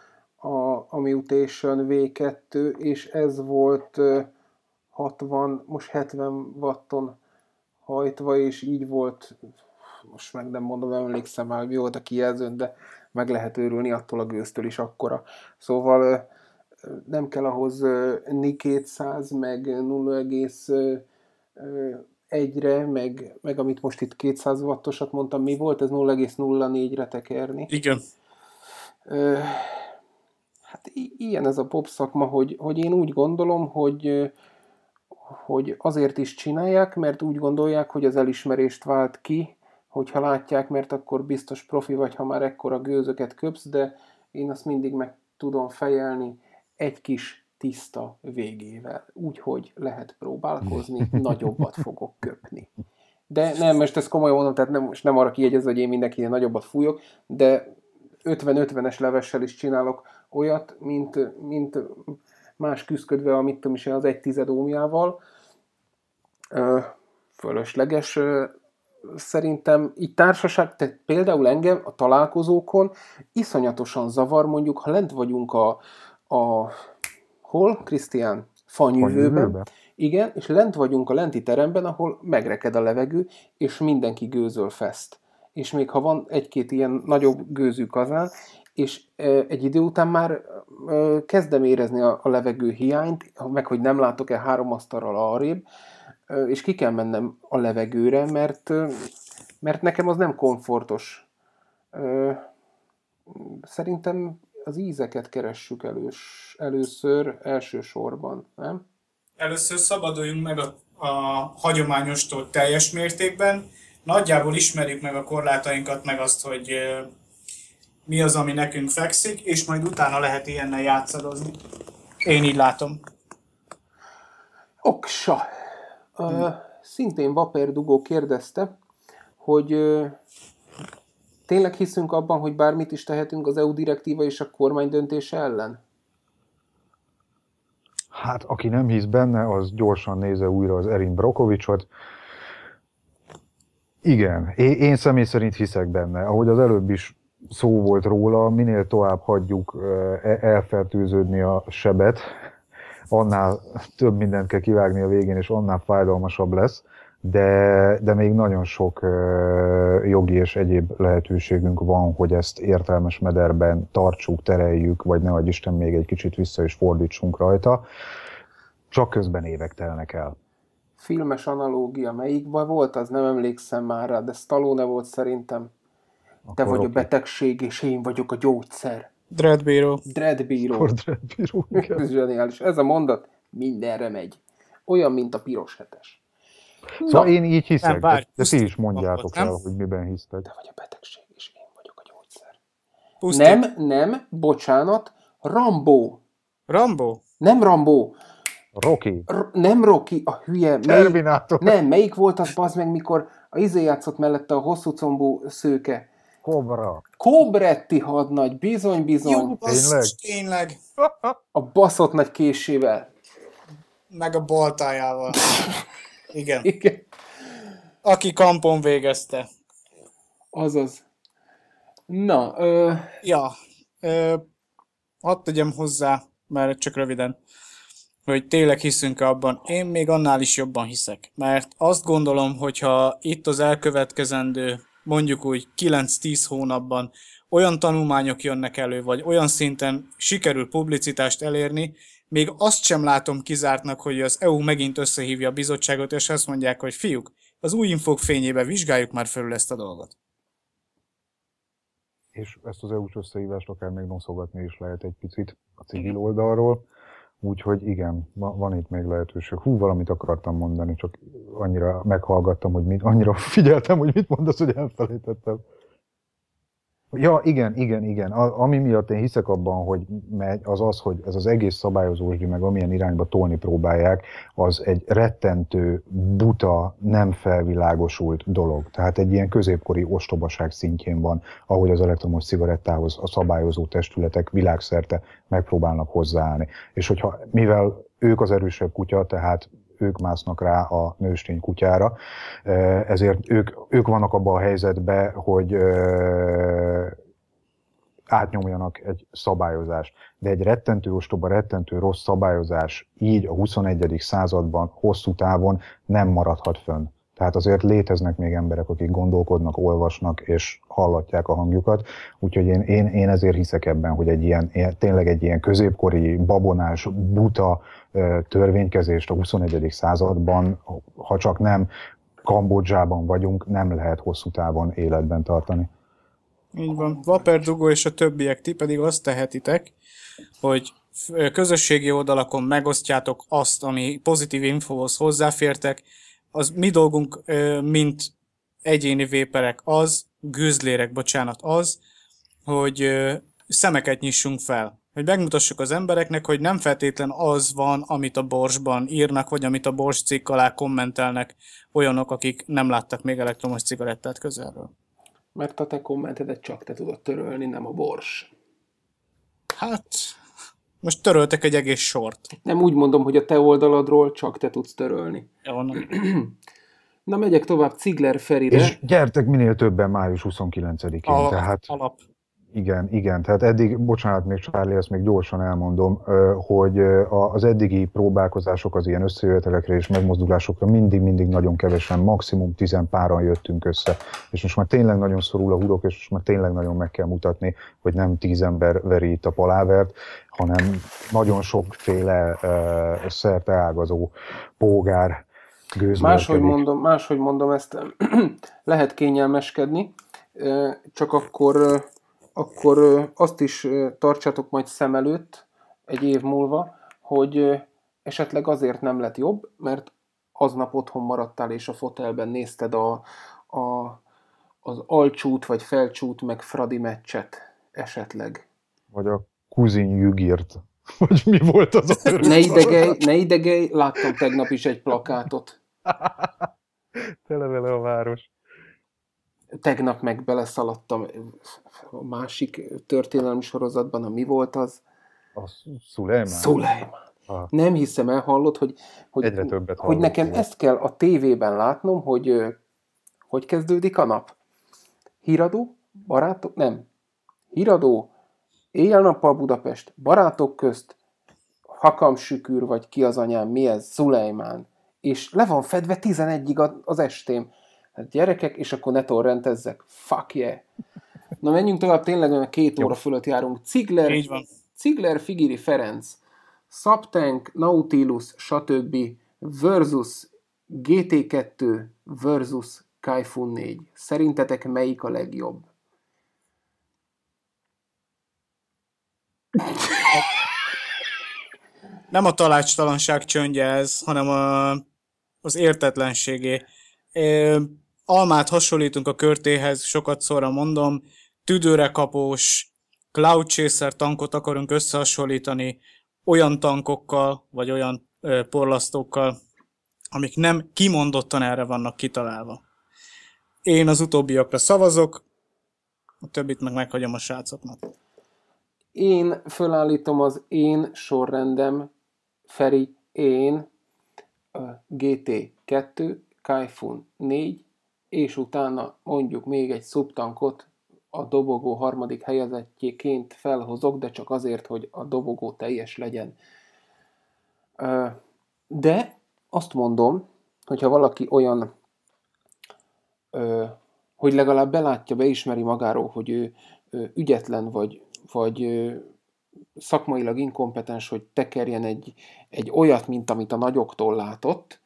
a, a Mutation V2, és ez volt 60, most 70 watton hajtva, és így volt, most meg nem mondom, emlékszem már, mi volt a kijelzőn, de meg lehet őrülni attól a gőztől is akkora. Szóval nem kell ahhoz Ni 200, meg 0, egyre, meg, meg amit most itt 200 wattosat mondtam, mi volt, ez 0,04-re tekerni. Igen. Ö, hát ilyen ez a pop szakma, hogy, hogy én úgy gondolom, hogy, hogy azért is csinálják, mert úgy gondolják, hogy az elismerést vált ki, hogyha látják, mert akkor biztos profi vagy, ha már ekkora gőzöket köpsz, de én azt mindig meg tudom fejelni egy kis tiszta végével. Úgyhogy lehet próbálkozni, nagyobbat fogok köpni. De nem, most ezt komolyan mondom, tehát nem, most nem arra kiegyezve, hogy én mindenkinél nagyobbat fújok, de 50-50-es levessel is csinálok olyat, mint, mint más küzdködve, amit tudom is, az egy tized ómiával. Fölösleges szerintem így társaság, tehát például engem a találkozókon iszonyatosan zavar, mondjuk ha lent vagyunk a, a Hol, Krisztián? Fanyűvőben. Igen, és lent vagyunk a lenti teremben, ahol megreked a levegő, és mindenki gőzöl fest. És még ha van egy-két ilyen nagyobb gőzű kazán, és egy idő után már kezdem érezni a, a levegő hiányt, meg hogy nem látok-e három asztalral arrébb, és ki kell mennem a levegőre, mert, mert nekem az nem komfortos. Szerintem az ízeket keressük elős, először, elsősorban, nem? Először szabaduljunk meg a, a hagyományostól teljes mértékben. Nagyjából ismerjük meg a korlátainkat, meg azt, hogy mi az, ami nekünk fekszik, és majd utána lehet ilyennel játszadozni. Én így látom. Oksa. Hm. Uh, szintén Vaper Dugó kérdezte, hogy uh, Tényleg hiszünk abban, hogy bármit is tehetünk az EU direktíva és a kormány döntése ellen? Hát, aki nem hisz benne, az gyorsan néze újra az Erin Brokovicsot. Igen, én személy szerint hiszek benne. Ahogy az előbb is szó volt róla, minél tovább hagyjuk e-, elfertőződni a sebet, annál több mindent kell kivágni a végén, és annál fájdalmasabb lesz de, de még nagyon sok ö, jogi és egyéb lehetőségünk van, hogy ezt értelmes mederben tartsuk, tereljük, vagy ne vagy Isten még egy kicsit vissza is fordítsunk rajta. Csak közben évek telnek el. Filmes analógia melyikben volt, az nem emlékszem már rá, de Stallone volt szerintem. Akkor Te vagy okay. a betegség, és én vagyok a gyógyszer. Dreadbíró. Dreadbíró. Dreadbíró, Ez zseniális. Ez a mondat mindenre megy. Olyan, mint a piros hetes. Szóval Na, én így hiszek, nem, de, de ti is mondjátok el, hogy miben hisztek. Te vagy a betegség, és én vagyok a gyógyszer. Pusztít. Nem, nem, bocsánat, Rambó. Rambó? Nem Rambó. Rocky. R- nem Rocky, a hülye. Terminátor. nem, melyik volt az bazd meg, mikor a izé játszott mellette a hosszú combú szőke. Kobra. Kobretti hadnagy, bizony, bizony. Jó, basszus, tényleg. tényleg. A baszott nagy késével. Meg a baltájával. Igen. Igen. Aki kampon végezte. Azaz. Na, ö... Ja. Ö, hadd tegyem hozzá, mert csak röviden, hogy tényleg hiszünk-e abban. Én még annál is jobban hiszek, mert azt gondolom, hogyha itt az elkövetkezendő mondjuk úgy 9-10 hónapban olyan tanulmányok jönnek elő, vagy olyan szinten sikerül publicitást elérni, még azt sem látom kizártnak, hogy az EU megint összehívja a bizottságot, és azt mondják, hogy fiúk, az új infók fényébe vizsgáljuk már felül ezt a dolgot. És ezt az EU-s összehívást akár még noszogatni is lehet egy picit a civil oldalról. Úgyhogy igen, van itt még lehetőség. Hú, valamit akartam mondani, csak annyira meghallgattam, hogy mit, annyira figyeltem, hogy mit mondasz, hogy elfelejtettem. Ja, igen, igen, igen. A, ami miatt én hiszek abban, hogy megy, az az, hogy ez az egész szabályozósdi, meg amilyen irányba tolni próbálják, az egy rettentő, buta, nem felvilágosult dolog. Tehát egy ilyen középkori ostobaság szintjén van, ahogy az elektromos cigarettához a szabályozó testületek világszerte megpróbálnak hozzáállni. És hogyha, mivel ők az erősebb kutya, tehát ők másznak rá a nőstény kutyára, ezért ők, ők vannak abban a helyzetben, hogy átnyomjanak egy szabályozást. De egy rettentő ostoba, rettentő rossz szabályozás így a 21. században hosszú távon nem maradhat fönn. Tehát azért léteznek még emberek, akik gondolkodnak, olvasnak és hallatják a hangjukat. Úgyhogy én, én, én ezért hiszek ebben, hogy egy ilyen, tényleg egy ilyen középkori, babonás, buta, törvénykezést a 21. században, ha csak nem Kambodzsában vagyunk, nem lehet hosszú távon életben tartani. Így van. Vaper Dugó és a többiek, ti pedig azt tehetitek, hogy közösségi oldalakon megosztjátok azt, ami pozitív infóhoz hozzáfértek. Az mi dolgunk, mint egyéni véperek az, gőzlérek, bocsánat, az, hogy szemeket nyissunk fel hogy megmutassuk az embereknek, hogy nem feltétlen az van, amit a borsban írnak, vagy amit a bors cikk alá kommentelnek olyanok, akik nem láttak még elektromos cigarettát közelről. Mert a te kommentedet csak te tudod törölni, nem a bors. Hát, most töröltek egy egész sort. Nem úgy mondom, hogy a te oldaladról csak te tudsz törölni. Jó, nem. Na, megyek tovább Cigler Ferire. És gyertek minél többen május 29-én, tehát... Alap igen, igen. Tehát eddig, bocsánat még Charlie, ezt még gyorsan elmondom, hogy az eddigi próbálkozások az ilyen összejövetelekre és megmozdulásokra mindig-mindig nagyon kevesen, maximum tizen páran jöttünk össze. És most már tényleg nagyon szorul a hurok, és most már tényleg nagyon meg kell mutatni, hogy nem tíz ember veri itt a palávert, hanem nagyon sokféle szerte ágazó pógár Máshogy mondom, máshogy mondom ezt, lehet kényelmeskedni, csak akkor akkor azt is tartsatok majd szem előtt egy év múlva, hogy esetleg azért nem lett jobb, mert aznap otthon maradtál és a fotelben nézted a, a, az alcsút vagy felcsút meg Fradi meccset esetleg. Vagy a kuzin jügírt. Vagy mi volt az a Ne idegej, ne idegej, láttam tegnap is egy plakátot. Tele vele a város tegnap meg beleszaladtam a másik történelmi sorozatban, a mi volt az? A Szulejmán. Szulejmán. Nem hiszem, elhallott, hogy, hogy, Egyre többet hogy nekem ezt kell a tévében látnom, hogy hogy kezdődik a nap. Híradó, barátok, nem. Híradó, éjjel-nappal Budapest, barátok közt, Sükür, vagy ki az anyám, mi ez, Zulejmán. És le van fedve 11-ig az estém. Hát gyerekek, és akkor ne torrentezzek. Fuck yeah! Na menjünk tovább, tényleg olyan két óra fölött járunk. Cigler, Cigler Figiri Ferenc, Subtank, Nautilus, stb. versus GT2 versus Kaifun 4. Szerintetek melyik a legjobb? Nem a talácstalanság csöndje ez, hanem a, az értetlenségé almát hasonlítunk a körtéhez, sokat szóra mondom, tüdőre kapós, Cloud Chaser tankot akarunk összehasonlítani olyan tankokkal, vagy olyan ö, porlasztókkal, amik nem kimondottan erre vannak kitalálva. Én az utóbbiakra szavazok, a többit meg meghagyom a srácoknak. Én fölállítom az én sorrendem, Feri, én, GT 2, Kaifun 4, és utána mondjuk még egy szubtankot a dobogó harmadik helyezettjéként felhozok, de csak azért, hogy a dobogó teljes legyen. De azt mondom, hogyha valaki olyan, hogy legalább belátja, beismeri magáról, hogy ő ügyetlen vagy, vagy szakmailag inkompetens, hogy tekerjen egy, egy olyat, mint amit a nagyoktól látott,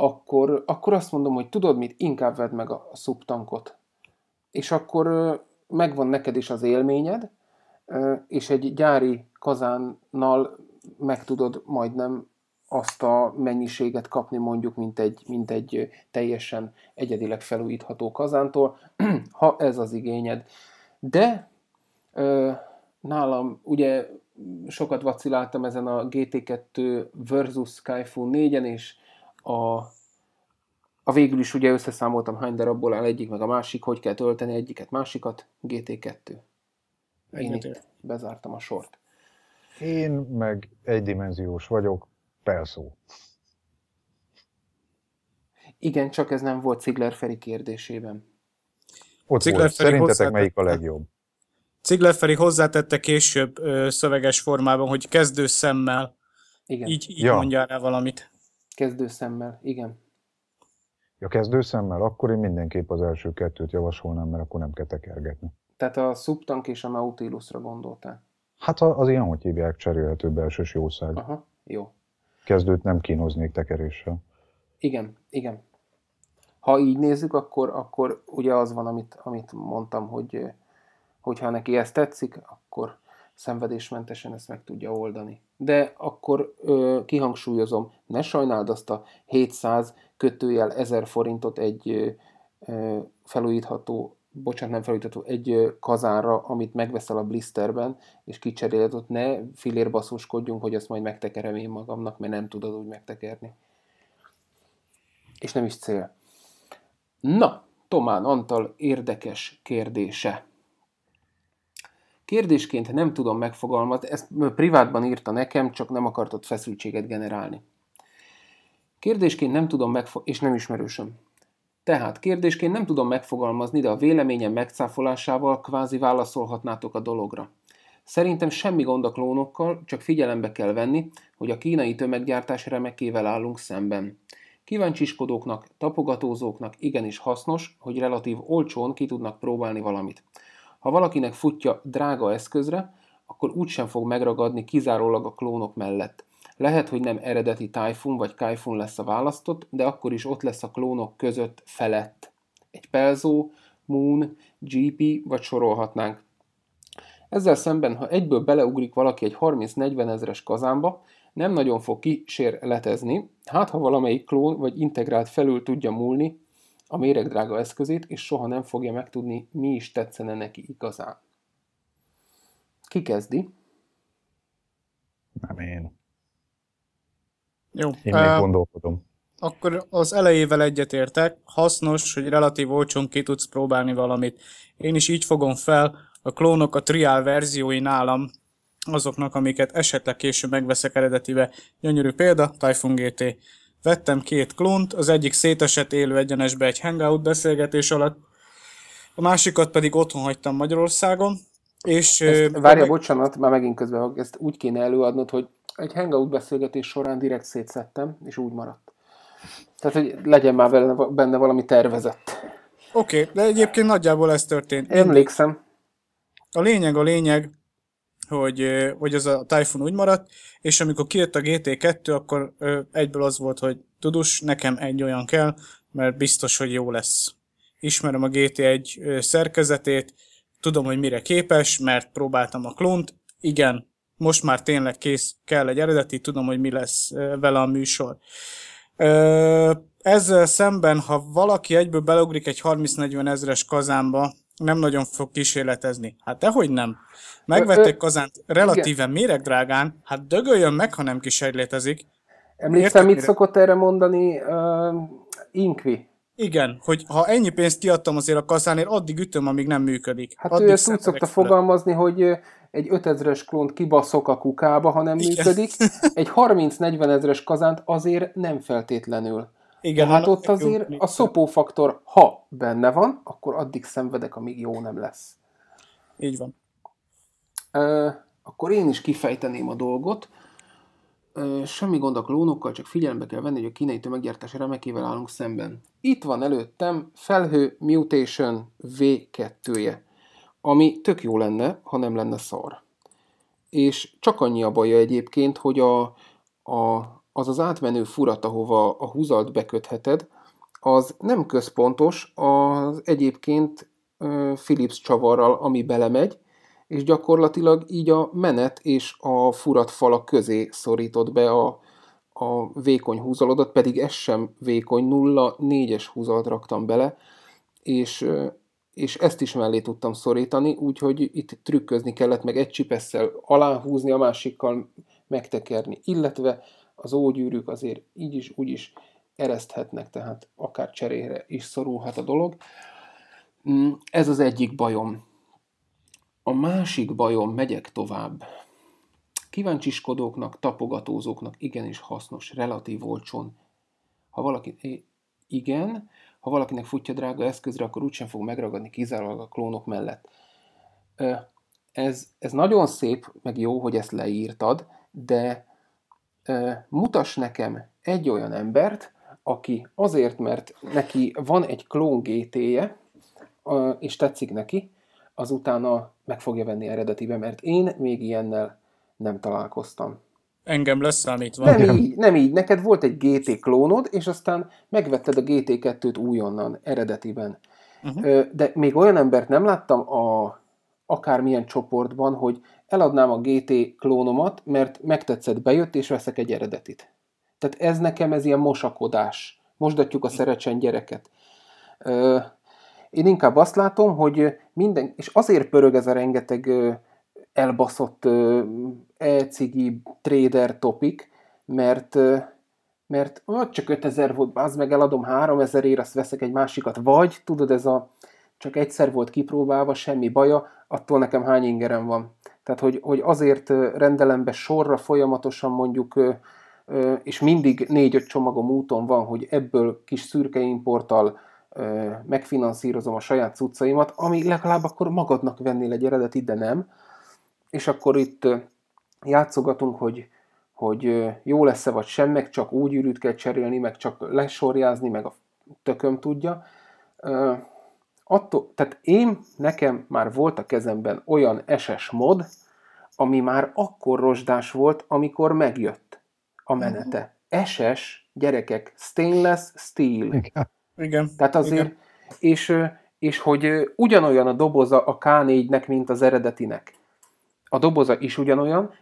akkor, akkor azt mondom, hogy tudod mit, inkább vedd meg a, a szubtankot. És akkor megvan neked is az élményed, és egy gyári kazánnal meg tudod majdnem azt a mennyiséget kapni mondjuk, mint egy, mint egy teljesen egyedileg felújítható kazántól, ha ez az igényed. De nálam ugye sokat vaciláltam ezen a GT2 versus Skyfall 4-en, és a, a végül is ugye összeszámoltam hány darabból áll egyik meg a másik, hogy kell tölteni egyiket másikat, GT2. Én itt bezártam a sort. Én meg egydimenziós vagyok, perszó. Igen, csak ez nem volt Cigler Feri kérdésében. Ott Cigler volt. Feri Szerintetek melyik a legjobb? Cigler Feri hozzátette később ö, szöveges formában, hogy kezdő szemmel. Igen. Így, így ja. mondjál el valamit. Kezdőszemmel, igen. Ja, kezdőszemmel? Akkor én mindenképp az első kettőt javasolnám, mert akkor nem kell tekergetni. Tehát a Subtank és a Nautilusra gondoltál? Hát az ilyen, hogy hívják, cserélhető belsős jószág. Aha, jó. Kezdőt nem kínoznék tekeréssel. Igen, igen. Ha így nézzük, akkor, akkor ugye az van, amit, amit mondtam, hogy hogyha neki ez tetszik, akkor szenvedésmentesen ezt meg tudja oldani de akkor ö, kihangsúlyozom, ne sajnáld azt a 700 kötőjel 1000 forintot egy ö, felújítható, bocsánat, nem felújítható, egy ö, kazánra, amit megveszel a blisterben, és kicseréled ott, ne filérbaszoskodjunk, hogy azt majd megtekerem én magamnak, mert nem tudod úgy megtekerni. És nem is cél. Na, Tomán Antal érdekes kérdése. Kérdésként nem tudom megfogalmazni, ezt privátban írta nekem, csak nem akartott feszültséget generálni. Kérdésként nem tudom megfogalmazni, és nem ismerősöm. Tehát kérdésként nem tudom megfogalmazni, de a véleményem megcáfolásával kvázi válaszolhatnátok a dologra. Szerintem semmi gond a klónokkal, csak figyelembe kell venni, hogy a kínai tömeggyártás remekével állunk szemben. Kíváncsiskodóknak, tapogatózóknak igenis hasznos, hogy relatív olcsón ki tudnak próbálni valamit. Ha valakinek futja drága eszközre, akkor úgysem fog megragadni kizárólag a klónok mellett. Lehet, hogy nem eredeti Typhoon vagy Kaifun lesz a választott, de akkor is ott lesz a klónok között felett. Egy Pelzó, Moon, GP vagy sorolhatnánk. Ezzel szemben, ha egyből beleugrik valaki egy 30-40 ezres kazánba, nem nagyon fog kísérletezni, hát ha valamelyik klón vagy integrált felül tudja múlni, a méregdrága eszközét, és soha nem fogja megtudni, mi is tetszene neki igazán. Ki kezdi? Nem én. Jó. Én még uh, gondolkodom. Akkor az elejével egyetértek. Hasznos, hogy relatív olcsón ki tudsz próbálni valamit. Én is így fogom fel, a klónok a triál verziói nálam, azoknak, amiket esetleg később megveszek eredetibe. Gyönyörű példa, Typhoon GT. Vettem két klont, az egyik szétesett élő egyenesbe egy hangout beszélgetés alatt, a másikat pedig otthon hagytam Magyarországon, és... Ezt, várja, meg... bocsánat, már megint közben, ezt úgy kéne előadnod, hogy egy hangout beszélgetés során direkt szétszettem, és úgy maradt. Tehát, hogy legyen már benne, benne valami tervezett. Oké, okay, de egyébként nagyjából ez történt. Emlékszem. A lényeg, a lényeg, hogy, hogy az a Typhoon úgy maradt, és amikor kijött a GT2, akkor egyből az volt, hogy tudus, nekem egy olyan kell, mert biztos, hogy jó lesz. Ismerem a GT1 szerkezetét, tudom, hogy mire képes, mert próbáltam a klont. igen, most már tényleg kész kell egy eredeti, tudom, hogy mi lesz vele a műsor. Ezzel szemben, ha valaki egyből belugrik egy 30-40 ezres kazánba, nem nagyon fog kísérletezni. Hát dehogy nem. Megvették Kazánt relatíve méregdrágán, hát dögöljön meg, ha nem kísérletezik. Emlékszem, mit mire? szokott erre mondani uh, Inkvi? Igen, hogy ha ennyi pénzt kiadtam azért a kazánért, addig ütöm, amíg nem működik. Hát addig ő ezt úgy szokta fogalmazni, hogy egy 5000-es klont kibaszok a kukába, ha nem Igen. működik. Egy 30-40 ezres kazánt azért nem feltétlenül. Igen, hát ott azért a szopófaktor, ha benne van, akkor addig szenvedek, amíg jó nem lesz. Így van. Ö, akkor én is kifejteném a dolgot. Ö, semmi gond a klónokkal, csak figyelembe kell venni, hogy a kínai tömeggyártás remekével állunk szemben. Itt van előttem felhő mutation V2-je, ami tök jó lenne, ha nem lenne szar. És csak annyi a baja egyébként, hogy a, a az az átmenő furat, ahova a húzalt bekötheted, az nem központos, az egyébként Philips csavarral, ami belemegy, és gyakorlatilag így a menet és a furat fala közé szorítod be a, a vékony húzalodat, pedig ez sem vékony, 4 es húzalat raktam bele, és, és ezt is mellé tudtam szorítani, úgyhogy itt trükközni kellett, meg egy csipesszel aláhúzni, a másikkal megtekerni, illetve az ógyűrűk azért így is, úgy is ereszthetnek, tehát akár cserére is szorulhat a dolog. Mm, ez az egyik bajom. A másik bajom, megyek tovább. Kíváncsiskodóknak, tapogatózóknak igenis hasznos, relatív olcsón. Ha valaki, igen, ha valakinek futja drága eszközre, akkor úgysem fog megragadni kizárólag a klónok mellett. Ez, ez nagyon szép, meg jó, hogy ezt leírtad, de mutas nekem egy olyan embert, aki azért, mert neki van egy klón GT-je, és tetszik neki, azutána meg fogja venni eredetibe, mert én még ilyennel nem találkoztam. Engem leszámítva. Nem így, nem így. Neked volt egy GT klónod, és aztán megvetted a GT2-t újonnan, eredetiben. Uh-huh. De még olyan embert nem láttam a akármilyen csoportban, hogy eladnám a GT klónomat, mert megtetszett, bejött, és veszek egy eredetit. Tehát ez nekem, ez ilyen mosakodás. Mosdatjuk a szerecsen gyereket. Ö, én inkább azt látom, hogy minden, és azért pörög ez a rengeteg elbaszott e-cigi trader topik, mert mert ott csak 5000 volt, az meg eladom 3000 ér, azt veszek egy másikat, vagy tudod, ez a csak egyszer volt kipróbálva, semmi baja, attól nekem hány ingerem van. Tehát, hogy, hogy azért rendelembe sorra folyamatosan mondjuk, és mindig négy-öt csomagom úton van, hogy ebből kis szürke importtal megfinanszírozom a saját cuccaimat, ami legalább akkor magadnak vennél egy eredet, de nem. És akkor itt játszogatunk, hogy, hogy jó lesz-e vagy sem, meg csak úgy ürűt kell cserélni, meg csak lesorjázni, meg a tököm tudja attól, tehát én, nekem már volt a kezemben olyan SS mod, ami már akkor rozsdás volt, amikor megjött a menete. SS, gyerekek, stainless steel. Igen. Tehát azért, Igen. És, és hogy ugyanolyan a doboza a K4-nek, mint az eredetinek. A doboza is ugyanolyan,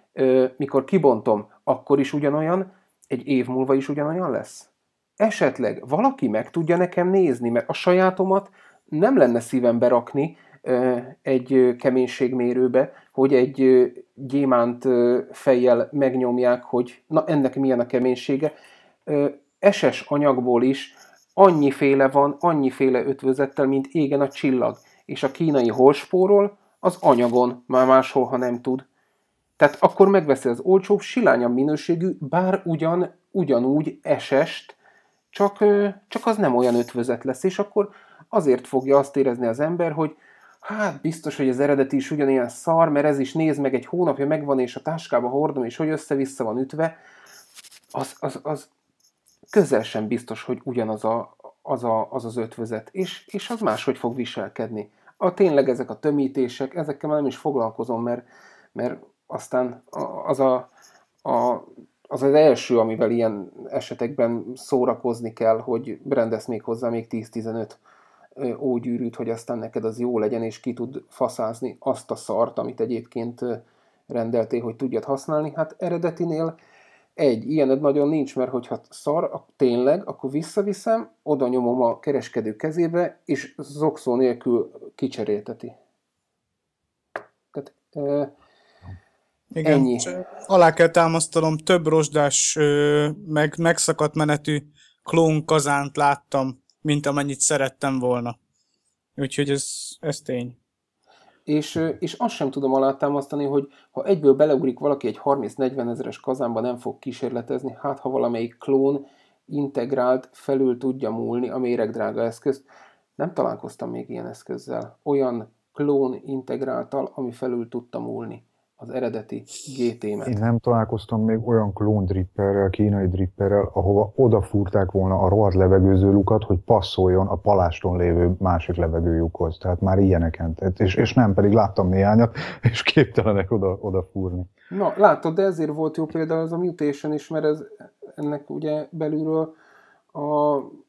mikor kibontom, akkor is ugyanolyan, egy év múlva is ugyanolyan lesz. Esetleg valaki meg tudja nekem nézni, mert a sajátomat nem lenne szívem berakni egy keménységmérőbe, hogy egy gyémánt fejjel megnyomják, hogy na ennek milyen a keménysége. Eses anyagból is annyiféle van, annyiféle ötvözettel, mint égen a csillag. És a kínai holspóról az anyagon, már máshol, ha nem tud. Tehát akkor megveszi az olcsóbb, silányabb minőségű, bár ugyan, ugyanúgy esest, csak, csak az nem olyan ötvözet lesz, és akkor azért fogja azt érezni az ember, hogy hát biztos, hogy az eredeti is ugyanilyen szar, mert ez is néz meg, egy hónapja megvan, és a táskába hordom, és hogy össze-vissza van ütve, az, az, az közel sem biztos, hogy ugyanaz a, az, a, az, az ötvözet, és, és az máshogy fog viselkedni. A tényleg ezek a tömítések, ezekkel már nem is foglalkozom, mert, mert aztán az a, a az az első, amivel ilyen esetekben szórakozni kell, hogy rendesz még hozzá még 10-15 ógyűrűt, hogy aztán neked az jó legyen, és ki tud faszázni azt a szart, amit egyébként rendeltél, hogy tudjad használni. Hát eredetinél egy, ilyened nagyon nincs, mert hogyha szar, tényleg, akkor visszaviszem, oda nyomom a kereskedő kezébe, és zokszó nélkül kicserélteti. Tehát, e, Igen, ennyi. Alá kell támasztalom, több rozsdás, meg megszakadt menetű klón kazánt láttam mint amennyit szerettem volna. Úgyhogy ez, ez tény. És, és azt sem tudom alátámasztani, hogy ha egyből beleugrik valaki egy 30-40 ezeres kazánba, nem fog kísérletezni, hát ha valamelyik klón integrált felül tudja múlni a méregdrága eszközt. Nem találkoztam még ilyen eszközzel. Olyan klón integráltal, ami felül tudta múlni az eredeti GT-met. Én nem találkoztam még olyan klón dripperrel, kínai dripperrel, ahova odafúrták volna a rohadt levegőző lukat, hogy passzoljon a paláston lévő másik levegőjukhoz. Tehát már ilyeneken. és, és nem, pedig láttam néhányat, és képtelenek oda, odafúrni. Na, látod, de ezért volt jó például az a Mutation is, mert ez, ennek ugye belülről a,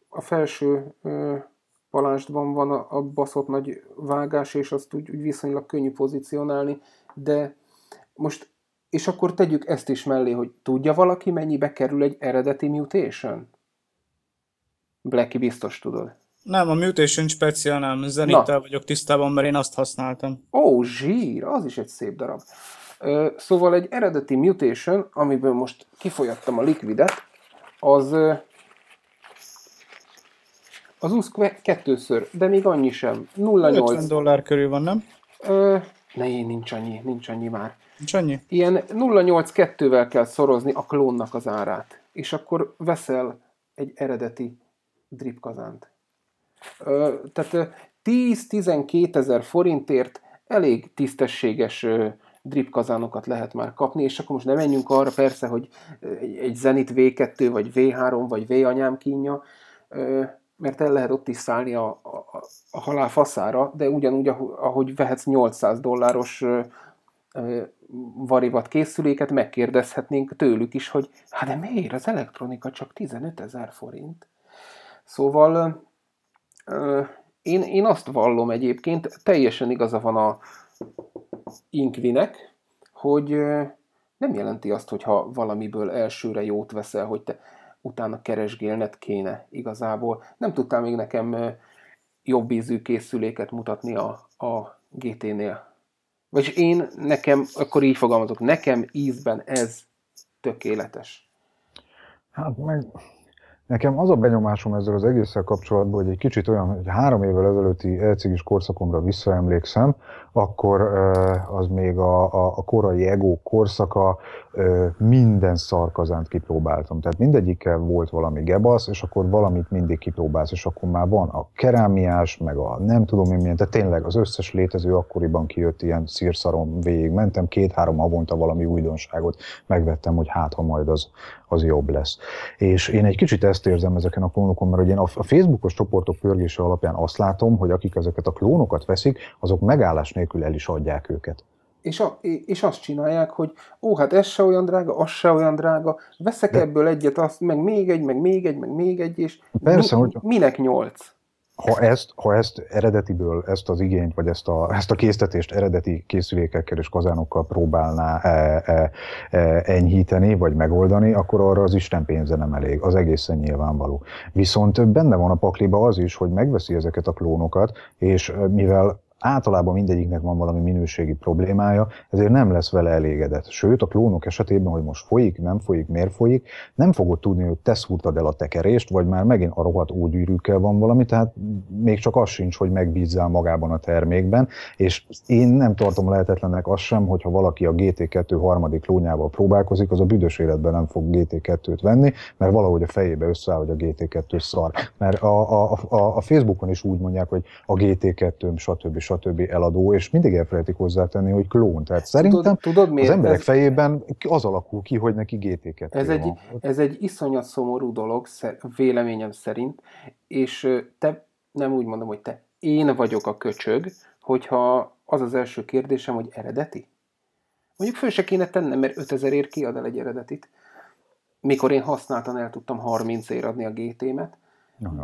a felső ö, palástban van a, a baszott nagy vágás, és azt úgy, úgy viszonylag könnyű pozícionálni, de most, és akkor tegyük ezt is mellé, hogy tudja valaki, mennyibe kerül egy eredeti mutation? Blacky biztos tudod. Nem, a Mutation speciál nem, zenittel vagyok tisztában, mert én azt használtam. Ó, zsír, az is egy szép darab. Ö, szóval egy eredeti Mutation, amiből most kifolyattam a likvidet, az az USZ kettőször, de még annyi sem. 0,8. 50 dollár körül van, nem? Ö, ne, nincs annyi, nincs annyi már. Nincs annyi? Ilyen 0,82-vel kell szorozni a klónnak az árát, és akkor veszel egy eredeti drip kazánt. Ö, tehát 10-12 ezer forintért elég tisztességes drip kazánokat lehet már kapni, és akkor most nem menjünk arra persze, hogy egy Zenit V2, vagy V3, vagy V anyám kínja, mert el lehet ott is szállni a, a, a halál faszára, de ugyanúgy, ahogy vehetsz 800 dolláros varivat készüléket, megkérdezhetnénk tőlük is, hogy hát de miért az elektronika csak 15 ezer forint? Szóval én, én azt vallom egyébként, teljesen igaza van a Inkvinek, hogy nem jelenti azt, hogyha valamiből elsőre jót veszel, hogy te utána keresgélned kéne igazából. Nem tudtál még nekem jobb ízű készüléket mutatni a, a GT-nél. Vagyis én nekem, akkor így fogalmazok, nekem ízben ez tökéletes. Hát meg nekem az a benyomásom ezzel az egésszel kapcsolatban, hogy egy kicsit olyan, hogy három évvel ezelőtti elcigis korszakomra visszaemlékszem, akkor az még a, a, a korai ego korszaka, minden szarkazánt kipróbáltam. Tehát mindegyikkel volt valami gebasz, és akkor valamit mindig kipróbálsz, és akkor már van a kerámiás, meg a nem tudom én milyen, tehát tényleg az összes létező akkoriban kijött ilyen szírszarom végig. Mentem két-három havonta valami újdonságot, megvettem, hogy hát ha majd az, az jobb lesz. És én egy kicsit ezt érzem ezeken a klónokon, mert én a Facebookos csoportok pörgése alapján azt látom, hogy akik ezeket a klónokat veszik, azok megállás nélkül el is adják őket és, a, és azt csinálják, hogy ó, hát ez se olyan drága, az se olyan drága, veszek De... ebből egyet, azt, meg még egy, meg még egy, meg még egy, és Persze, mi, hogy... minek nyolc? Ha ezt, ha ezt eredetiből, ezt az igényt, vagy ezt a, ezt a késztetést eredeti készülékekkel és kazánokkal próbálná e, e, e, enyhíteni, vagy megoldani, akkor arra az Isten pénze nem elég, az egészen nyilvánvaló. Viszont benne van a pakliba az is, hogy megveszi ezeket a klónokat, és e, mivel általában mindegyiknek van valami minőségi problémája, ezért nem lesz vele elégedett. Sőt, a klónok esetében, hogy most folyik, nem folyik, miért folyik, nem fogod tudni, hogy te szúrtad el a tekerést, vagy már megint a rohadt ógyűrűkkel van valami, tehát még csak az sincs, hogy megbízzál magában a termékben, és én nem tartom lehetetlennek azt sem, hogyha valaki a GT2 harmadik klónjával próbálkozik, az a büdös életben nem fog GT2-t venni, mert valahogy a fejébe összeáll, hogy a GT2 szar. Mert a, a, a, a Facebookon is úgy mondják, hogy a GT2-m, stb stb. eladó, és mindig elfelejtik hozzátenni, hogy klón. Tehát szerintem tudod, tudod, miért? az emberek ez, fejében az alakul ki, hogy neki gt ez egy, van. ez egy iszonyat szomorú dolog, véleményem szerint, és te, nem úgy mondom, hogy te, én vagyok a köcsög, hogyha az az első kérdésem, hogy eredeti. Mondjuk föl se kéne tennem, mert 5000 ér kiad el egy eredetit. Mikor én használtan el tudtam 30 ér adni a GT-met,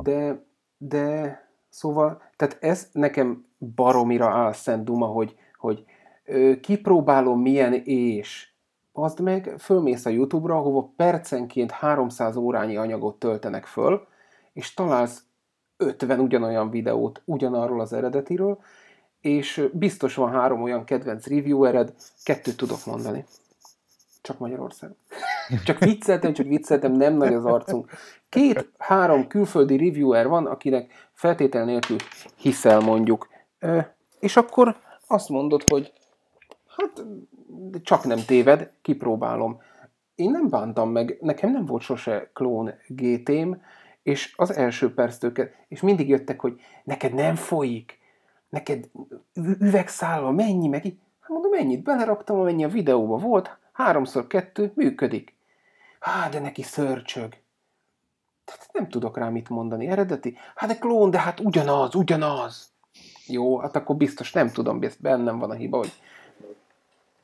de, de Szóval, tehát ez nekem baromira áll szenduma, hogy, hogy ö, kipróbálom milyen és, azt meg fölmész a YouTube-ra, ahova percenként 300 órányi anyagot töltenek föl, és találsz 50 ugyanolyan videót ugyanarról az eredetiről, és biztos van három olyan kedvenc reviewered, kettőt tudok mondani. Csak Magyarország. Csak vicceltem, csak vicceltem, nem nagy az arcunk két-három külföldi reviewer van, akinek feltétel nélkül hiszel mondjuk. És akkor azt mondod, hogy hát csak nem téved, kipróbálom. Én nem bántam meg, nekem nem volt sose klón GT-m, és az első perctől és mindig jöttek, hogy neked nem folyik, neked üvegszálva mennyi, meg Hát mondom, mennyit beleraktam, amennyi a videóba volt, háromszor kettő, működik. Há, de neki szörcsög. Tehát nem tudok rá mit mondani. Eredeti? Hát de klón, de hát ugyanaz, ugyanaz. Jó, hát akkor biztos nem tudom, bennem van a hiba, hogy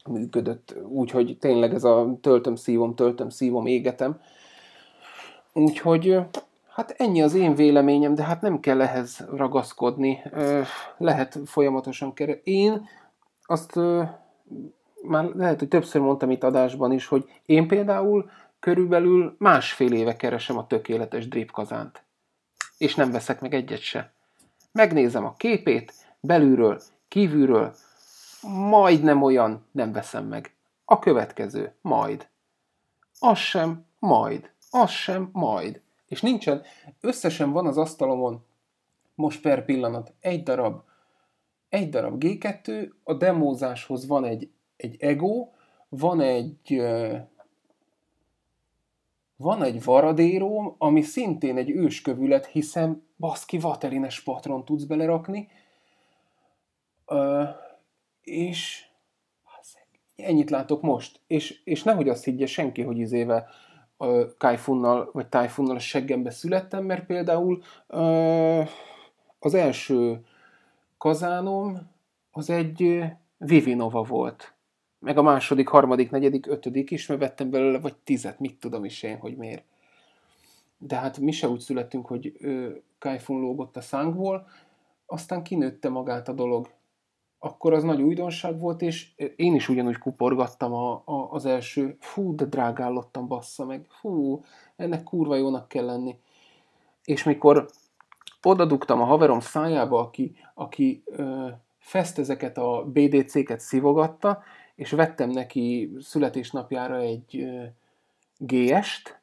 működött. Úgyhogy tényleg ez a töltöm, szívom, töltöm, szívom, égetem. Úgyhogy hát ennyi az én véleményem, de hát nem kell ehhez ragaszkodni. Lehet folyamatosan kerül. Én azt már lehet, hogy többször mondtam itt adásban is, hogy én például Körülbelül másfél éve keresem a tökéletes kazánt, És nem veszek meg egyet se. Megnézem a képét, belülről, kívülről, nem olyan, nem veszem meg. A következő, majd. Az sem, majd. Az sem, majd. És nincsen, összesen van az asztalomon most per pillanat egy darab, egy darab G2, a demózáshoz van egy, egy ego, van egy van egy varadéróm, ami szintén egy őskövület, hiszen baszki vaterines patron tudsz belerakni. Ö, és ennyit látok most. És, és nehogy azt higgye senki, hogy izéve éve Kaifunnal vagy tajfunnal a seggembe születtem, mert például ö, az első kazánom az egy Vivinova volt meg a második, harmadik, negyedik, ötödik is, mert vettem belőle, vagy tizet, mit tudom is én, hogy miért. De hát mi se úgy születtünk, hogy Kaifun lógott a szánkból, aztán kinőtte magát a dolog. Akkor az nagy újdonság volt, és én is ugyanúgy kuporgattam a, a, az első, fú, de drágállottam, bassza meg, fú, ennek kurva jónak kell lenni. És mikor odadugtam a haverom szájába, aki, aki ö, fest ezeket a BDC-ket szivogatta, és vettem neki születésnapjára egy GS-t,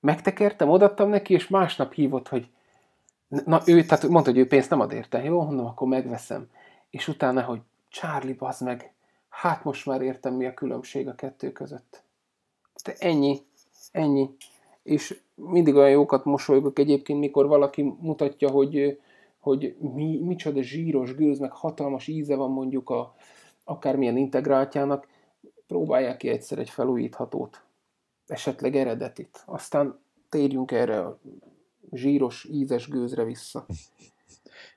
megtekertem, odaadtam neki, és másnap hívott, hogy na ő, tehát mondta, hogy ő pénzt nem ad érte, jó, mondom, akkor megveszem. És utána, hogy Charlie, bazd meg, hát most már értem, mi a különbség a kettő között. Te ennyi, ennyi. És mindig olyan jókat mosolygok egyébként, mikor valaki mutatja, hogy, hogy mi, micsoda zsíros gőz, meg hatalmas íze van mondjuk a, akármilyen integráltjának, próbálják ki egyszer egy felújíthatót, esetleg eredetit. Aztán térjünk erre a zsíros, ízes gőzre vissza.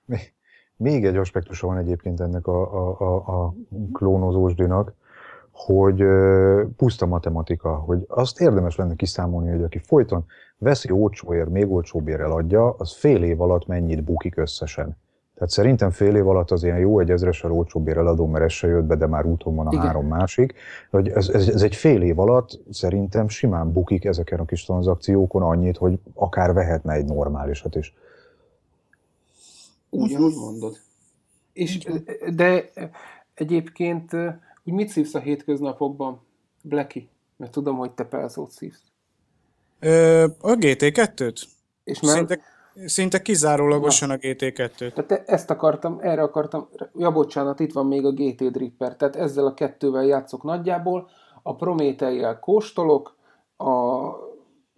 Még egy aspektusa van egyébként ennek a, a, a, a klónozósdinak, hogy puszta matematika, hogy azt érdemes lenne kiszámolni, hogy aki folyton veszi olcsóért, még olcsóbb adja, az fél év alatt mennyit bukik összesen. Tehát szerintem fél év alatt az ilyen jó egy ezres a olcsóbbért eladó, mert ez se jött be, de már úton van a Igen. három másik. Hogy ez, ez, ez, egy fél év alatt szerintem simán bukik ezeken a kis tranzakciókon annyit, hogy akár vehetne egy normálisat is. Ugyanúgy mondod. És, de egyébként, hogy mit szívsz a hétköznapokban, Blacky? Mert tudom, hogy te pelzót szívsz. Ö, a GT2-t? És már... Szinte Szinte kizárólagosan Na. a GT2-t. Tehát ezt akartam, erre akartam, ja bocsánat, itt van még a GT Dripper, tehát ezzel a kettővel játszok nagyjából, a Promételjel kóstolok, a,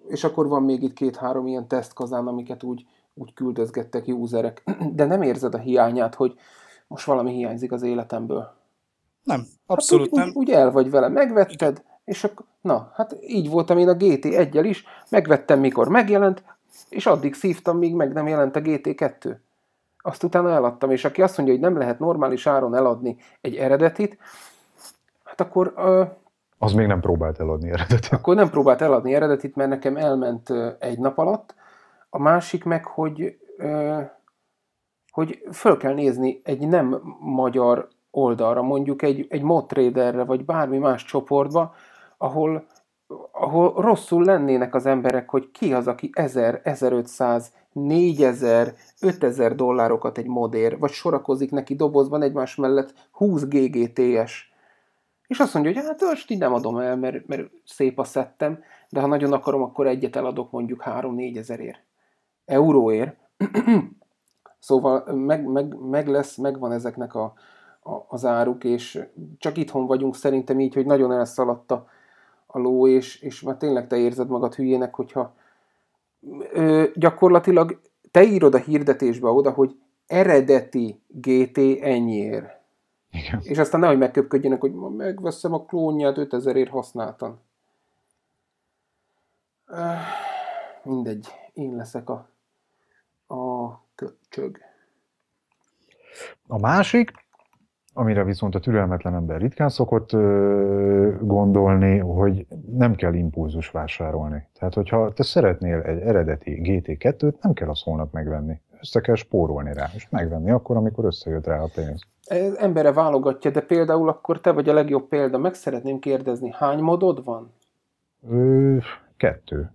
és akkor van még itt két-három ilyen tesztkazán, amiket úgy, úgy küldözgettek userek. De nem érzed a hiányát, hogy most valami hiányzik az életemből? Nem, abszolút hát úgy, nem. Úgy, úgy el vagy vele, megvetted, és akkor, na, hát így voltam én a GT1-el is, megvettem, mikor megjelent, és addig szívtam, míg meg nem jelent a GT2. Azt utána eladtam, és aki azt mondja, hogy nem lehet normális áron eladni egy eredetit, hát akkor... Ö, az még nem próbált eladni eredetit. Akkor nem próbált eladni eredetit, mert nekem elment ö, egy nap alatt. A másik meg, hogy, ö, hogy föl kell nézni egy nem magyar oldalra, mondjuk egy, egy modtraderre, vagy bármi más csoportba, ahol ahol rosszul lennének az emberek, hogy ki az, aki 1000, 1500, 4000, 5000 dollárokat egy modér, vagy sorakozik neki dobozban egymás mellett 20 GGTS. És azt mondja, hogy hát most így nem adom el, mert, mert szép a szettem, de ha nagyon akarom, akkor egyet eladok mondjuk 3-4 ezerért. Euróért. szóval meg, meg, meg, lesz, megvan ezeknek a, a, az áruk, és csak itthon vagyunk szerintem így, hogy nagyon elszaladta a, a ló, és, és már tényleg te érzed magad hülyének, hogyha ö, gyakorlatilag te írod a hirdetésbe oda, hogy eredeti GT ennyiért. Igen. És aztán nehogy megköpködjenek, hogy ma megveszem a klónját, 5000 ér használtan. mindegy, én leszek a, a köcsög. A másik, amire viszont a türelmetlen ember ritkán szokott ö, gondolni, hogy nem kell impulzus vásárolni. Tehát, hogyha te szeretnél egy eredeti GT2-t, nem kell azt holnap megvenni. Össze kell spórolni rá, és megvenni akkor, amikor összejött rá a pénz. Ez embere válogatja, de például akkor te vagy a legjobb példa. Meg szeretném kérdezni, hány modod van? Ö, kettő.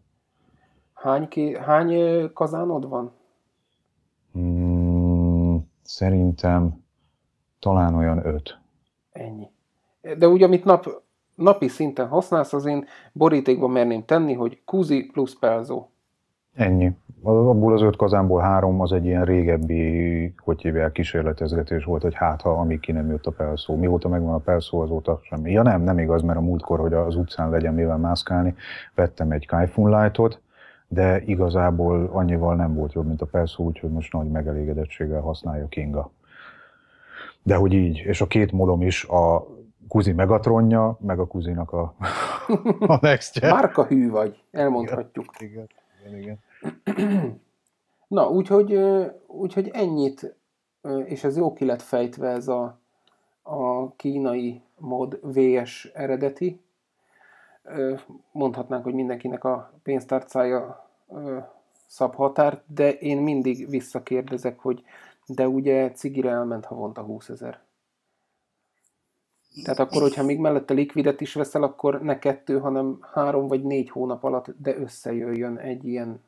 Hány, ki, hány kazánod van? Hmm, szerintem talán olyan öt. Ennyi. De úgy, amit nap, napi szinten használsz, az én borítékba merném tenni, hogy kuzi plusz pelzó. Ennyi. Abból az öt kazánból három az egy ilyen régebbi, hogy hívják, kísérletezgetés volt, hogy hát ha amíg ki nem jött a pelszó. Mióta megvan a pelszó, azóta semmi. Ja nem, nem igaz, mert a múltkor, hogy az utcán legyen mivel mászkálni, vettem egy Kaifun Light-ot, de igazából annyival nem volt jobb, mint a pelszó, úgyhogy most nagy megelégedettséggel használja Kinga de hogy így, és a két modom is a Kuzi Megatronja, meg a Kuzinak a, a next -je. Márka hű vagy, elmondhatjuk. Igen, igen, igen. igen. Na, úgyhogy, úgyhogy ennyit, és ez jó ki lett fejtve ez a, a kínai mod VS eredeti. Mondhatnánk, hogy mindenkinek a pénztárcája szab határt, de én mindig visszakérdezek, hogy de ugye cigire elment havonta 20 ezer. Tehát akkor, hogyha még mellette likvidet is veszel, akkor ne kettő, hanem három vagy négy hónap alatt, de összejöjjön egy ilyen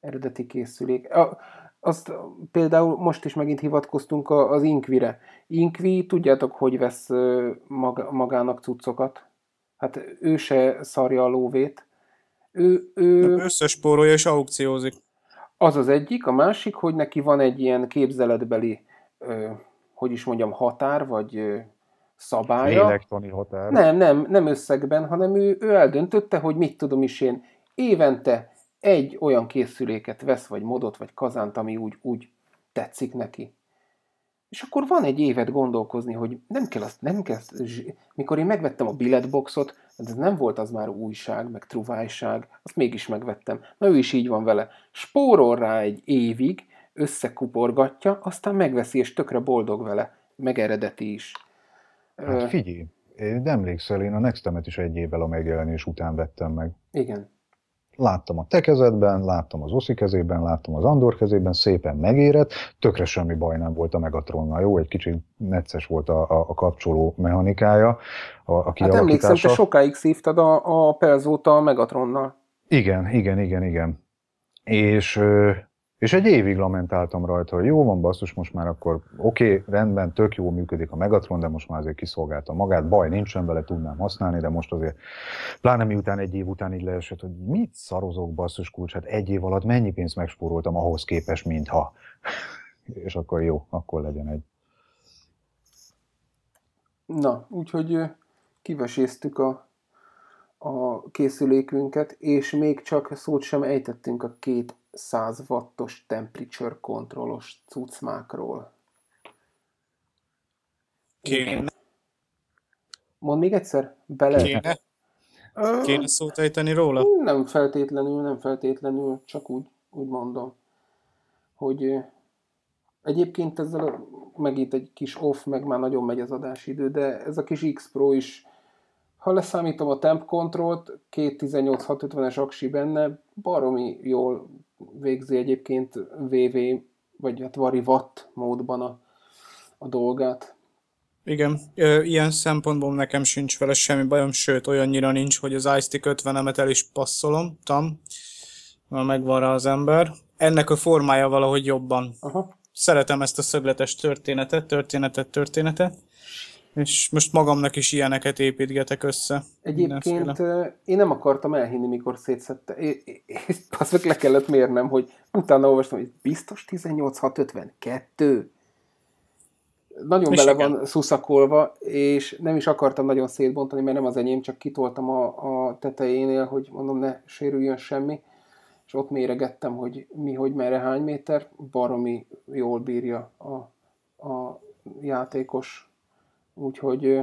eredeti készülék. A, azt például most is megint hivatkoztunk az Inkvire. Inkvi, tudjátok, hogy vesz magának cuccokat. Hát ő se szarja a lóvét. Ő, ő... Összespórolja és aukciózik. Az az egyik, a másik, hogy neki van egy ilyen képzeletbeli, ö, hogy is mondjam, határ, vagy ö, szabálya. Lélektani határ. Nem, nem, nem összegben, hanem ő, ő eldöntötte, hogy mit tudom is én, évente egy olyan készüléket vesz, vagy modot, vagy kazánt, ami úgy, úgy tetszik neki. És akkor van egy évet gondolkozni, hogy nem kell azt, nem kell, mikor én megvettem a billetboxot, tehát ez nem volt az már újság, meg truvájság, azt mégis megvettem. Na ő is így van vele. Spórol rá egy évig, összekuporgatja, aztán megveszi, és tökre boldog vele. Megeredeti is. Hát figyelj, én emlékszel, én a Nextemet is egy évvel a megjelenés után vettem meg. Igen láttam a te kezedben, láttam az Oszi kezében, láttam az Andor kezében, szépen megérett, tökre semmi baj nem volt a Megatronnal, jó, egy kicsit necces volt a, a, a kapcsoló mechanikája, a, a Hát emlékszem, te sokáig szívtad a, a Perzót a Megatronnal. Igen, igen, igen, igen. És és egy évig lamentáltam rajta, hogy jó van basszus, most már akkor oké, okay, rendben, tök jó működik a Megatron, de most már azért kiszolgálta magát, baj nincsen vele, tudnám használni, de most azért, pláne miután egy év után így leesett, hogy mit szarozok basszus kulcs, hát egy év alatt mennyi pénzt megspóroltam ahhoz képest, mintha. és akkor jó, akkor legyen egy. Na, úgyhogy kiveséztük a a készülékünket, és még csak szót sem ejtettünk a két 100 wattos temperature kontrollos cuccmákról. Kéne. Mond még egyszer? Bele. Kéne? Kéne szót ejteni róla? Nem feltétlenül, nem feltétlenül, csak úgy, úgy mondom, hogy egyébként ezzel megint egy kis off, meg már nagyon megy az adásidő, de ez a kis X Pro is, ha leszámítom a temp kontrollt, két 18650-es aksi benne, baromi jól végzi egyébként VV, vagy hát Vari Watt módban a, a dolgát. Igen, ilyen szempontból nekem sincs vele semmi bajom, sőt olyannyira nincs, hogy az Ice-Stick 50-emet el is passzolom, tam, mert megvan rá az ember. Ennek a formája valahogy jobban. Aha. Szeretem ezt a szögletes történetet, történetet, történetet. És most magamnak is ilyeneket építgetek össze. Egyébként mindenféle. én nem akartam elhinni, mikor szétszette. Azt meg le kellett mérnem, hogy utána olvastam, hogy biztos 18652. Nagyon és bele igen. van szuszakolva, és nem is akartam nagyon szétbontani, mert nem az enyém, csak kitoltam a, a tetejénél, hogy mondom, ne sérüljön semmi. És ott méregettem, hogy mi, hogy merre, hány méter. Baromi jól bírja a, a játékos Úgyhogy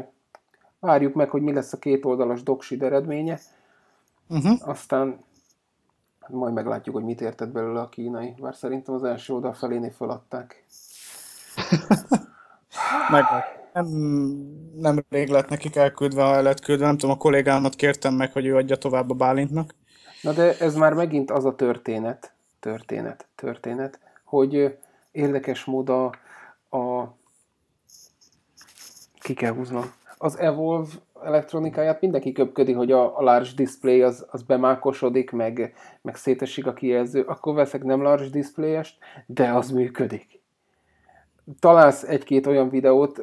várjuk meg, hogy mi lesz a két oldalas eredménye. Uh-huh. Aztán majd meglátjuk, hogy mit értett belőle a kínai. Bár szerintem az első oldal feléni feladták. meg, nem, nem rég lett nekik elküldve, ha el lett küldve. Nem tudom, a kollégámat kértem meg, hogy ő adja tovább a Bálintnak. Na de ez már megint az a történet, történet, történet, hogy érdekes mód a, a ki kell húznom. Az Evolve elektronikáját mindenki köpködi, hogy a, a large display az, az bemákosodik, meg, meg szétesik a kijelző, akkor veszek nem large display de az működik. Találsz egy-két olyan videót,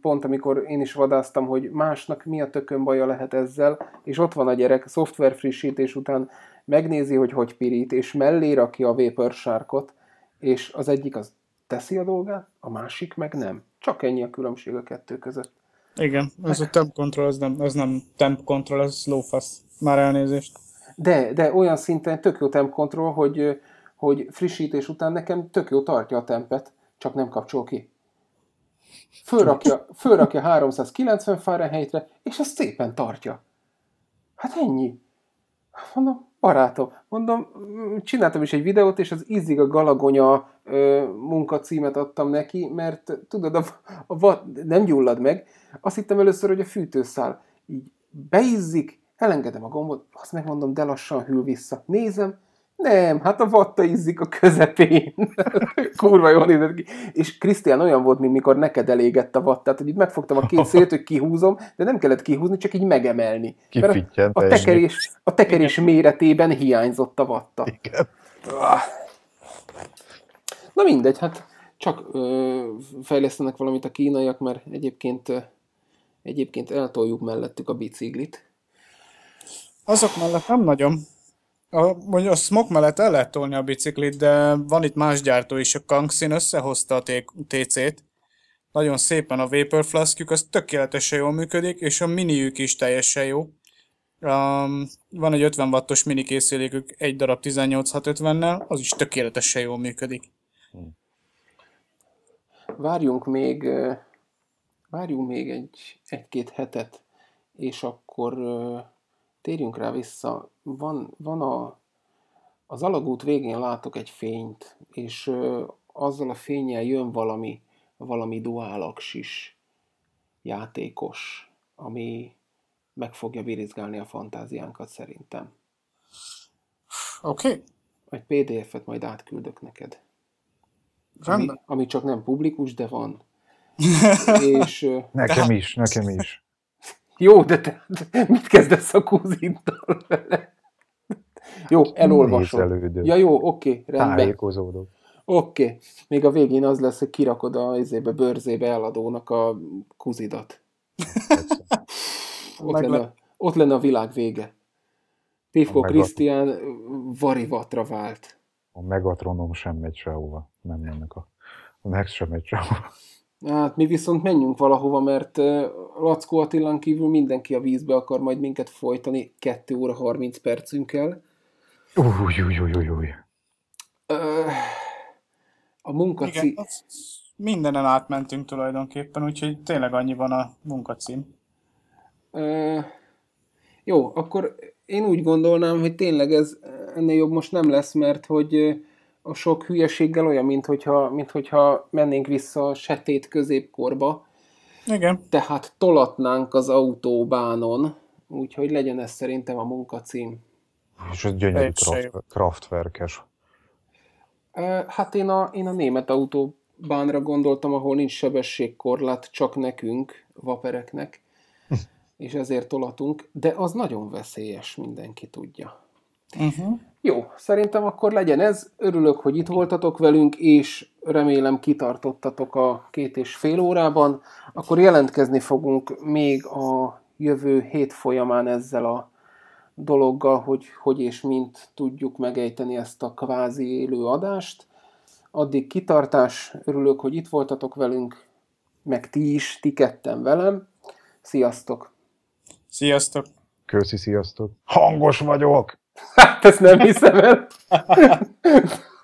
pont amikor én is vadáztam, hogy másnak mi a tökön baja lehet ezzel, és ott van a gyerek, szoftver frissítés után megnézi, hogy hogy pirít, és mellé rakja a Vapor sárkot, és az egyik az teszi a dolgát, a másik meg nem. Csak ennyi a különbség a kettő között. Igen, ez a temp control, ez nem, ez nem temp control, slow lófasz. Már elnézést. De, de olyan szinten tök jó temp control, hogy, hogy frissítés után nekem tök jó tartja a tempet, csak nem kapcsol ki. Fölrakja, fölrakja 390 Fahrenheitre, és ezt szépen tartja. Hát ennyi. Hát mondom, Barátom, mondom, mm, csináltam is egy videót, és az Izzig a Galagonya ö, munkacímet adtam neki, mert tudod, a, a vad nem gyullad meg. Azt hittem először, hogy a fűtőszál így beizzik, elengedem a gombot, azt megmondom, de lassan hűl vissza. Nézem, nem, hát a vatta izzik a közepén. Kurva jól nézett ki. És Krisztián olyan volt, mint mikor neked elégett a vatta. Tehát, hogy itt megfogtam a két szélét, hogy kihúzom, de nem kellett kihúzni, csak így megemelni. a, a tekerés, a tekerés méretében hiányzott a vatta. Igen. Ah. Na mindegy, hát csak ö, fejlesztenek valamit a kínaiak, mert egyébként, ö, egyébként eltoljuk mellettük a biciklit. Azok mellett nem nagyon. A, mondjuk a smog mellett el lehet tolni a biciklit, de van itt más gyártó is, a Kangxin összehozta a TC-t, nagyon szépen a Vapor Flaskjuk, az tökéletesen jól működik, és a miniük is teljesen jó. Um, van egy 50 wattos mini készülékük, egy darab 18650-nel, az is tökéletesen jól működik. Várjunk még, várjunk még egy, egy-két hetet, és akkor térjünk rá vissza. Van, van a, az alagút végén látok egy fényt, és ö, azzal a fényel jön valami, valami is játékos, ami meg fogja virizgálni a fantáziánkat szerintem. Oké. Okay. Egy PDF-et majd átküldök neked. Ami, ami csak nem publikus, de van. és, nekem is, nekem is. Jó, de te, mit kezdesz a kúzintal vele? Jó, hát, elolvasom. Ja jó, oké, okay, rendben. Tájékozódok. Oké, okay. még a végén az lesz, hogy kirakod a izébe, bőrzébe eladónak a kuzidat. ott, lenne, le... ott lenne a világ vége. Pivko Krisztián varivatra vált. A Megatronom sem megy sehova. Nem jönnek a... A Next sem megy sehova. Hát mi viszont menjünk valahova, mert Lackó Attilán kívül mindenki a vízbe akar majd minket folytani 2 óra 30 percünkkel. Új, új, új, új, új. A munkacím... Igen, mindenen átmentünk tulajdonképpen, úgyhogy tényleg annyi van a munkacím. jó, akkor én úgy gondolnám, hogy tényleg ez ennél jobb most nem lesz, mert hogy a sok hülyeséggel olyan, mint hogyha, mint hogyha mennénk vissza a setét középkorba. Igen. Tehát tolatnánk az autóbánon, úgyhogy legyen ez szerintem a munkacím. És ez gyönyörű kraft, kraftverkes. Hát én a, én a német autóbánra gondoltam, ahol nincs sebességkorlát, csak nekünk, vapereknek, hm. és ezért tolatunk, de az nagyon veszélyes, mindenki tudja. Uh-huh. Jó, szerintem akkor legyen ez. Örülök, hogy itt voltatok velünk, és remélem kitartottatok a két és fél órában. Akkor jelentkezni fogunk még a jövő hét folyamán ezzel a dologgal, hogy hogy és mint tudjuk megejteni ezt a kvázi élő adást. Addig kitartás, örülök, hogy itt voltatok velünk, meg ti is, ti ketten velem. Sziasztok! Sziasztok! Köszi, sziasztok! Hangos vagyok! Hát ezt nem hiszem el.